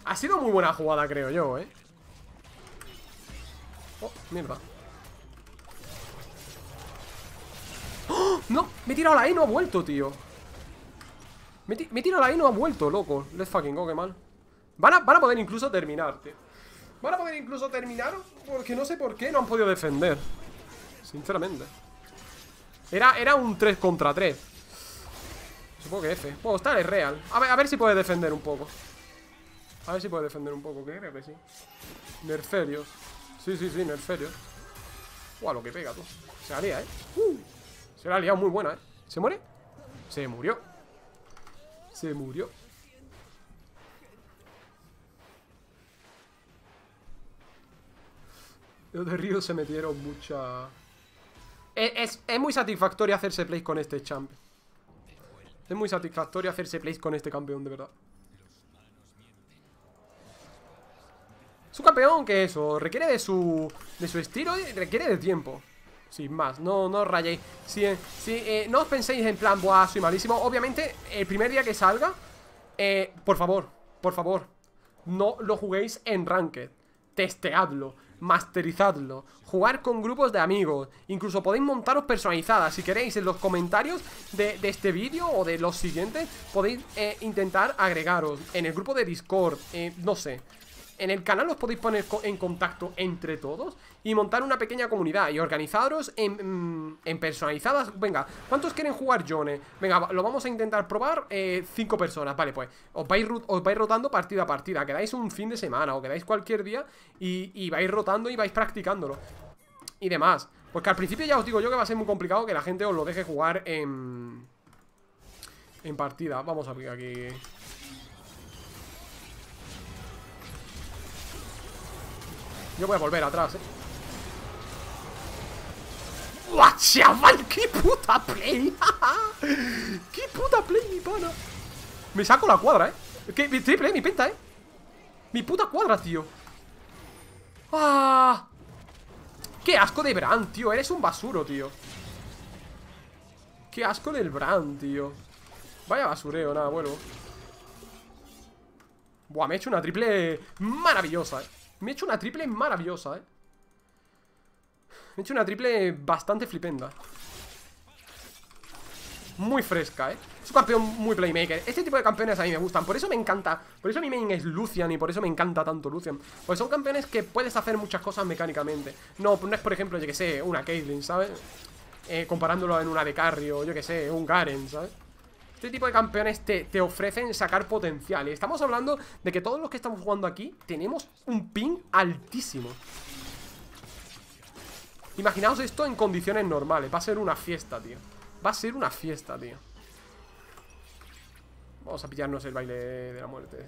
Speaker 1: Ha sido muy buena jugada, creo yo, ¿eh? Oh, mierda. ¡Oh! ¡No! Me he tirado la E y no ha vuelto, tío. Me, he tirado la E y no ha vuelto, loco. Let's fucking go, qué mal. Van a, van a poder incluso terminar, tío. Van a poder incluso terminar porque no sé por qué no han podido defender sinceramente. Era, era un 3 contra 3. Supongo que F. Bueno, está es real. A ver, si puede defender un poco. A ver si puede defender un poco, que creo que sí. Nerferios. Sí, sí, sí, Nerferios. a lo que pega, tú. Se la ¿eh? Uh. se la ha liado muy buena, ¿eh? ¿Se muere? Se murió. Se murió. Los de Río se metieron mucha... Es, muy satisfactorio hacerse plays con este champ Es muy satisfactorio hacerse plays con este campeón, de verdad. Es un campeón que eso, requiere de su, de su estilo y requiere de tiempo. Sin más, no, no os rayéis. Si, si eh, no os penséis en plan, boazo soy malísimo. Obviamente, el primer día que salga, eh, por favor, por favor, no lo juguéis en Ranked. Testeadlo masterizadlo, jugar con grupos de amigos, incluso podéis montaros personalizadas, si queréis en los comentarios de, este vídeo o de los siguientes podéis eh, intentar agregaros en el grupo de Discord, eh, no sé, en el canal os podéis poner en contacto entre todos y montar una pequeña comunidad y organizaros en, mm, personalizadas. Venga, ¿cuántos quieren jugar Jone? Venga, lo vamos a intentar probar eh, cinco personas. Vale, pues os vais, rotando partida a partida. Quedáis un fin de semana o quedáis cualquier día y, vais rotando y vais practicándolo y demás. Porque pues al principio ya os digo yo que va a ser muy complicado que la gente os lo deje jugar en... En partida. Vamos a ver aquí... Yo voy a volver atrás, eh. ¡Buah, chaval! ¡Qué puta play! ¡Qué puta play, mi pana! Me saco la cuadra, eh. ¿Qué? Mi triple, mi penta, eh. Mi puta cuadra, tío. ¡Ah! ¡Qué asco de Bran, tío! Eres un basuro, tío. ¡Qué asco del Bran, tío! Vaya basureo, nada, vuelvo. Buah, me he hecho una triple maravillosa, eh. Me he hecho una triple maravillosa, ¿eh? Me he hecho una triple bastante flipenda muy fresca, ¿eh? Es un campeón muy playmaker. Este tipo de campeones a mí me gustan. Por eso me encanta. Por eso mi main es Lucian y por eso me encanta tanto Lucian. Porque son campeones que puedes hacer muchas cosas mecánicamente. No, no es, por ejemplo, yo que sé, una Caitlyn, ¿sabes? Eh, comparándolo en una de Carry o yo que sé, un Garen, ¿sabes? este tipo de campeones te, te ofrecen sacar potencial. ¿eh? estamos hablando de que todos los que estamos jugando aquí tenemos un ping altísimo. Imaginaos esto en condiciones normales. Va a ser una fiesta, tío. Va a ser una fiesta, tío. Vamos a pillarnos el baile de la muerte.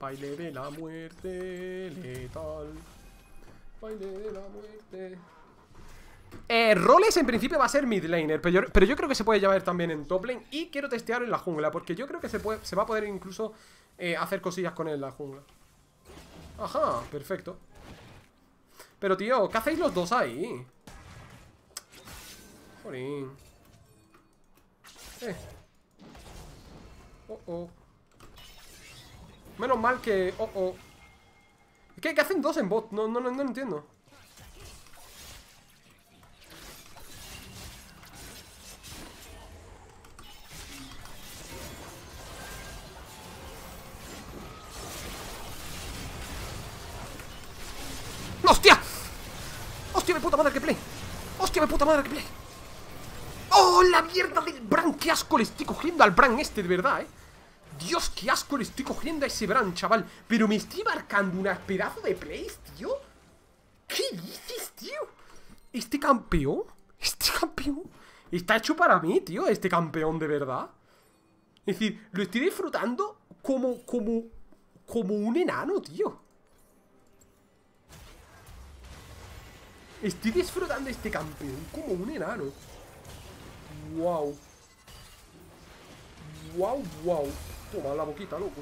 Speaker 1: Baile de la muerte letal. Baile de la muerte. Eh, roles en principio va a ser mid laner, pero yo, creo que se puede llevar también en top lane y quiero testear en la jungla, porque yo creo que se, va a poder incluso eh, hacer cosillas con él en la jungla. Ajá, perfecto. Pero tío, ¿qué hacéis los dos ahí? Jorín. Eh. Oh, oh. Menos mal que... Oh, oh. ¿Qué, qué hacen dos en bot? No, no, no entiendo. ¡Hostia, puta madre que play! ¡Hostia, qué puta madre que play! ¡Oh, la mierda del Bran! ¡Qué asco le estoy cogiendo al Bran este, de verdad, eh! Dios, qué asco le estoy cogiendo a ese Bran, chaval Pero me estoy marcando un pedazo de plays, tío ¿Qué dices, tío? Este campeón Este campeón Está hecho para mí, tío, este campeón de verdad Es decir, lo estoy disfrutando como, como, como un enano, tío Estoy disfrutando este campeón como un enano. Wow. Wow, wow. Toma la boquita, loco.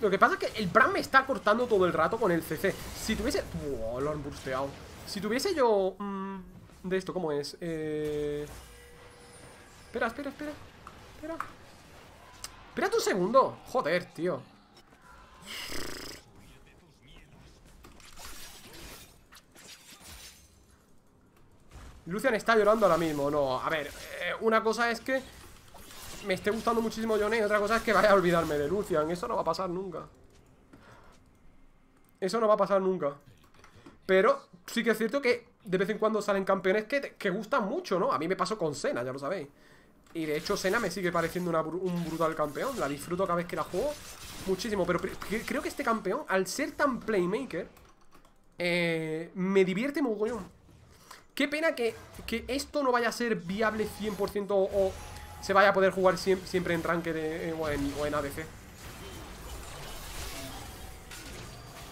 Speaker 1: Lo que pasa es que el Bram me está cortando todo el rato con el CC. Si tuviese... Wow, lo han bursteado. Si tuviese yo... Mm, de esto, ¿cómo es? Eh... Espera, espera, espera. Espera. Espérate un segundo. Joder, tío. Lucian está llorando ahora mismo, no, a ver, eh, una cosa es que me esté gustando muchísimo Johnny y otra cosa es que vaya a olvidarme de Lucian, eso no va a pasar nunca. Eso no va a pasar nunca. Pero sí que es cierto que de vez en cuando salen campeones que, gustan mucho, ¿no? A mí me pasó con Sena, ya lo sabéis. Y de hecho Sena me sigue pareciendo un brutal campeón, la disfruto cada vez que la juego Muchísimo, pero creo que este campeón, al ser tan playmaker, eh, me divierte mogollón. Qué pena que, que, esto no vaya a ser viable 100% o, se vaya a poder jugar siempre, en Ranked eh, o, en, o en ADC.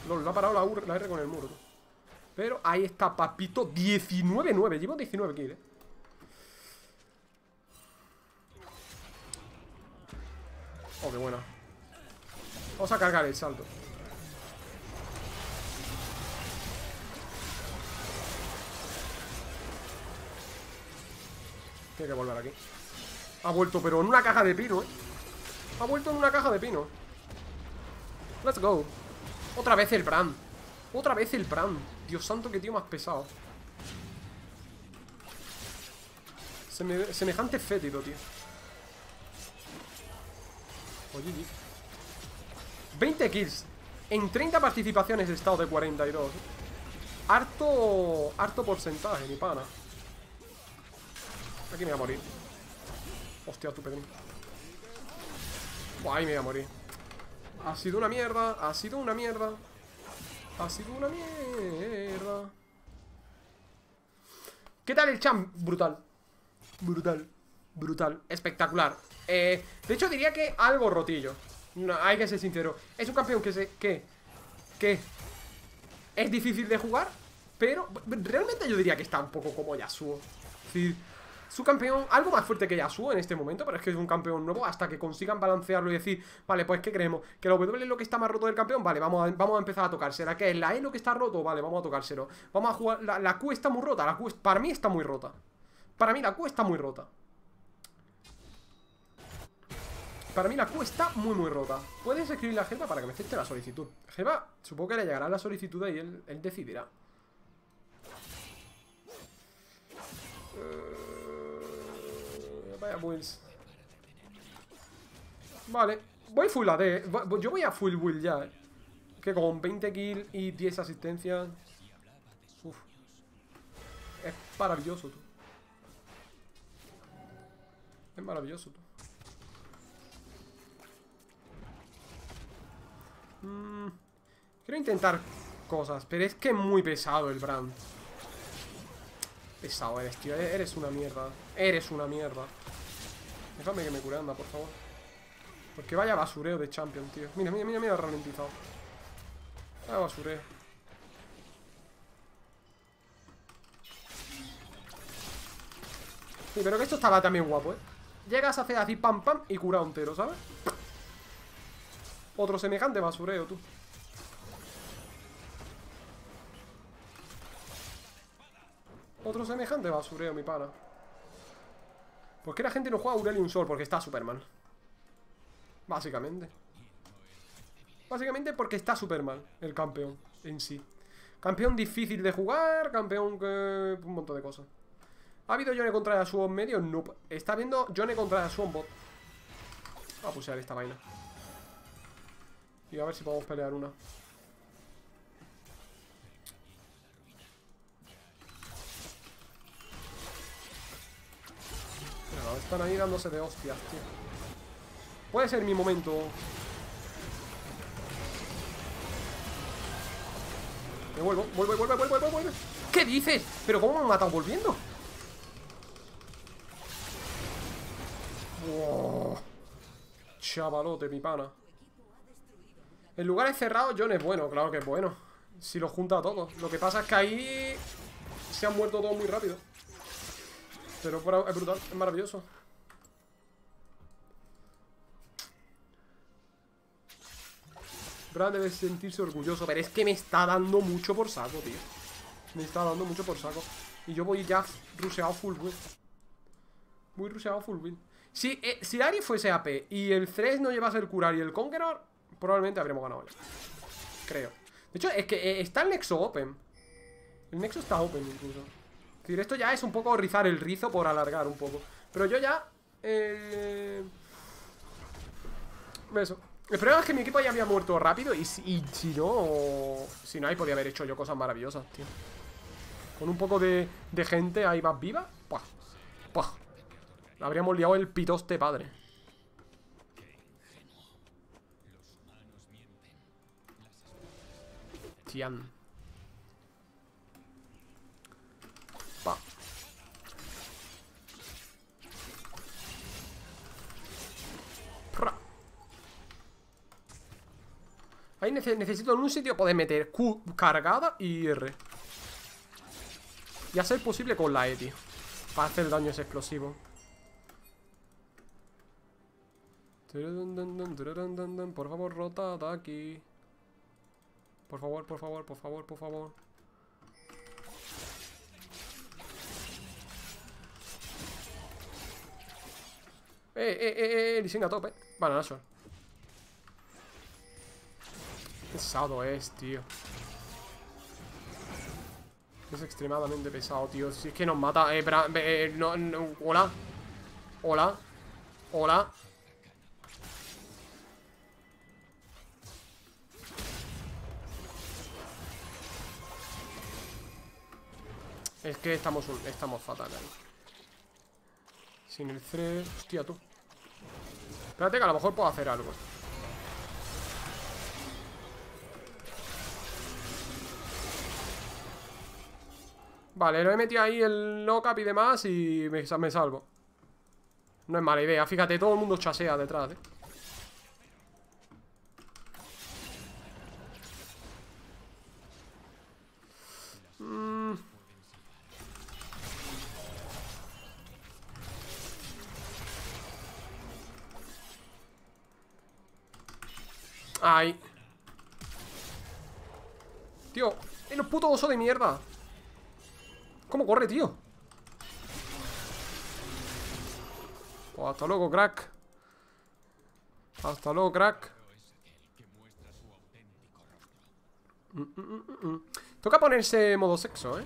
Speaker 1: lo ha parado la, R con el muro. Pero ahí está, papito. 19-9. Llevo 19 kills, eh. Oh, qué buena. Vamos a cargar el salto. Tiene que volver aquí. Ha vuelto, pero en una caja de pino, ¿eh? Ha vuelto en una caja de pino. Let's go. Otra vez el Brand Otra vez el Brand Dios santo, qué tío más pesado. Semejante fétido, tío. Oye, 20 kills en 30 participaciones he estado de 42. Harto, harto porcentaje, mi pana. Aquí me voy a morir. Hostia, tu pedrín. me voy a morir. Ha sido una mierda, ha sido una mierda. Ha sido una mierda. ¿Qué tal el champ? Brutal. Brutal. Brutal. Espectacular. Eh, de hecho, diría que algo rotillo. No, hay que ser sincero. Es un campeón que se. que. que. Es difícil de jugar, pero. Realmente yo diría que está un poco como Yasuo. Es su campeón, algo más fuerte que Yasuo en este momento, pero es que es un campeón nuevo hasta que consigan balancearlo y decir, vale, pues ¿qué creemos? ¿Que la W es lo que está más roto del campeón? Vale, vamos a, vamos a empezar a tocársela. ¿Qué es la E lo que está roto? Vale, vamos a tocárselo. Vamos a jugar, la, la Q está muy rota, la Q para mí está muy rota. Para mí la Q está muy rota. Para mí la Q está muy muy rota. Puedes escribirle a Geba para que me acepte la solicitud. Geba, supongo que le llegará la solicitud y él, decidirá. Eh, vaya Wills. Vale. Voy full AD. Yo voy a full will ya. Eh. Que con 20 kills y 10 asistencias... Uf. Es maravilloso, tú. Es maravilloso, tú. Mmm. quiero intentar cosas, pero es que es muy pesado el Brand. Pesado eres, tío. E-, eres una mierda. Eres una mierda. Déjame que me cure, anda, por favor. Porque vaya basureo de champion, tío. Mira, mira, mira, mira, ralentizado. Vaya basureo. Sí, pero que esto estaba también guapo, ¿eh? Llegas a hacer así pam pam y cura entero, ¿sabes? Otro semejante basureo, tú. Otro semejante basureo, mi pana. ¿Por qué la gente no juega Aurelion Sol? Porque está Superman. Básicamente. Básicamente porque está Superman, el campeón en sí. Campeón difícil de jugar, campeón que... un montón de cosas. ¿Ha habido Johnny contra Yasuo en medio? No. Nope. Está habiendo Johnny contra Yasuo en bot. Va a pusear esta vaina. Y a ver si podemos pelear una. están ahí dándose de hostias, tío. Puede ser mi momento. Me vuelvo, vuelvo, vuelvo, vuelvo vuelvo, vuelvo ¿Qué dices? ¿Pero cómo me han matado volviendo? Chavalote, mi pana. En lugares cerrados John es bueno, claro que es bueno Si lo junta a todos Lo que pasa es que ahí se han muerto todos muy rápido Pero es brutal, es maravilloso Brad debe sentirse orgulloso Pero es que me está dando mucho por saco, tío Me está dando mucho por saco Y yo voy ya ruseado full build Voy ruseado full build si, Dari eh, si fuese AP y el 3 no llevase el curar y el Conqueror probablemente habremos ganado Creo. De hecho, es que eh, está el nexo open. El nexo está open incluso. Es decir, esto ya es un poco rizar el rizo por alargar un poco. Pero yo ya... Eh... Eso. El problema es que mi equipo ya había muerto rápido y si, si no... Si no, ahí podía haber hecho yo cosas maravillosas, tío. Con un poco de, de gente ahí más viva. ¡Pah! ¡Pah! Habríamos liado el pitoste padre. Ahí necesito en un sitio poder meter Q cargada y R. Y hacer posible con la E, tío. Para hacer daño ese explosivo. Por favor, rotada aquí. Por favor, por favor, por favor, por favor. Eh, eh, eh, eh, Lisinga top, eh. Bueno, eso. Pesado es, tío. Es extremadamente pesado, tío. Si es que nos mata. Eh, eh no, no, hola. Hola. Hola. Es que estamos, estamos fatal ahí. Sin el 3... Hostia, tú. Espérate que a lo mejor puedo hacer algo. Vale, lo he metido ahí el lockup y demás y me, me salvo. No es mala idea. Fíjate, todo el mundo chasea detrás, ¿eh? Ay. Tío, un puto oso de mierda. ¿Cómo corre, tío? Oh, hasta luego, crack. Hasta luego, crack. Mm, mm, mm, Toca ponerse modo sexo, ¿eh?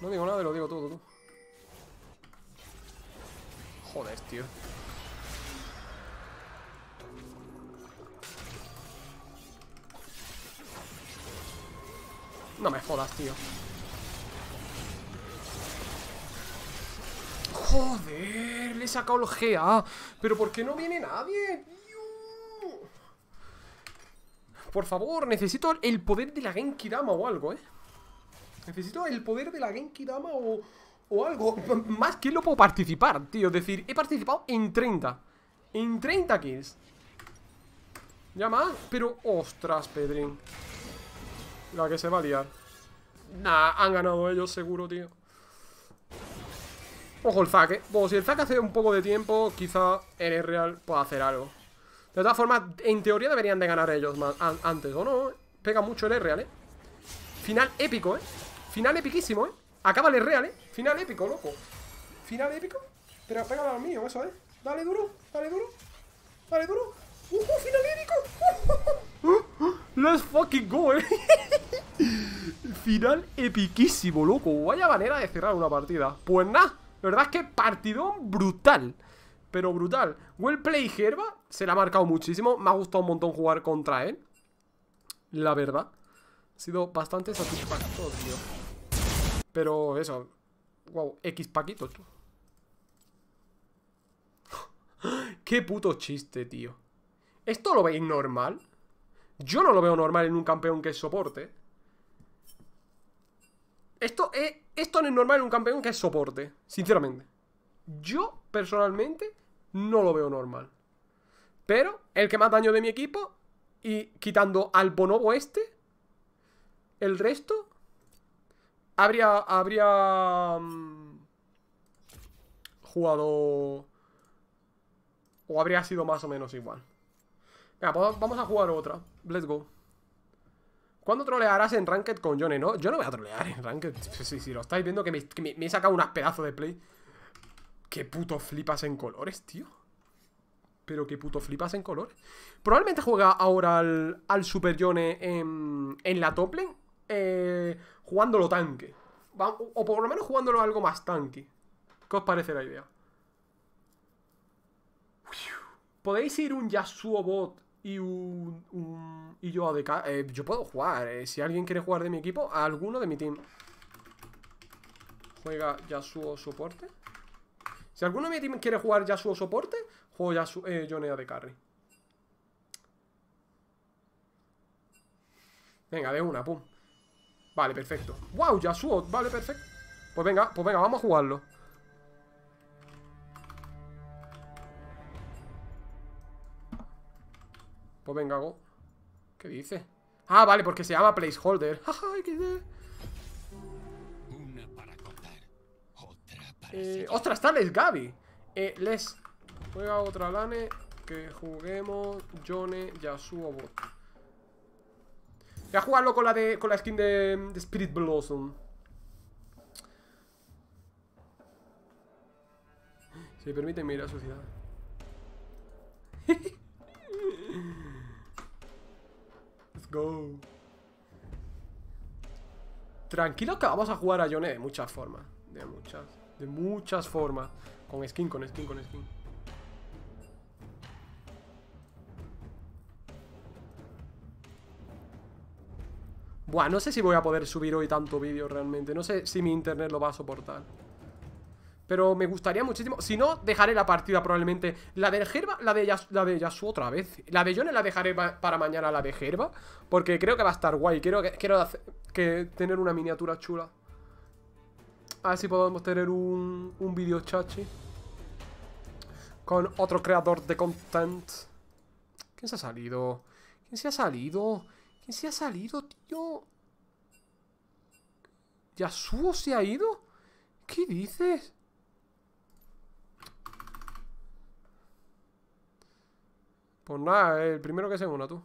Speaker 1: No digo nada lo digo todo, tú. Joder, tío. No me jodas, tío. Joder, le he sacado el GA. Pero ¿por qué no viene nadie? Por favor, necesito el poder de la Dama o algo, ¿eh? Necesito el poder de la Genkidama o, o algo. Más que lo puedo participar, tío. Es decir, he participado en 30. En 30 kills. Ya más, pero ostras, Pedrin. La que se va a liar. Nah, han ganado ellos seguro, tío. Ojo el Zac, eh. si el Zac hace un poco de tiempo, quizá el real pueda hacer algo. De todas formas, en teoría deberían de ganar ellos antes, ¿o no? Pega mucho el real, eh. Final épico, eh. Final epiquísimo, eh. Acaba el real, eh. Final épico, loco. Final épico. Pero pega al mío, eso, eh. Dale duro, dale duro. Dale duro. ¡Uh, uh final épico! ¡Uh, uh, Let's fucking go, eh. Final epiquísimo, loco. Vaya manera de cerrar una partida. Pues nada, la verdad es que partidón brutal. Pero brutal. Well play Gerba. Se la ha marcado muchísimo. Me ha gustado un montón jugar contra él. La verdad. Ha sido bastante satisfactorio. Pero eso. Wow, X Paquito, Qué puto chiste, tío. ¿Esto lo veis normal? Yo no lo veo normal en un campeón que es soporte. Esto, eh, esto no es normal en un campeón que es soporte, sinceramente. Yo, personalmente, no lo veo normal. Pero el que más daño de mi equipo, y quitando al Bonobo este, el resto habría, habría mm, jugado o habría sido más o menos igual vamos a jugar otra. Let's go. ¿Cuándo trolearás en Ranked con Johnny? No, yo no voy a trolear en Ranked. Si, sí, lo estáis viendo, que, me, he sacado unas pedazos de play. Qué puto flipas en colores, tío. Pero qué puto flipas en colores. Probablemente juega ahora al, Super Yone en, la top Eh, jugándolo tanque. O por lo menos jugándolo algo más tanque. ¿Qué os parece la idea? Podéis ir un Yasuo bot y un, y yo ADK. Eh, yo puedo jugar, eh, si alguien quiere jugar de mi equipo, alguno de mi team. Juega Yasuo soporte. Si alguno de mi team quiere jugar Yasuo soporte, juego Yasuo, eh, de carry. Venga, de una, pum. Vale, perfecto. ¡Wow! Yasuo, vale, perfecto. Pues venga, pues venga, vamos a jugarlo. Pues venga, go. ¿Qué dice? Ah, vale, porque se llama placeholder. Una para contar, otra para eh, ¡Ostras, tal es Gabi! Eh, les juega otra lane que juguemos Johnny, Yasuo Bot. Voy jugarlo con la, de, con la skin de, Spirit Blossom. Si me permiten, me iré a Go. Tranquilo que vamos a jugar a Yone de muchas formas. De muchas. De muchas formas. Con skin, con skin, con skin. Buah, no sé si voy a poder subir hoy tanto vídeo realmente. No sé si mi internet lo va a soportar. Pero me gustaría muchísimo. Si no, dejaré la partida probablemente. La de Gerba, la de, Yas, la de Yasuo otra vez. La de Yone la dejaré para mañana, la de Gerba. Porque creo que va a estar guay. Quiero, quiero que tener una miniatura chula. A ver si podemos tener un, un vídeo chachi. Con otro creador de content. ¿Quién se ha salido? ¿Quién se ha salido? ¿Quién se ha salido, tío? ¿Yasuo se ha ido? ¿Qué dices? Pues nada, eh, el primero que se una tú.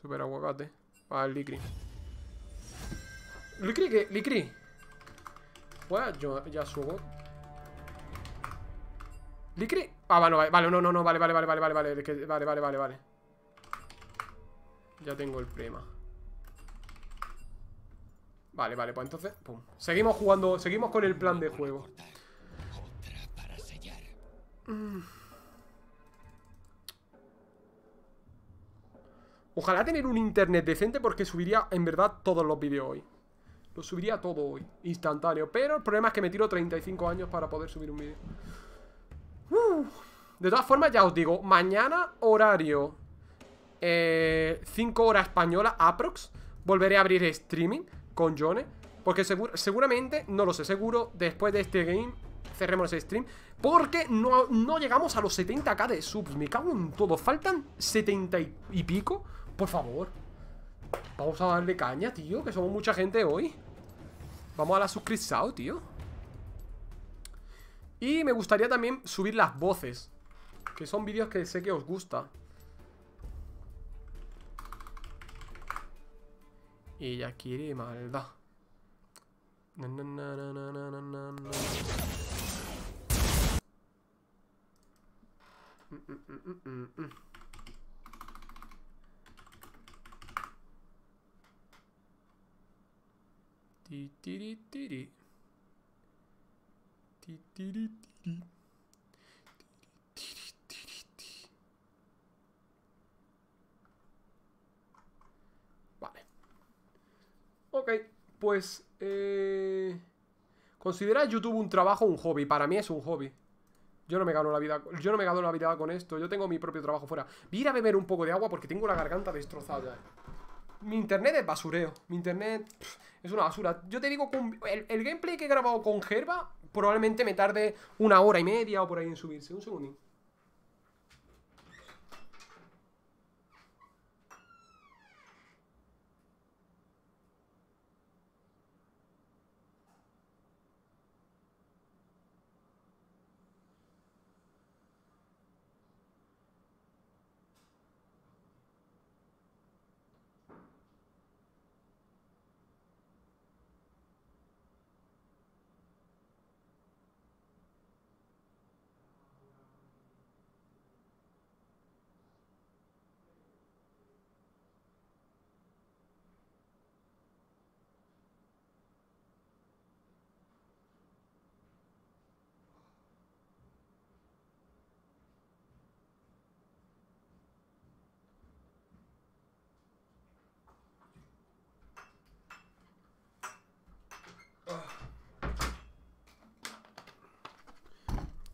Speaker 1: Super aguacate. Para ah, el Licri. ¿Licri qué? ¿Licri? Pues yo ya subo. ¿Licri? Ah, vale, vale, vale, no, no, vale, vale, vale, vale, vale, vale, vale, vale, vale, vale. Ya tengo el prima. Vale, vale, pues entonces, pum. Seguimos jugando, seguimos con el plan de juego. Ojalá tener un internet decente porque subiría en verdad todos los vídeos hoy. Lo subiría todo hoy, instantáneo. Pero el problema es que me tiro 35 años para poder subir un vídeo. De todas formas, ya os digo, mañana horario 5 eh, horas española aprox. Volveré a abrir streaming con Jone. Porque seguramente, no lo sé, seguro, después de este game cerremos el stream Porque no, llegamos a los 70k de subs Me cago en todo, faltan 70 y pico Por favor Vamos a darle caña, tío, que somos mucha gente hoy Vamos a la suscripción, tío Y me gustaría también subir las voces Que son vídeos que sé que os gusta Y ya quiere maldad Vale. Ok, pues... Eh... Considera YouTube un trabajo o un hobby. Para mí es un hobby. Yo no me gano la vida, yo no me gano la vida con esto, yo tengo mi propio trabajo fuera. Voy a ir a beber un poco de agua porque tengo la garganta destrozada Mi internet es basureo, mi internet es una basura. Yo te digo, que el, el gameplay que he grabado con Gerba probablemente me tarde una hora y media o por ahí en subirse. Un segundín.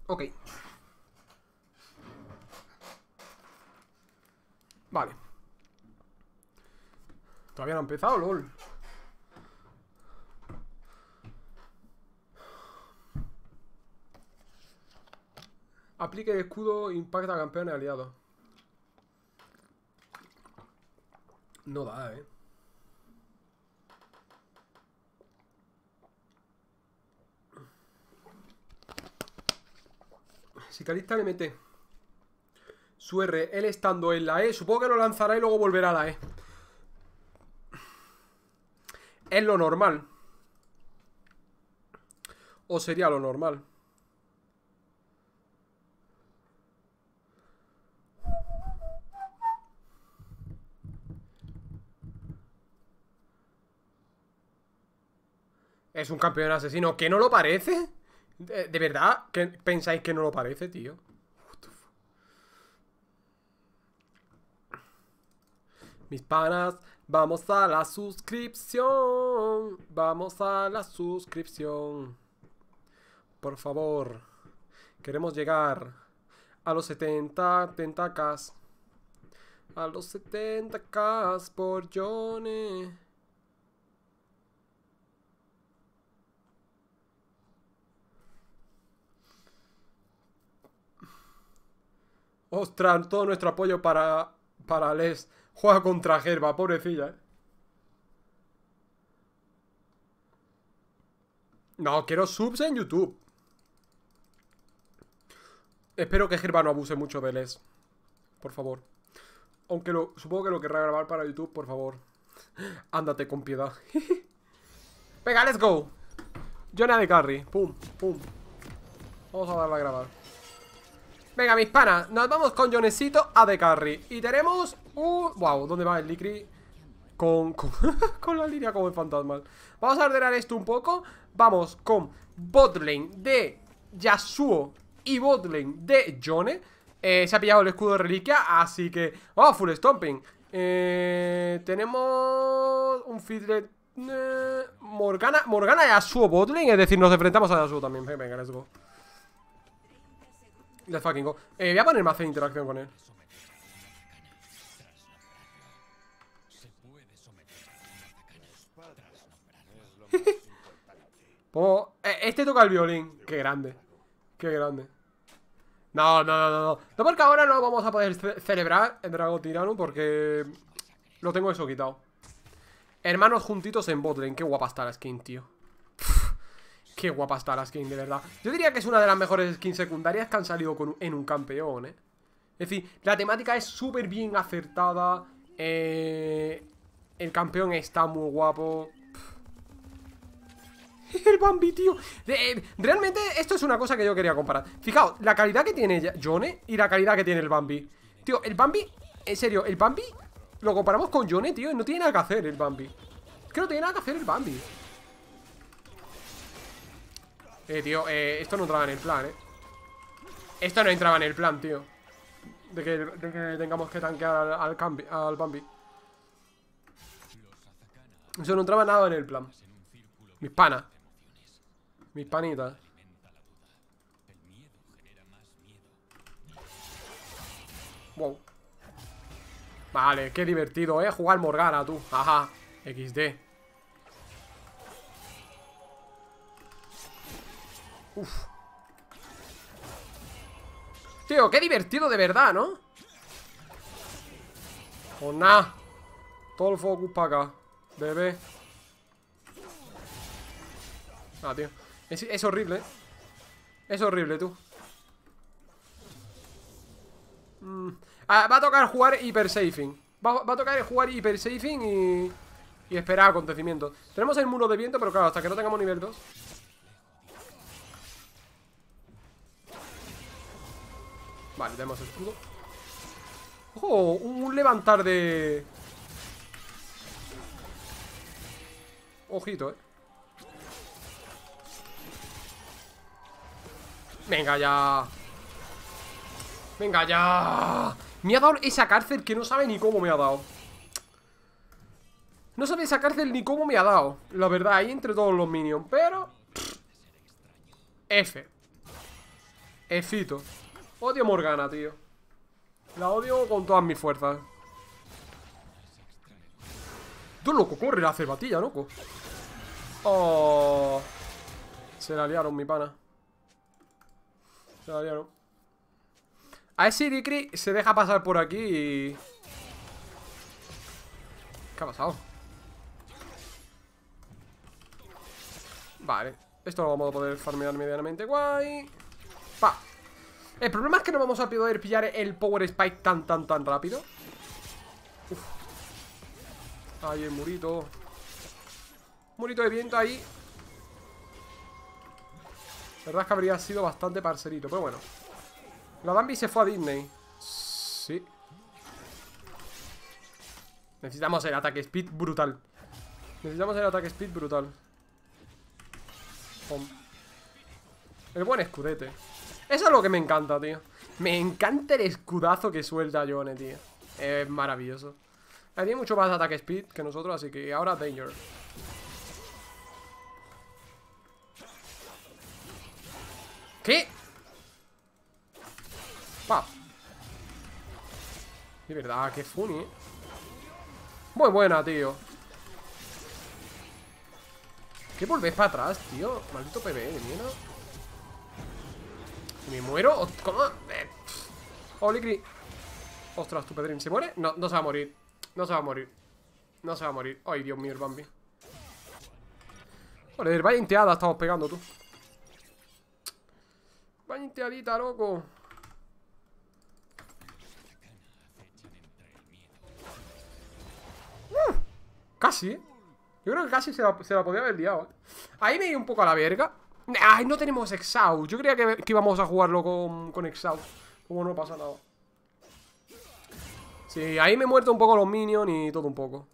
Speaker 1: Ok. Vale. Todavía no ha empezado, LOL. Aplique escudo, impacta a campeones aliados. No da, eh. Si Calista le mete su R, él estando en la E, supongo que lo lanzará y luego volverá a la E. Es lo normal. O sería lo normal. ¿Es un campeón asesino que no lo parece? Eh, ¿De, verdad que pensáis que no lo parece, tío? Mis panas, vamos a la suscripción. Vamos a la suscripción. Por favor. Queremos llegar a los 70, 70k. A los 70k por Johnny. Ostras, todo nuestro apoyo para, para Les. Juega contra Gerba, pobrecilla. Eh. No, quiero subs en YouTube. Espero que Gerba no abuse mucho de Les. Por favor. Aunque lo, supongo que lo querrá grabar para YouTube, por favor. Ándate con piedad. Venga, let's go. Jonah de carry. Pum, pum. Vamos a darle a grabar. Venga, mis panas, nos vamos con Jonesito a de carry. Y tenemos un... Wow, ¿dónde va el Licri? Con, con, la línea como el fantasma. Vamos a ordenar esto un poco. Vamos con botlane de Yasuo y botlane de Jone. Eh, se ha pillado el escudo de reliquia, así que... ¡Oh, full stomping! Eh, tenemos un Fiddle eh, Morgana, Morgana, Morgana Yasuo botlane, es decir, nos enfrentamos a Yasuo también. Venga, let's go. Let's fucking go. Eh, voy a ponerme a hacer interacción con él. Pongo... Eh, este toca el violín. Qué grande. Qué grande. No, no, no, no, no. porque ahora no vamos a poder celebrar el dragón Tirano porque lo tengo eso quitado. Hermanos juntitos en botlane. Qué guapa está la skin, tío. Qué guapa está la skin, de verdad. Yo diría que es una de las mejores skins secundarias que han salido en un campeón, ¿eh? Es decir, la temática es súper bien acertada. Eh, el campeón está muy guapo. El Bambi, tío eh, Realmente esto es una cosa que yo quería comparar Fijaos, la calidad que tiene Jone Y la calidad que tiene el Bambi Tío, el Bambi, en serio, el Bambi Lo comparamos con Jone, tío, no tiene nada que hacer el Bambi Es que no tiene nada que hacer el Bambi eh, tío, eh, esto no entraba en el plan, eh Esto no entraba en el plan, tío De que, tengamos que tanquear al, al Bambi Eso no entraba nada en el plan Mis panas Mis panitas Wow Vale, qué divertido, eh Jugar Morgana, tú Ajá, XD Tío, qué divertido de verdad, ¿no? O pues nada. Todo el focus para acá. Bebé. Ah, tío. Es, horrible, ¿eh? Es horrible, tú. Mm. Ah, va a tocar jugar hiper Va, va a tocar jugar hipersafing y... Y esperar acontecimientos. Tenemos el muro de viento, pero claro, hasta que no tengamos nivel 2... Vale, tenemos escudo. ¡Oh! Un levantar de... Ojito, eh. Venga ya. Venga ya. Me ha dado esa cárcel que no sabe ni cómo me ha dado. No sabe esa cárcel ni cómo me ha dado. La verdad, ahí entre todos los minions. Pero... F. Fito. Odio Morgana, tío. La odio con todas mis fuerzas. Tú, loco, corre la cerbatilla, loco. Oh. Se la liaron, mi pana. Se la liaron. A ese Dicri se deja pasar por aquí ¿Qué ha pasado? Vale. Esto lo vamos a poder farmear medianamente guay. ¡Pa! El problema es que no vamos a poder pillar el Power Spike tan, tan, tan rápido. Uf. Ahí el murito. Murito de viento ahí. La verdad es que habría sido bastante parcerito, pero bueno. La Bambi se fue a Disney. Sí. Necesitamos el ataque speed brutal. Necesitamos el ataque speed brutal. El buen escudete. Eso es lo que me encanta, tío. Me encanta el escudazo que suelta Yone, tío. Es maravilloso. tiene mucho más ataque speed que nosotros, así que ahora danger. ¿Qué? ¡Pah! De verdad, qué funny, eh. Muy buena, tío. ¿Qué volvés para atrás, tío? Maldito PB de mierda. ¿Me muero? ¿Cómo? Eh, Oligri Ostras, tu Pedrín ¿se muere? No, no se va a morir No se va a morir No se va a morir Ay, Dios mío, el Bambi Joder, vaya inteada estamos pegando, tú Vaya inteadita, loco mm, Casi, ¿eh? Yo creo que casi se la, podía haber liado, ¿eh? Ahí me di un poco a la verga Ay, no tenemos Exhaust. Yo creía que, íbamos a jugarlo con, con Exhaust. Como no pasa nada. Sí, ahí me he muerto un poco los minions y todo un poco.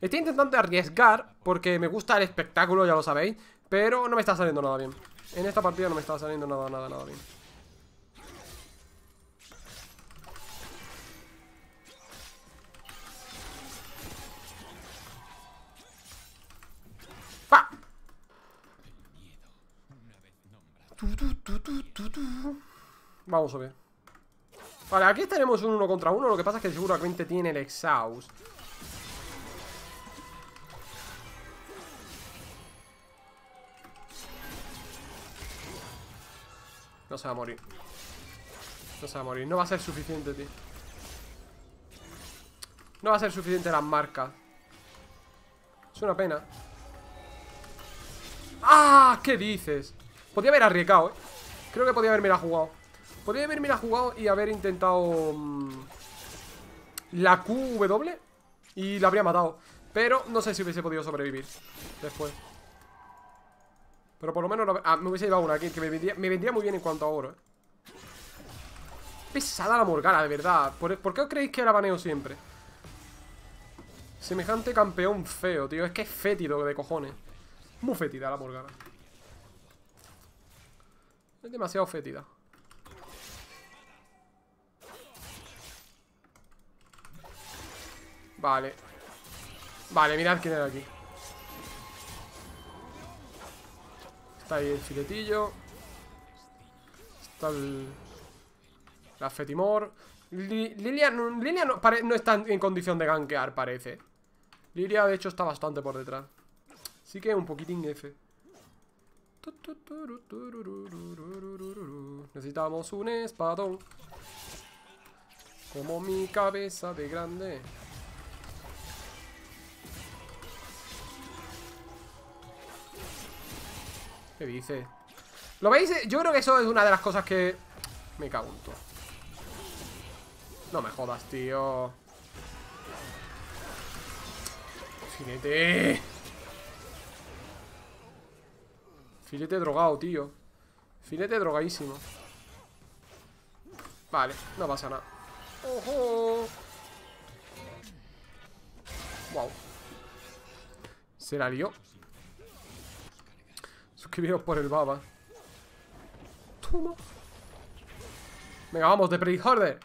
Speaker 1: Estoy intentando arriesgar porque me gusta el espectáculo, ya lo sabéis. Pero no me está saliendo nada bien. En esta partida no me está saliendo nada, nada, nada bien. Vamos a ver. Vale, aquí tenemos un uno contra uno. Lo que pasa es que seguramente tiene el exhaust. No se va a morir. No se va a morir. No va a ser suficiente, tío. No va a ser suficiente las marcas. Es una pena. ¡Ah! ¿Qué dices? Podía haber arriesgado, ¿eh? Creo que podía haberme la jugado. Podría haberme la jugado y haber intentado... Mm, la QW. Y la habría matado. Pero no sé si hubiese podido sobrevivir después. Pero por lo menos... Ah, me hubiese llevado una aquí, que me vendría, muy bien en cuanto a oro, ¿eh? Pesada la Morgana, de verdad. ¿Por, qué os creéis que la baneo siempre? Semejante campeón feo, tío. Es que es fétido de cojones. Muy fétida la Morgana demasiado fétida. Vale. Vale, mirad quién era aquí. Está ahí el filetillo. Está el... La Fetimor. Lilia, no, está en condición de gankear, parece. Lilia, de hecho, está bastante por detrás. Sí que un poquitín F. Necesitamos un espadón. Como mi cabeza de grande. ¿Qué dice? ¿Lo veis? Yo creo que eso es una de las cosas que... Me cago No me jodas, tío. ¡Cinete! Filete drogado, tío. Filete drogadísimo. Vale, no pasa nada. ¡Ojo! Wow. Se la lió. Suscribiros por el baba. Toma. Venga, vamos, de pre Order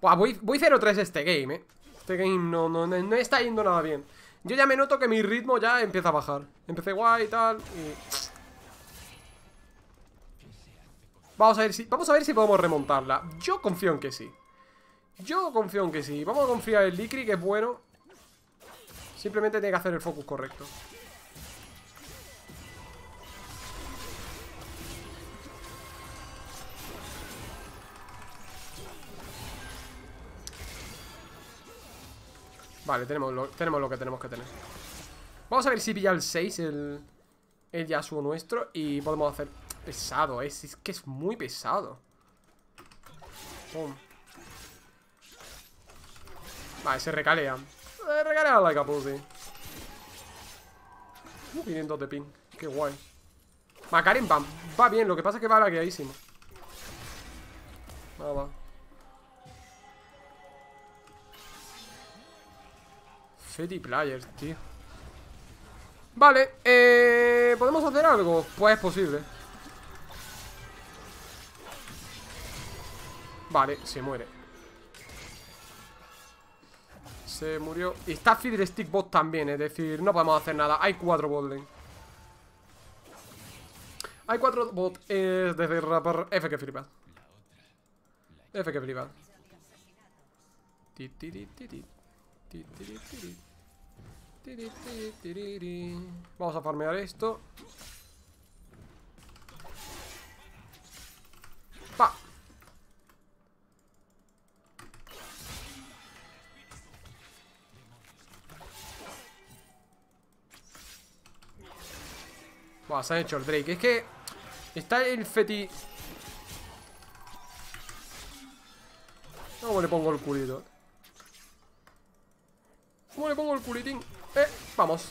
Speaker 1: Buah, voy, voy 0-3 este game, eh. Este game no, no, no, no está yendo nada bien. Yo ya me noto que mi ritmo ya empieza a bajar. Empecé guay y tal. Y. Vamos a ver si, vamos a ver si podemos remontarla. Yo confío en que sí. Yo confío en que sí. Vamos a confiar en Likri, que es bueno. Simplemente tiene que hacer el focus correcto. Vale, tenemos lo, tenemos lo que tenemos que tener. Vamos a ver si pilla el 6, el, el Yasuo nuestro, y podemos hacer pesado es. Eh. Es que es muy pesado. Vale, se recalea. Se recalea la a pussy. Uh, de ping. Qué guay. Macaren va, bien. Lo que pasa es que va lagueadísimo. Nada Fetty Player, tío. Vale, eh, ¿podemos hacer algo? Pues es posible. Vale, se muere. Se murió. Y está Fiddle Stick Bot también, es decir, no podemos hacer nada. Hay cuatro bot Hay cuatro bot. Es decir, rapper. F que flipa F que flipa Vamos a farmear esto. Pa. Buah, se ha hecho el Drake. Es que está el feti... ¿Cómo le pongo el culito? ¿Cómo le pongo el culitín? Eh, vamos.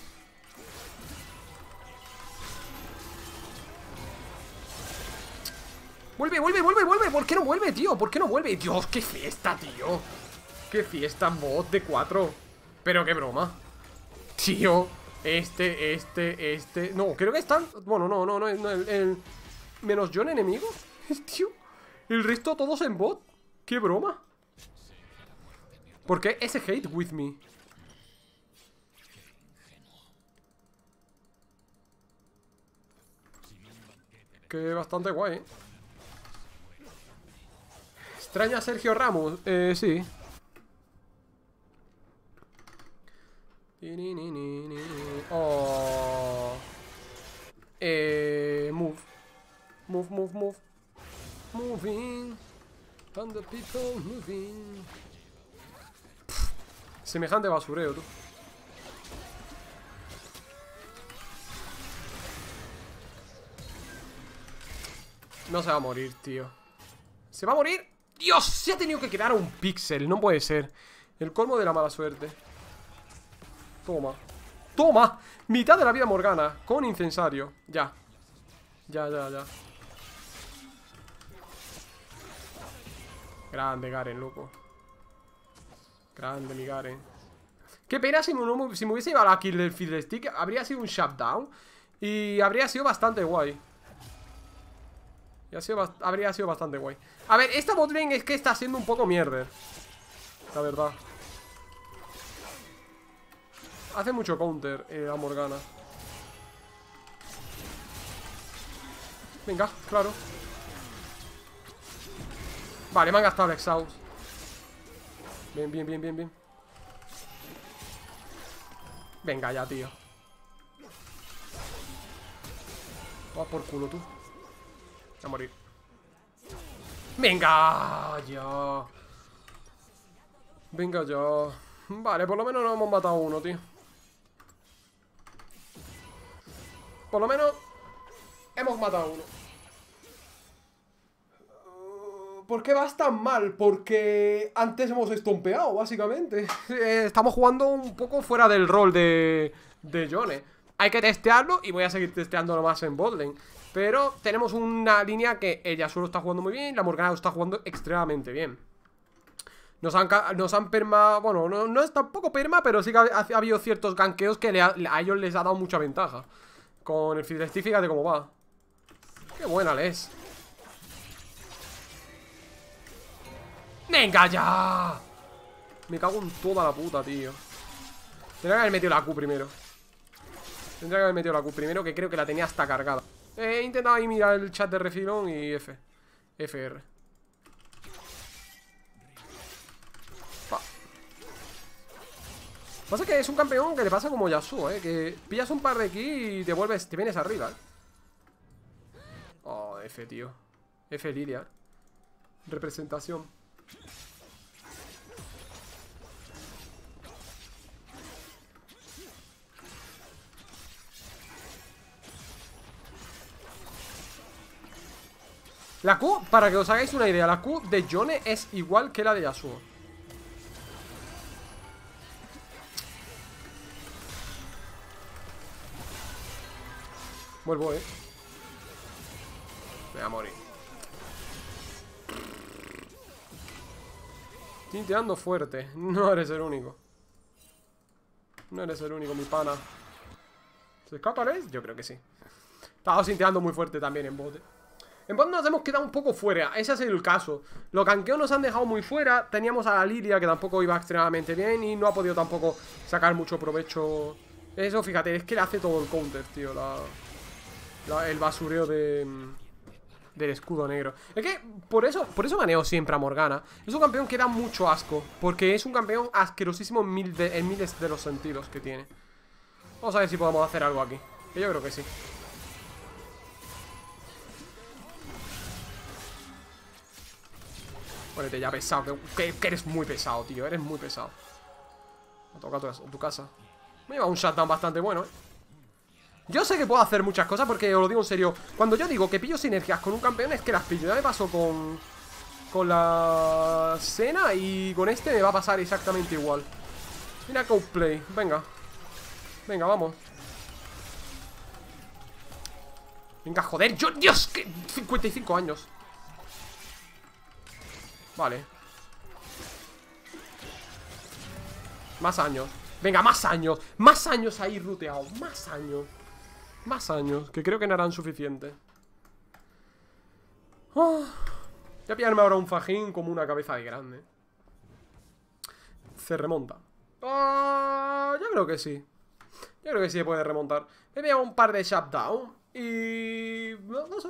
Speaker 1: Vuelve, vuelve, vuelve, vuelve. ¿Por qué no vuelve, tío? ¿Por qué no vuelve? Dios, qué fiesta, tío. Qué fiesta, mod de cuatro Pero qué broma. Tío. Este, este, este. No, creo que están. Bueno, no, no, no. no el, Menos yo en enemigo. El resto todos en bot. Qué broma. ¿Por qué ese hate with me? Que bastante guay. ¿eh? ¿Extraña Sergio Ramos? Eh, sí. Oh. Eh, move. Move, move, move. Moving. And people moving. semejante basureo, tú. No se va a morir, tío. ¿Se va a morir? ¡Dios! Se ha tenido que quedar un pixel No puede ser. El colmo de la mala suerte. Toma. ¡Toma! Mitad de la vida Morgana. Con incensario. Ya. Ya, ya, ya. Grande Garen, loco. Grande mi Garen. Qué pena si me, si me hubiese llevado la kill del fiddle stick. Habría sido un shutdown. Y habría sido bastante guay. Y habría sido bastante guay. A ver, esta botlane es que está siendo un poco mierda La verdad. Hace mucho counter eh, a Morgana. Venga, claro. Vale, me han gastado el exhaust. Bien, bien, bien, bien, bien. Venga ya, tío. Va por culo tú. A morir. Venga ya. Venga ya. Vale, por lo menos no hemos matado uno, tío. Por lo menos hemos matado uno. Uh, ¿Por qué vas tan mal? Porque antes hemos estompeado, básicamente. Eh, estamos jugando un poco fuera del rol de, de Hay que testearlo y voy a seguir testeándolo más en Bolden Pero tenemos una línea que ella solo está jugando muy bien la Morgana está jugando extremadamente bien. Nos han, nos perma... Bueno, no, no, es tampoco perma, pero sí que ha, habido ciertos ganqueos que a ellos les ha dado mucha ventaja. Con el Fidelity, fíjate cómo va. ¡Qué buena les es! ¡Venga ya! Me cago en toda la puta, tío. Tendría que haber metido la Q primero. Tendría que haber metido la Q primero, que creo que la tenía hasta cargada. Eh, he intentado ahí mirar el chat de refilón y F. FR. Pasa que es un campeón que le pasa como Yasuo, ¿eh? Que pillas un par de aquí y te vuelves, te vienes arriba, eh. Oh, F, tío. F Lidia, Representación. La Q, para que os hagáis una idea, la Q de Yone es igual que la de Yasuo. Vuelvo, eh. Me voy a morir. Sinteando fuerte. No eres el único. No eres el único, mi pana. ¿Se escapa, Yo creo que sí. Estaba sinteando muy fuerte también en bote. En bote nos hemos quedado un poco fuera. Ese ha sido el caso. Los canqueos nos han dejado muy fuera. Teníamos a la Liria, que tampoco iba extremadamente bien. Y no ha podido tampoco sacar mucho provecho. Eso, fíjate, es que le hace todo el counter, tío. La el basureo de... Mm, del escudo negro. Es que por eso, por eso maneo siempre a Morgana. Es un campeón que da mucho asco. Porque es un campeón asquerosísimo en, miles de los sentidos que tiene. Vamos a ver si podemos hacer algo aquí. Que yo creo que sí. Ponete ya, pesado. Que, eres muy pesado, tío. Eres muy pesado. Me toca tu, tu casa. Me lleva un shutdown bastante bueno, eh. Yo sé que puedo hacer muchas cosas porque os lo digo en serio. Cuando yo digo que pillo sinergias con un campeón es que las pillo. Ya me pasó con... Con la... Cena y con este me va a pasar exactamente igual. Mira play Venga. Venga, vamos. Venga, joder. Yo, Dios, que... 55 años. Vale. Más años. Venga, más años. Más años ahí ruteado. Más años. Más años, que creo que no harán suficiente. Ah, ya pillarme ahora un fajín como una cabeza de grande. Se remonta. Ah, yo creo que sí. Yo creo que sí se puede remontar. He pillado un par de shutdown y... No, sé.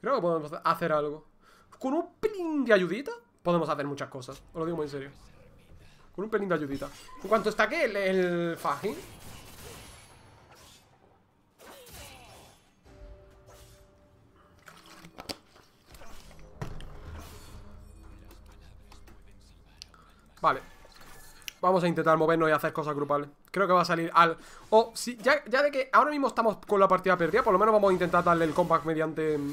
Speaker 1: Creo que podemos hacer algo. Con un pelín de ayudita podemos hacer muchas cosas. Os lo digo muy en serio. Con un pelín de ayudita. En cuanto qué el, el fajín... Vale. Vamos a intentar movernos y hacer cosas grupales. Creo que va a salir al... O si ya, ya, de que ahora mismo estamos con la partida perdida, por lo menos vamos a intentar darle el compact mediante... Mm,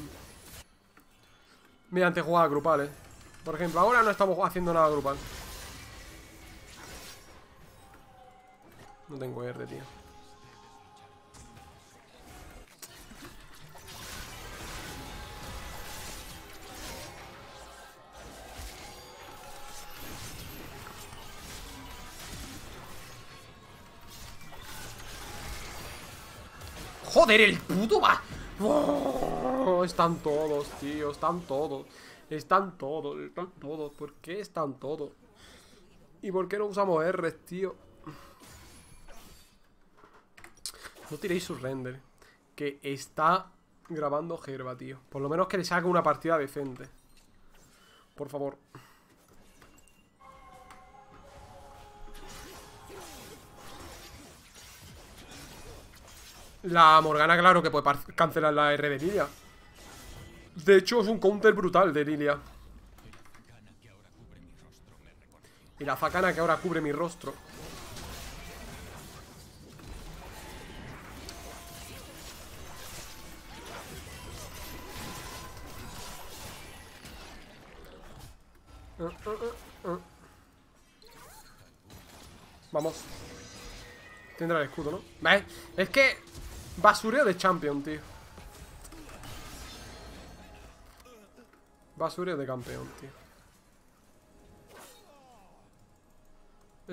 Speaker 1: mediante jugadas grupales. Por ejemplo, ahora no estamos haciendo nada grupal. No tengo R, tío. Joder, el puto va. Oh, están todos, tío, están todos. Están todos, están todos. ¿Por qué están todos? ¿Y por qué no usamos R, tío? No tiréis su render. Que está grabando Gerba, tío. Por lo menos que le saque una partida decente. Por favor. La Morgana, claro, que puede cancelar la R de Lilia. De hecho, es un counter brutal de Lilia. Y la facana que ahora cubre mi rostro. Vamos. Tendrá el escudo, ¿no? Es que Basureo de champion, tío. Basureo de campeón, tío.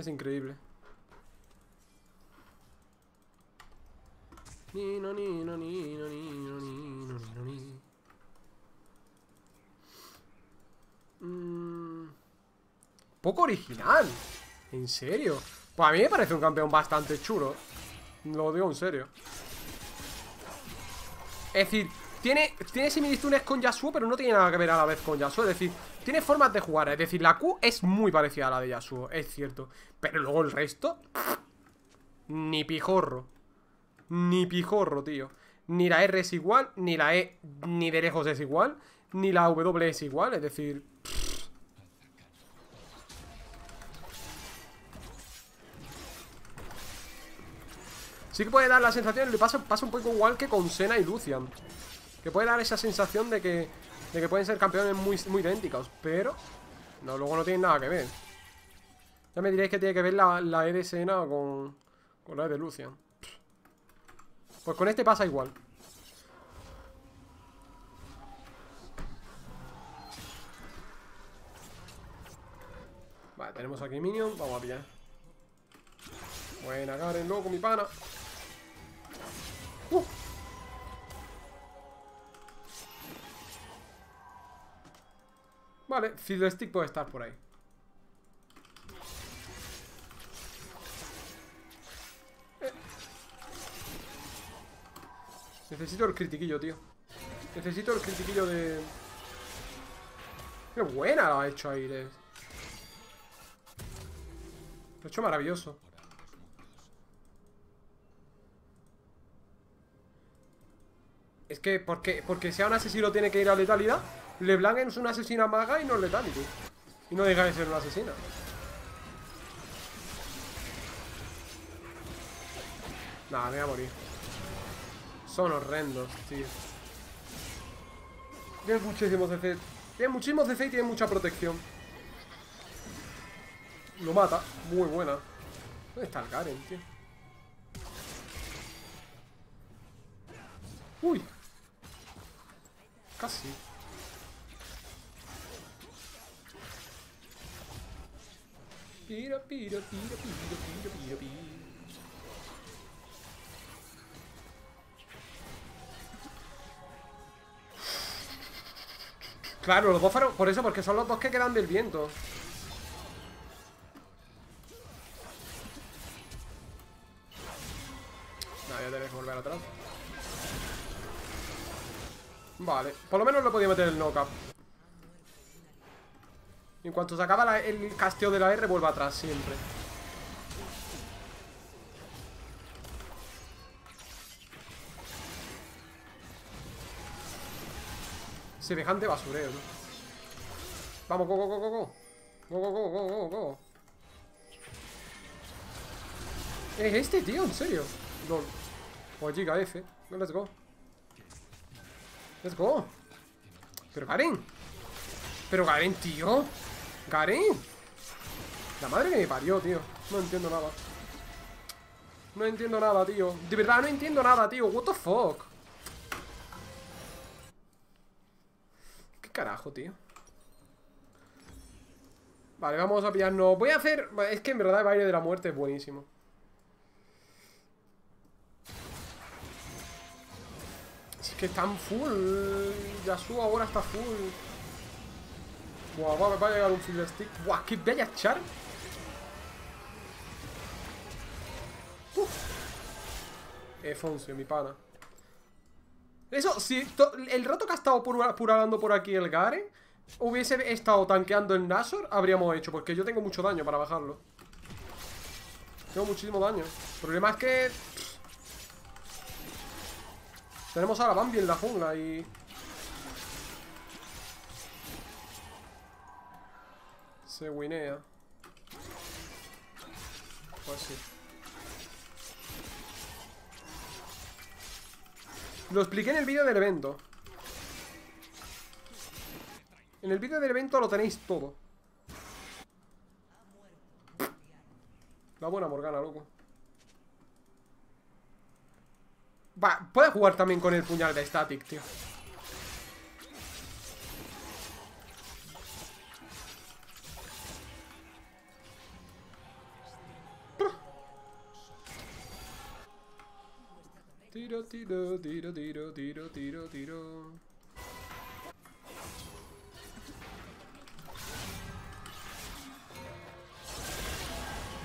Speaker 1: Es increíble. ni no ni no ni no ni mm. Poco original. En serio. Pues a mí me parece un campeón bastante chulo. Lo digo en serio. Es decir, tiene, tiene similitudes con Yasuo, pero no tiene nada que ver a la vez con Yasuo. Es decir, tiene formas de jugar. Es decir, la Q es muy parecida a la de Yasuo, es cierto. Pero luego el resto... Ni pijorro. Ni pijorro, tío. Ni la R es igual, ni la E ni de lejos es igual, ni la W es igual. Es decir, Sí que puede dar la sensación, le pasa, pasa un poco igual que con Sena y Lucian. Que puede dar esa sensación de que, de que pueden ser campeones muy, muy idénticos, pero no, luego no tienen nada que ver. Ya me diréis que tiene que ver la, la E de Sena con, con la E de Lucian. Pues con este pasa igual. Vale, tenemos aquí Minion. Vamos a pillar. Buena, Karen, loco, mi pana. Uh. Vale, Fiddlestick puede estar por ahí. Eh. Necesito el critiquillo, tío. Necesito el critiquillo de... ¡Qué buena lo ha hecho Aires! Lo ha hecho maravilloso. Es que porque, porque sea un asesino tiene que ir a letalidad. LeBlanc es una asesina maga y no es letality. Y no deja de ser una asesina. Nada, me voy a morir. Son horrendos, tío. Tiene muchísimos CC. Tiene muchísimos CC y tiene mucha protección. Lo mata. Muy buena. ¿Dónde está el Garen, tío? Uy, Casi. Piro, piro, piro, piro, piro, piro, piro. Claro, los dos fueron por eso, porque son los dos que quedan del viento. Vale, por lo menos lo podía meter el knockup. En cuanto se acaba el casteo de la R, vuelve atrás siempre. Semejante basureo, ¿no? Vamos, go, go, go, go, go. Go, go, go, go, go, ¿Es este, tío? ¿En serio? LOL. Pues giga F. Let's go. Let's go. Pero Karen Pero Garen, tío. Garen. La madre que me parió, tío. No entiendo nada. No entiendo nada, tío. De verdad, no entiendo nada, tío. What the fuck. ¿Qué carajo, tío? Vale, vamos a pillarnos. Voy a hacer... Es que en verdad el baile de la muerte es buenísimo. están full. Yasuo ahora está full. Buah, me va a llegar un Fiddle Stick. Buah, qué bella Char. mi pana. Eso, si el rato que ha estado puralando por aquí el Garen hubiese estado tanqueando el Nasor, habríamos hecho. Porque yo tengo mucho daño para bajarlo. Tengo muchísimo daño. El problema es que... Tenemos a la Bambi en la jungla y... Se winea. Pues sí. Lo expliqué en el vídeo del evento. En el vídeo del evento lo tenéis todo. La buena Morgana, loco. Va, puede jugar también con el puñal de Static, tío. Tiro, tiro, tiro, tiro, tiro, tiro, tiro.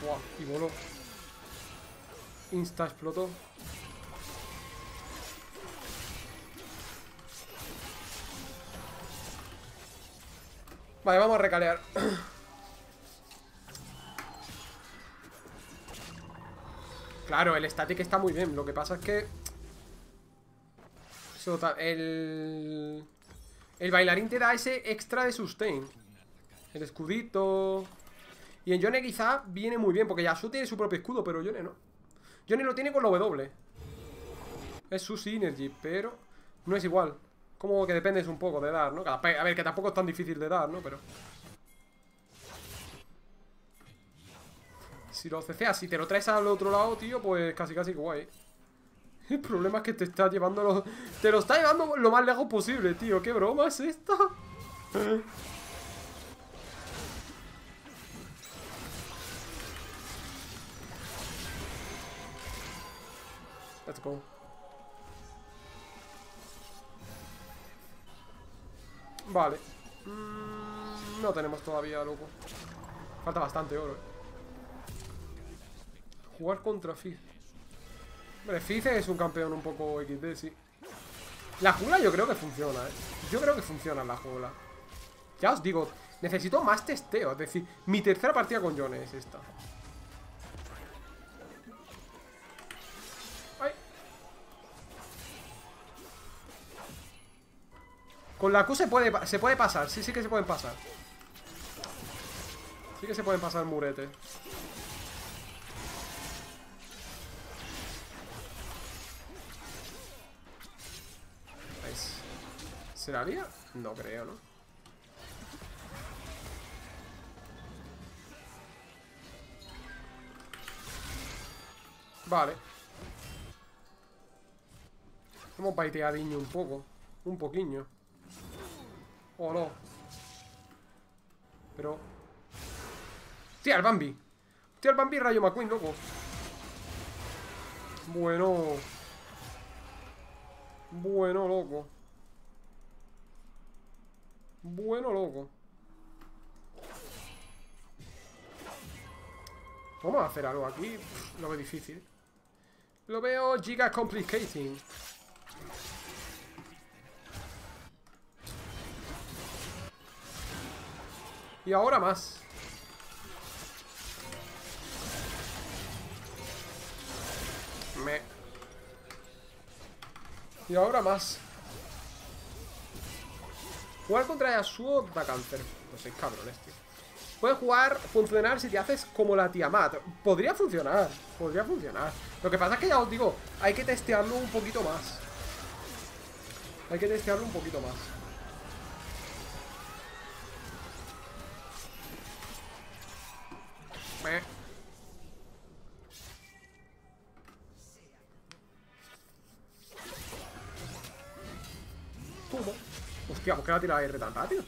Speaker 1: Buah, y voló. Insta explotó. Vale, vamos a recalear. Claro, el static está muy bien. Lo que pasa es que... El... El bailarín te da ese extra de sustain. El escudito... Y en Yone quizá viene muy bien, porque Yasu tiene su propio escudo, pero Yone no. Yone lo tiene con la W. Es su synergy, pero no es igual. Como que dependes un poco de dar, ¿no? A ver, que tampoco es tan difícil de dar, ¿no? Pero... Si lo ceceas, si te lo traes al otro lado, tío, pues casi casi guay. ¿eh? El problema es que te está llevando lo... Te lo está llevando lo más lejos posible, tío. ¿Qué broma es esta? Let's go. Vale. Mm, no tenemos todavía, loco. Falta bastante oro, eh. Jugar contra Fizz. Hombre, Fizz es un campeón un poco XD, sí. La jula yo creo que funciona, eh. Yo creo que funciona la jula Ya os digo, necesito más testeo. Es decir, mi tercera partida con Jones es esta. Con la Q se puede, se puede pasar. Sí, sí que se pueden pasar. Sí que se pueden pasar murete. Pues, será la No creo, ¿no? Vale. Vamos a un poco. Un poquillo. Oh, no. Pero... Hostia, el Bambi. Hostia, el Bambi Rayo McQueen, loco. Bueno. Bueno, loco. Bueno, loco. Vamos a hacer algo aquí. Lo veo difícil. Lo veo gigas complicating. Y ahora más. Me. Y ahora más. Jugar contra Yasuo da cáncer. No pues es cabrones, este. tío. Puede jugar, funcionar si te haces como la Tiamat. Podría funcionar, podría funcionar. Lo que pasa es que ya os digo, hay que testearlo un poquito más. Hay que testearlo un poquito más. qué a tirar R tan rápido?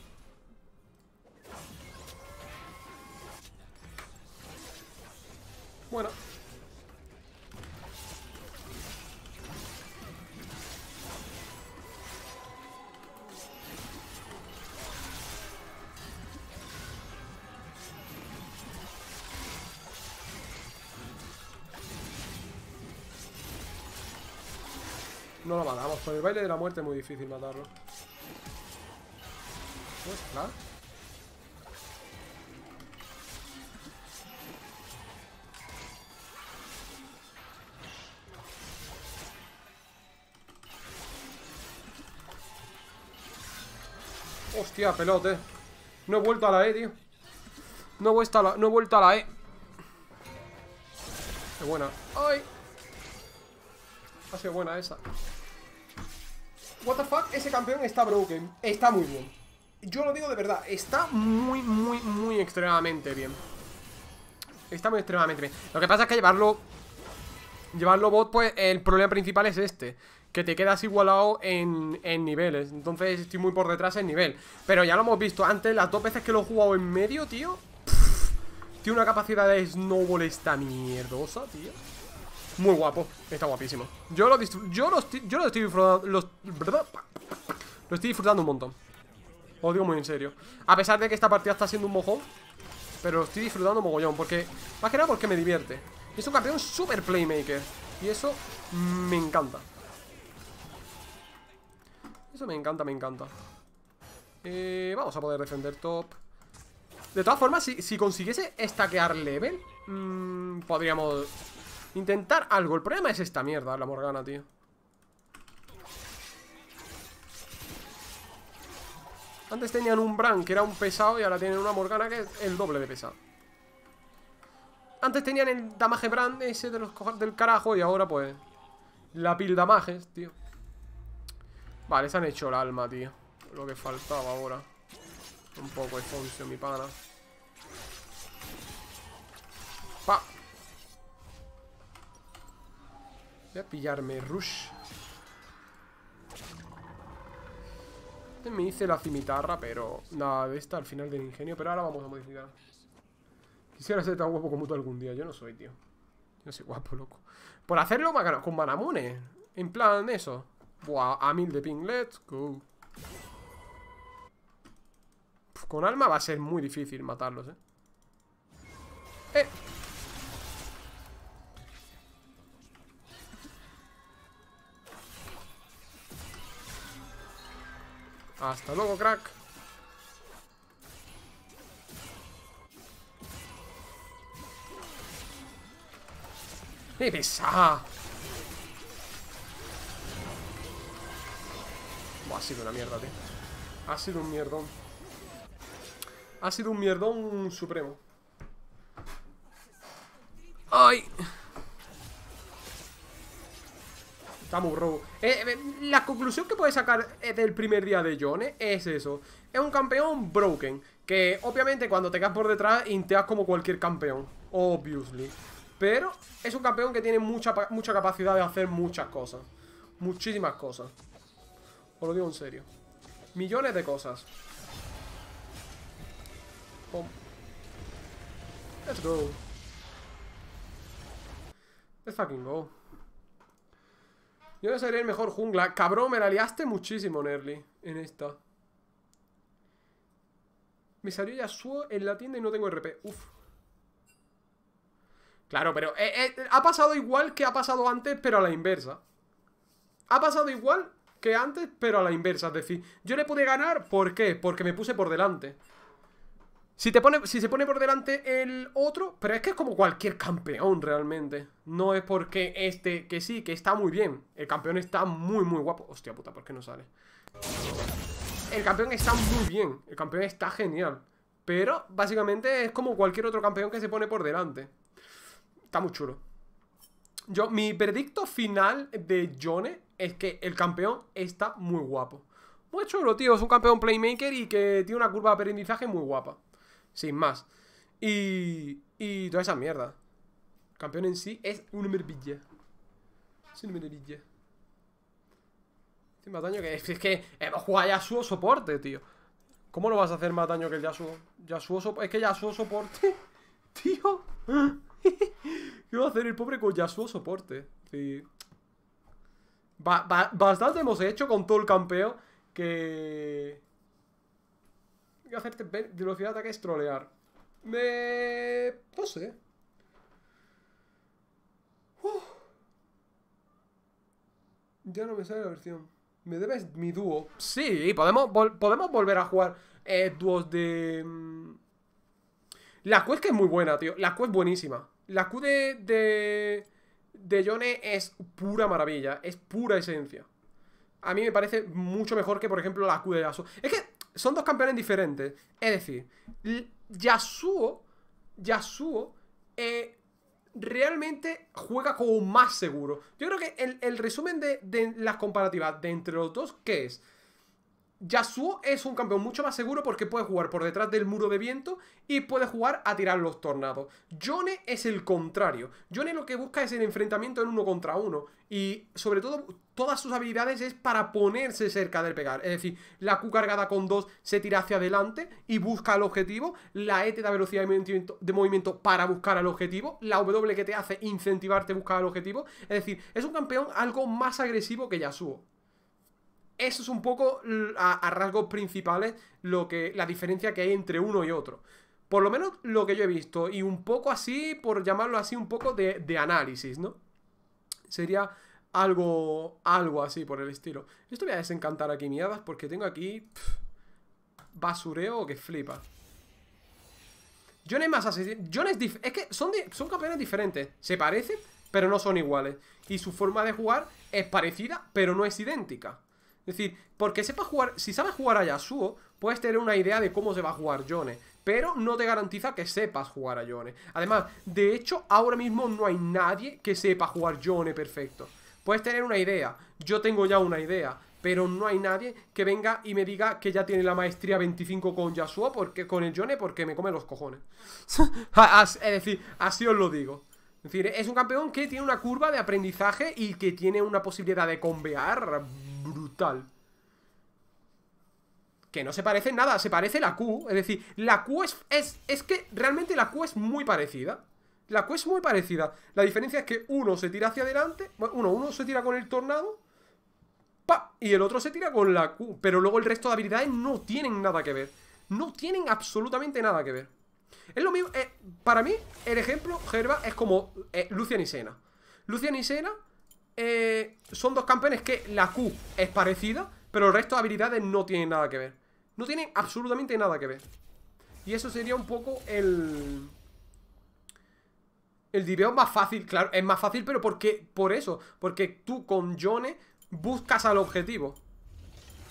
Speaker 1: Bueno. No lo matamos, por el baile de la muerte es muy difícil matarlo. Pues, Hostia, pelote No he vuelto a la E, tío No he vuelto a la, no he vuelto a la E Qué buena ¡Ay! Ha sido buena esa What the fuck, ese campeón está broken Está muy bien yo lo digo de verdad, está muy, muy, muy extremadamente bien. Está muy extremadamente bien. Lo que pasa es que llevarlo... Llevarlo bot, pues el problema principal es este. Que te quedas igualado en, en niveles. Entonces estoy muy por detrás en nivel. Pero ya lo hemos visto antes, las dos veces que lo he jugado en medio, tío. tiene una capacidad de snowball esta mierdosa, tío. Muy guapo, está guapísimo. Yo lo, yo lo, yo lo estoy disfrutando... lo estoy disfrutando un montón. Os digo muy en serio. A pesar de que esta partida está siendo un mojón, pero estoy disfrutando mogollón. Porque, más que nada porque me divierte. Es un campeón super playmaker. Y eso me encanta. Eso me encanta, me encanta. Eh, vamos a poder defender top. De todas formas, si, consiguiese stackear level, mm, podríamos intentar algo. El problema es esta mierda, la Morgana, tío. Antes tenían un Brand que era un pesado, y ahora tienen una Morgana, que es el doble de pesado. Antes tenían el damaje Brand ese de los del carajo, y ahora pues... La pil damajes, tío. Vale, se han hecho el alma, tío. Lo que faltaba ahora. Un poco de función, mi pana. Pa. Voy a pillarme Rush. Este me hice la cimitarra, pero... Nada, de esta al final del ingenio, pero ahora vamos a modificar. Quisiera ser tan guapo como tú algún día. Yo no soy, tío. Yo soy guapo, loco. Por hacerlo con Manamune. En plan, eso. Buah, a mil de ping, let's go. con alma va a ser muy difícil matarlos, ¿eh? ¡Eh! Hasta luego, crack. ¡Qué pesada! ha sido una mierda, tío. Ha sido un mierdón. Ha sido un mierdón supremo. ¡Ay! Está robo. Eh, eh, la conclusión que puedes sacar eh, del primer día de John es eso. Es un campeón broken. Que obviamente cuando te quedas por detrás, inteas como cualquier campeón. Obviously. Pero es un campeón que tiene mucha, mucha capacidad de hacer muchas cosas. Muchísimas cosas. Os lo digo en serio. Millones de cosas. Pum. Let's go. Let's fucking go. Yo sería el mejor jungla. Cabrón, me la liaste muchísimo, Nerly. En esta. Me salió su en la tienda y no tengo RP. Uf. Claro, pero eh, eh, ha pasado igual que ha pasado antes, pero a la inversa. Ha pasado igual que antes, pero a la inversa. Es decir, yo le pude ganar, ¿por qué? Porque me puse por delante. Si, pone, si se pone por delante el otro, pero es que es como cualquier campeón realmente. No es porque este, que sí, que está muy bien. El campeón está muy, muy guapo. Hostia puta, ¿por qué no sale? El campeón está muy bien. El campeón está genial. Pero básicamente es como cualquier otro campeón que se pone por delante. Está muy chulo. Yo, mi predicto final de Jone es que el campeón está muy guapo. Muy chulo, tío. Es un campeón playmaker y que tiene una curva de aprendizaje muy guapa sin más. Y, y toda esa mierda. Campeón en sí es una maravilla. Es un maravilla. más daño que... Es que hemos jugado eh, a Yasuo soporte, tío. ¿Cómo lo vas a hacer más daño que el Yasuo? Yasuo soporte... Es que Yasuo soporte... Tío... ¿Qué va a hacer el pobre con Yasuo soporte? bastante hemos hecho con todo el campeón. que y hacerte velocidad de ataque es trolear. Me... no sé. Ya no me sale la versión. Me debes mi dúo. Sí, podemos, podemos volver a jugar eh, dúos de... Mm, la Q es que es muy buena, tío. La Q es buenísima. La Q de... de... De Yone es pura maravilla, es pura esencia. A mí me parece mucho mejor que, por ejemplo, la Q de Yasuo. Es que son dos campeones diferentes. Es decir, Yasuo, Yasuo eh, realmente juega como más seguro. Yo creo que el, resumen de, de las comparativas de entre los dos, ¿qué es? Yasuo es un campeón mucho más seguro porque puede jugar por detrás del muro de viento y puede jugar a tirar los tornados. Yone es el contrario. Yone lo que busca es el enfrentamiento en uno contra uno. Y sobre todo, todas sus habilidades es para ponerse cerca del pegar. Es decir, la Q cargada con 2 se tira hacia adelante y busca el objetivo. La E te da velocidad de movimiento para buscar al objetivo. La W que te hace incentivarte a buscar al objetivo. Es decir, es un campeón algo más agresivo que Yasuo. Eso es un poco a, rasgos principales lo que, la diferencia que hay entre uno y otro. Por lo menos lo que yo he visto. Y un poco así, por llamarlo así, un poco de, análisis, ¿no? Sería algo, algo así por el estilo. Esto voy a desencantar aquí miadas, porque tengo aquí basureo que flipa. Jones es más es Es que son, son campeones diferentes. Se parecen, pero no son iguales. Y su forma de jugar es parecida, pero no es idéntica. Es decir, porque sepa jugar, si sabes jugar a Yasuo, puedes tener una idea de cómo se va a jugar Yone, pero no te garantiza que sepas jugar a Yone. Además, de hecho, ahora mismo no hay nadie que sepa jugar Yone perfecto. Puedes tener una idea, yo tengo ya una idea, pero no hay nadie que venga y me diga que ya tiene la maestría 25 con Yasuo, porque, con el Yone, porque me come los cojones. es decir, así os lo digo. Es decir, es un campeón que tiene una curva de aprendizaje y que tiene una posibilidad de convear brutal. Que no se parece nada, se parece la Q. Es decir, la Q es, es, que realmente la Q es muy parecida. La Q es muy parecida. La diferencia es que uno se tira hacia adelante, uno, uno se tira con el tornado, ¡pa! y el otro se tira con la Q. Pero luego el resto de habilidades no tienen nada que ver. No tienen absolutamente nada que ver. Es lo mismo, eh, para mí, el ejemplo, Gerba, es como eh, Lucian y Sena. Lucian y Sena eh, son dos campeones que la Q es parecida, pero el resto de habilidades no tienen nada que ver. No tienen absolutamente nada que ver. Y eso sería un poco el... El diveo más fácil, claro, es más fácil, pero porque por eso, porque tú con Jone buscas al objetivo.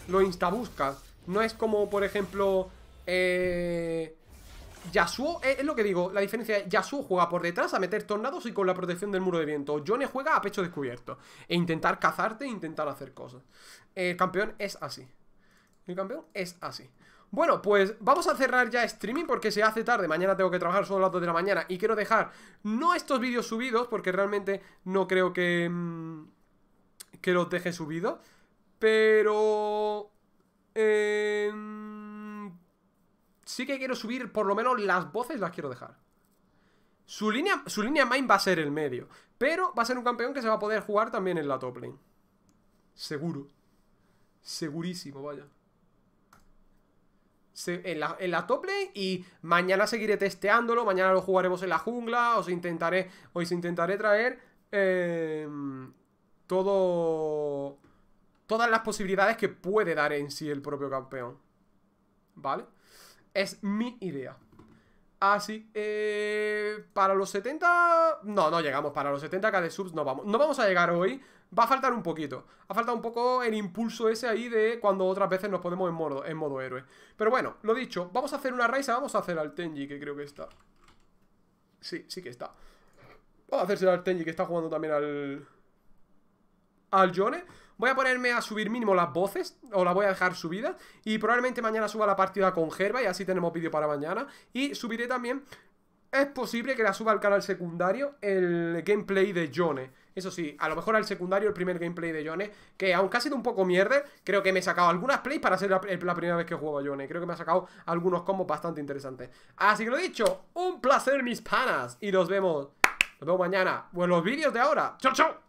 Speaker 1: Lo instabuscas. No es como, por ejemplo, eh, Yasuo, eh, es, lo que digo, la diferencia es Yasuo juega por detrás a meter tornados y con la protección del muro de viento. Yone juega a pecho descubierto e intentar cazarte e intentar hacer cosas. El campeón es así. El campeón es así. Bueno, pues vamos a cerrar ya streaming porque se hace tarde, mañana tengo que trabajar, a las 2 de la mañana y quiero dejar no estos vídeos subidos porque realmente no creo que, mm, que los deje subidos, pero... Eh, sí que quiero subir, por lo menos las voces las quiero dejar. Su línea, su línea main va a ser el medio, pero va a ser un campeón que se va a poder jugar también en la top lane. Seguro. Segurísimo, vaya. en, la, top lane y mañana seguiré testeándolo, mañana lo jugaremos en la jungla, os intentaré, os intentaré traer em, todo, todas las posibilidades que puede dar en sí el propio campeón. ¿Vale? Es mi idea. Así, eh, para los 70... No, no llegamos, para los 70k subs no vamos. No vamos a llegar hoy, va a faltar un poquito. Ha faltado un poco el impulso ese ahí de cuando otras veces nos ponemos en modo, en modo héroe. Pero bueno, lo dicho, vamos a hacer una raisa, vamos a hacer al Tenji, que creo que está. Sí, sí que está. Vamos a hacerse al Tenji, que está jugando también al... Al jone Voy a ponerme a subir mínimo las voces, o las voy a dejar subidas, y probablemente mañana suba la partida con Gerba, y así tenemos vídeo para mañana. Y subiré también, es posible que la suba al canal secundario, el gameplay de Jone. Eso sí, a lo mejor al secundario el primer gameplay de Yone, que aunque ha sido un poco mierda, creo que me he sacado algunas plays para ser la, primera vez que juego a Yone. Creo que me ha sacado algunos combos bastante interesantes. Así que lo dicho, un placer mis panas y nos vemos, nos vemos mañana o los vídeos de ahora. ¡Chao, chao!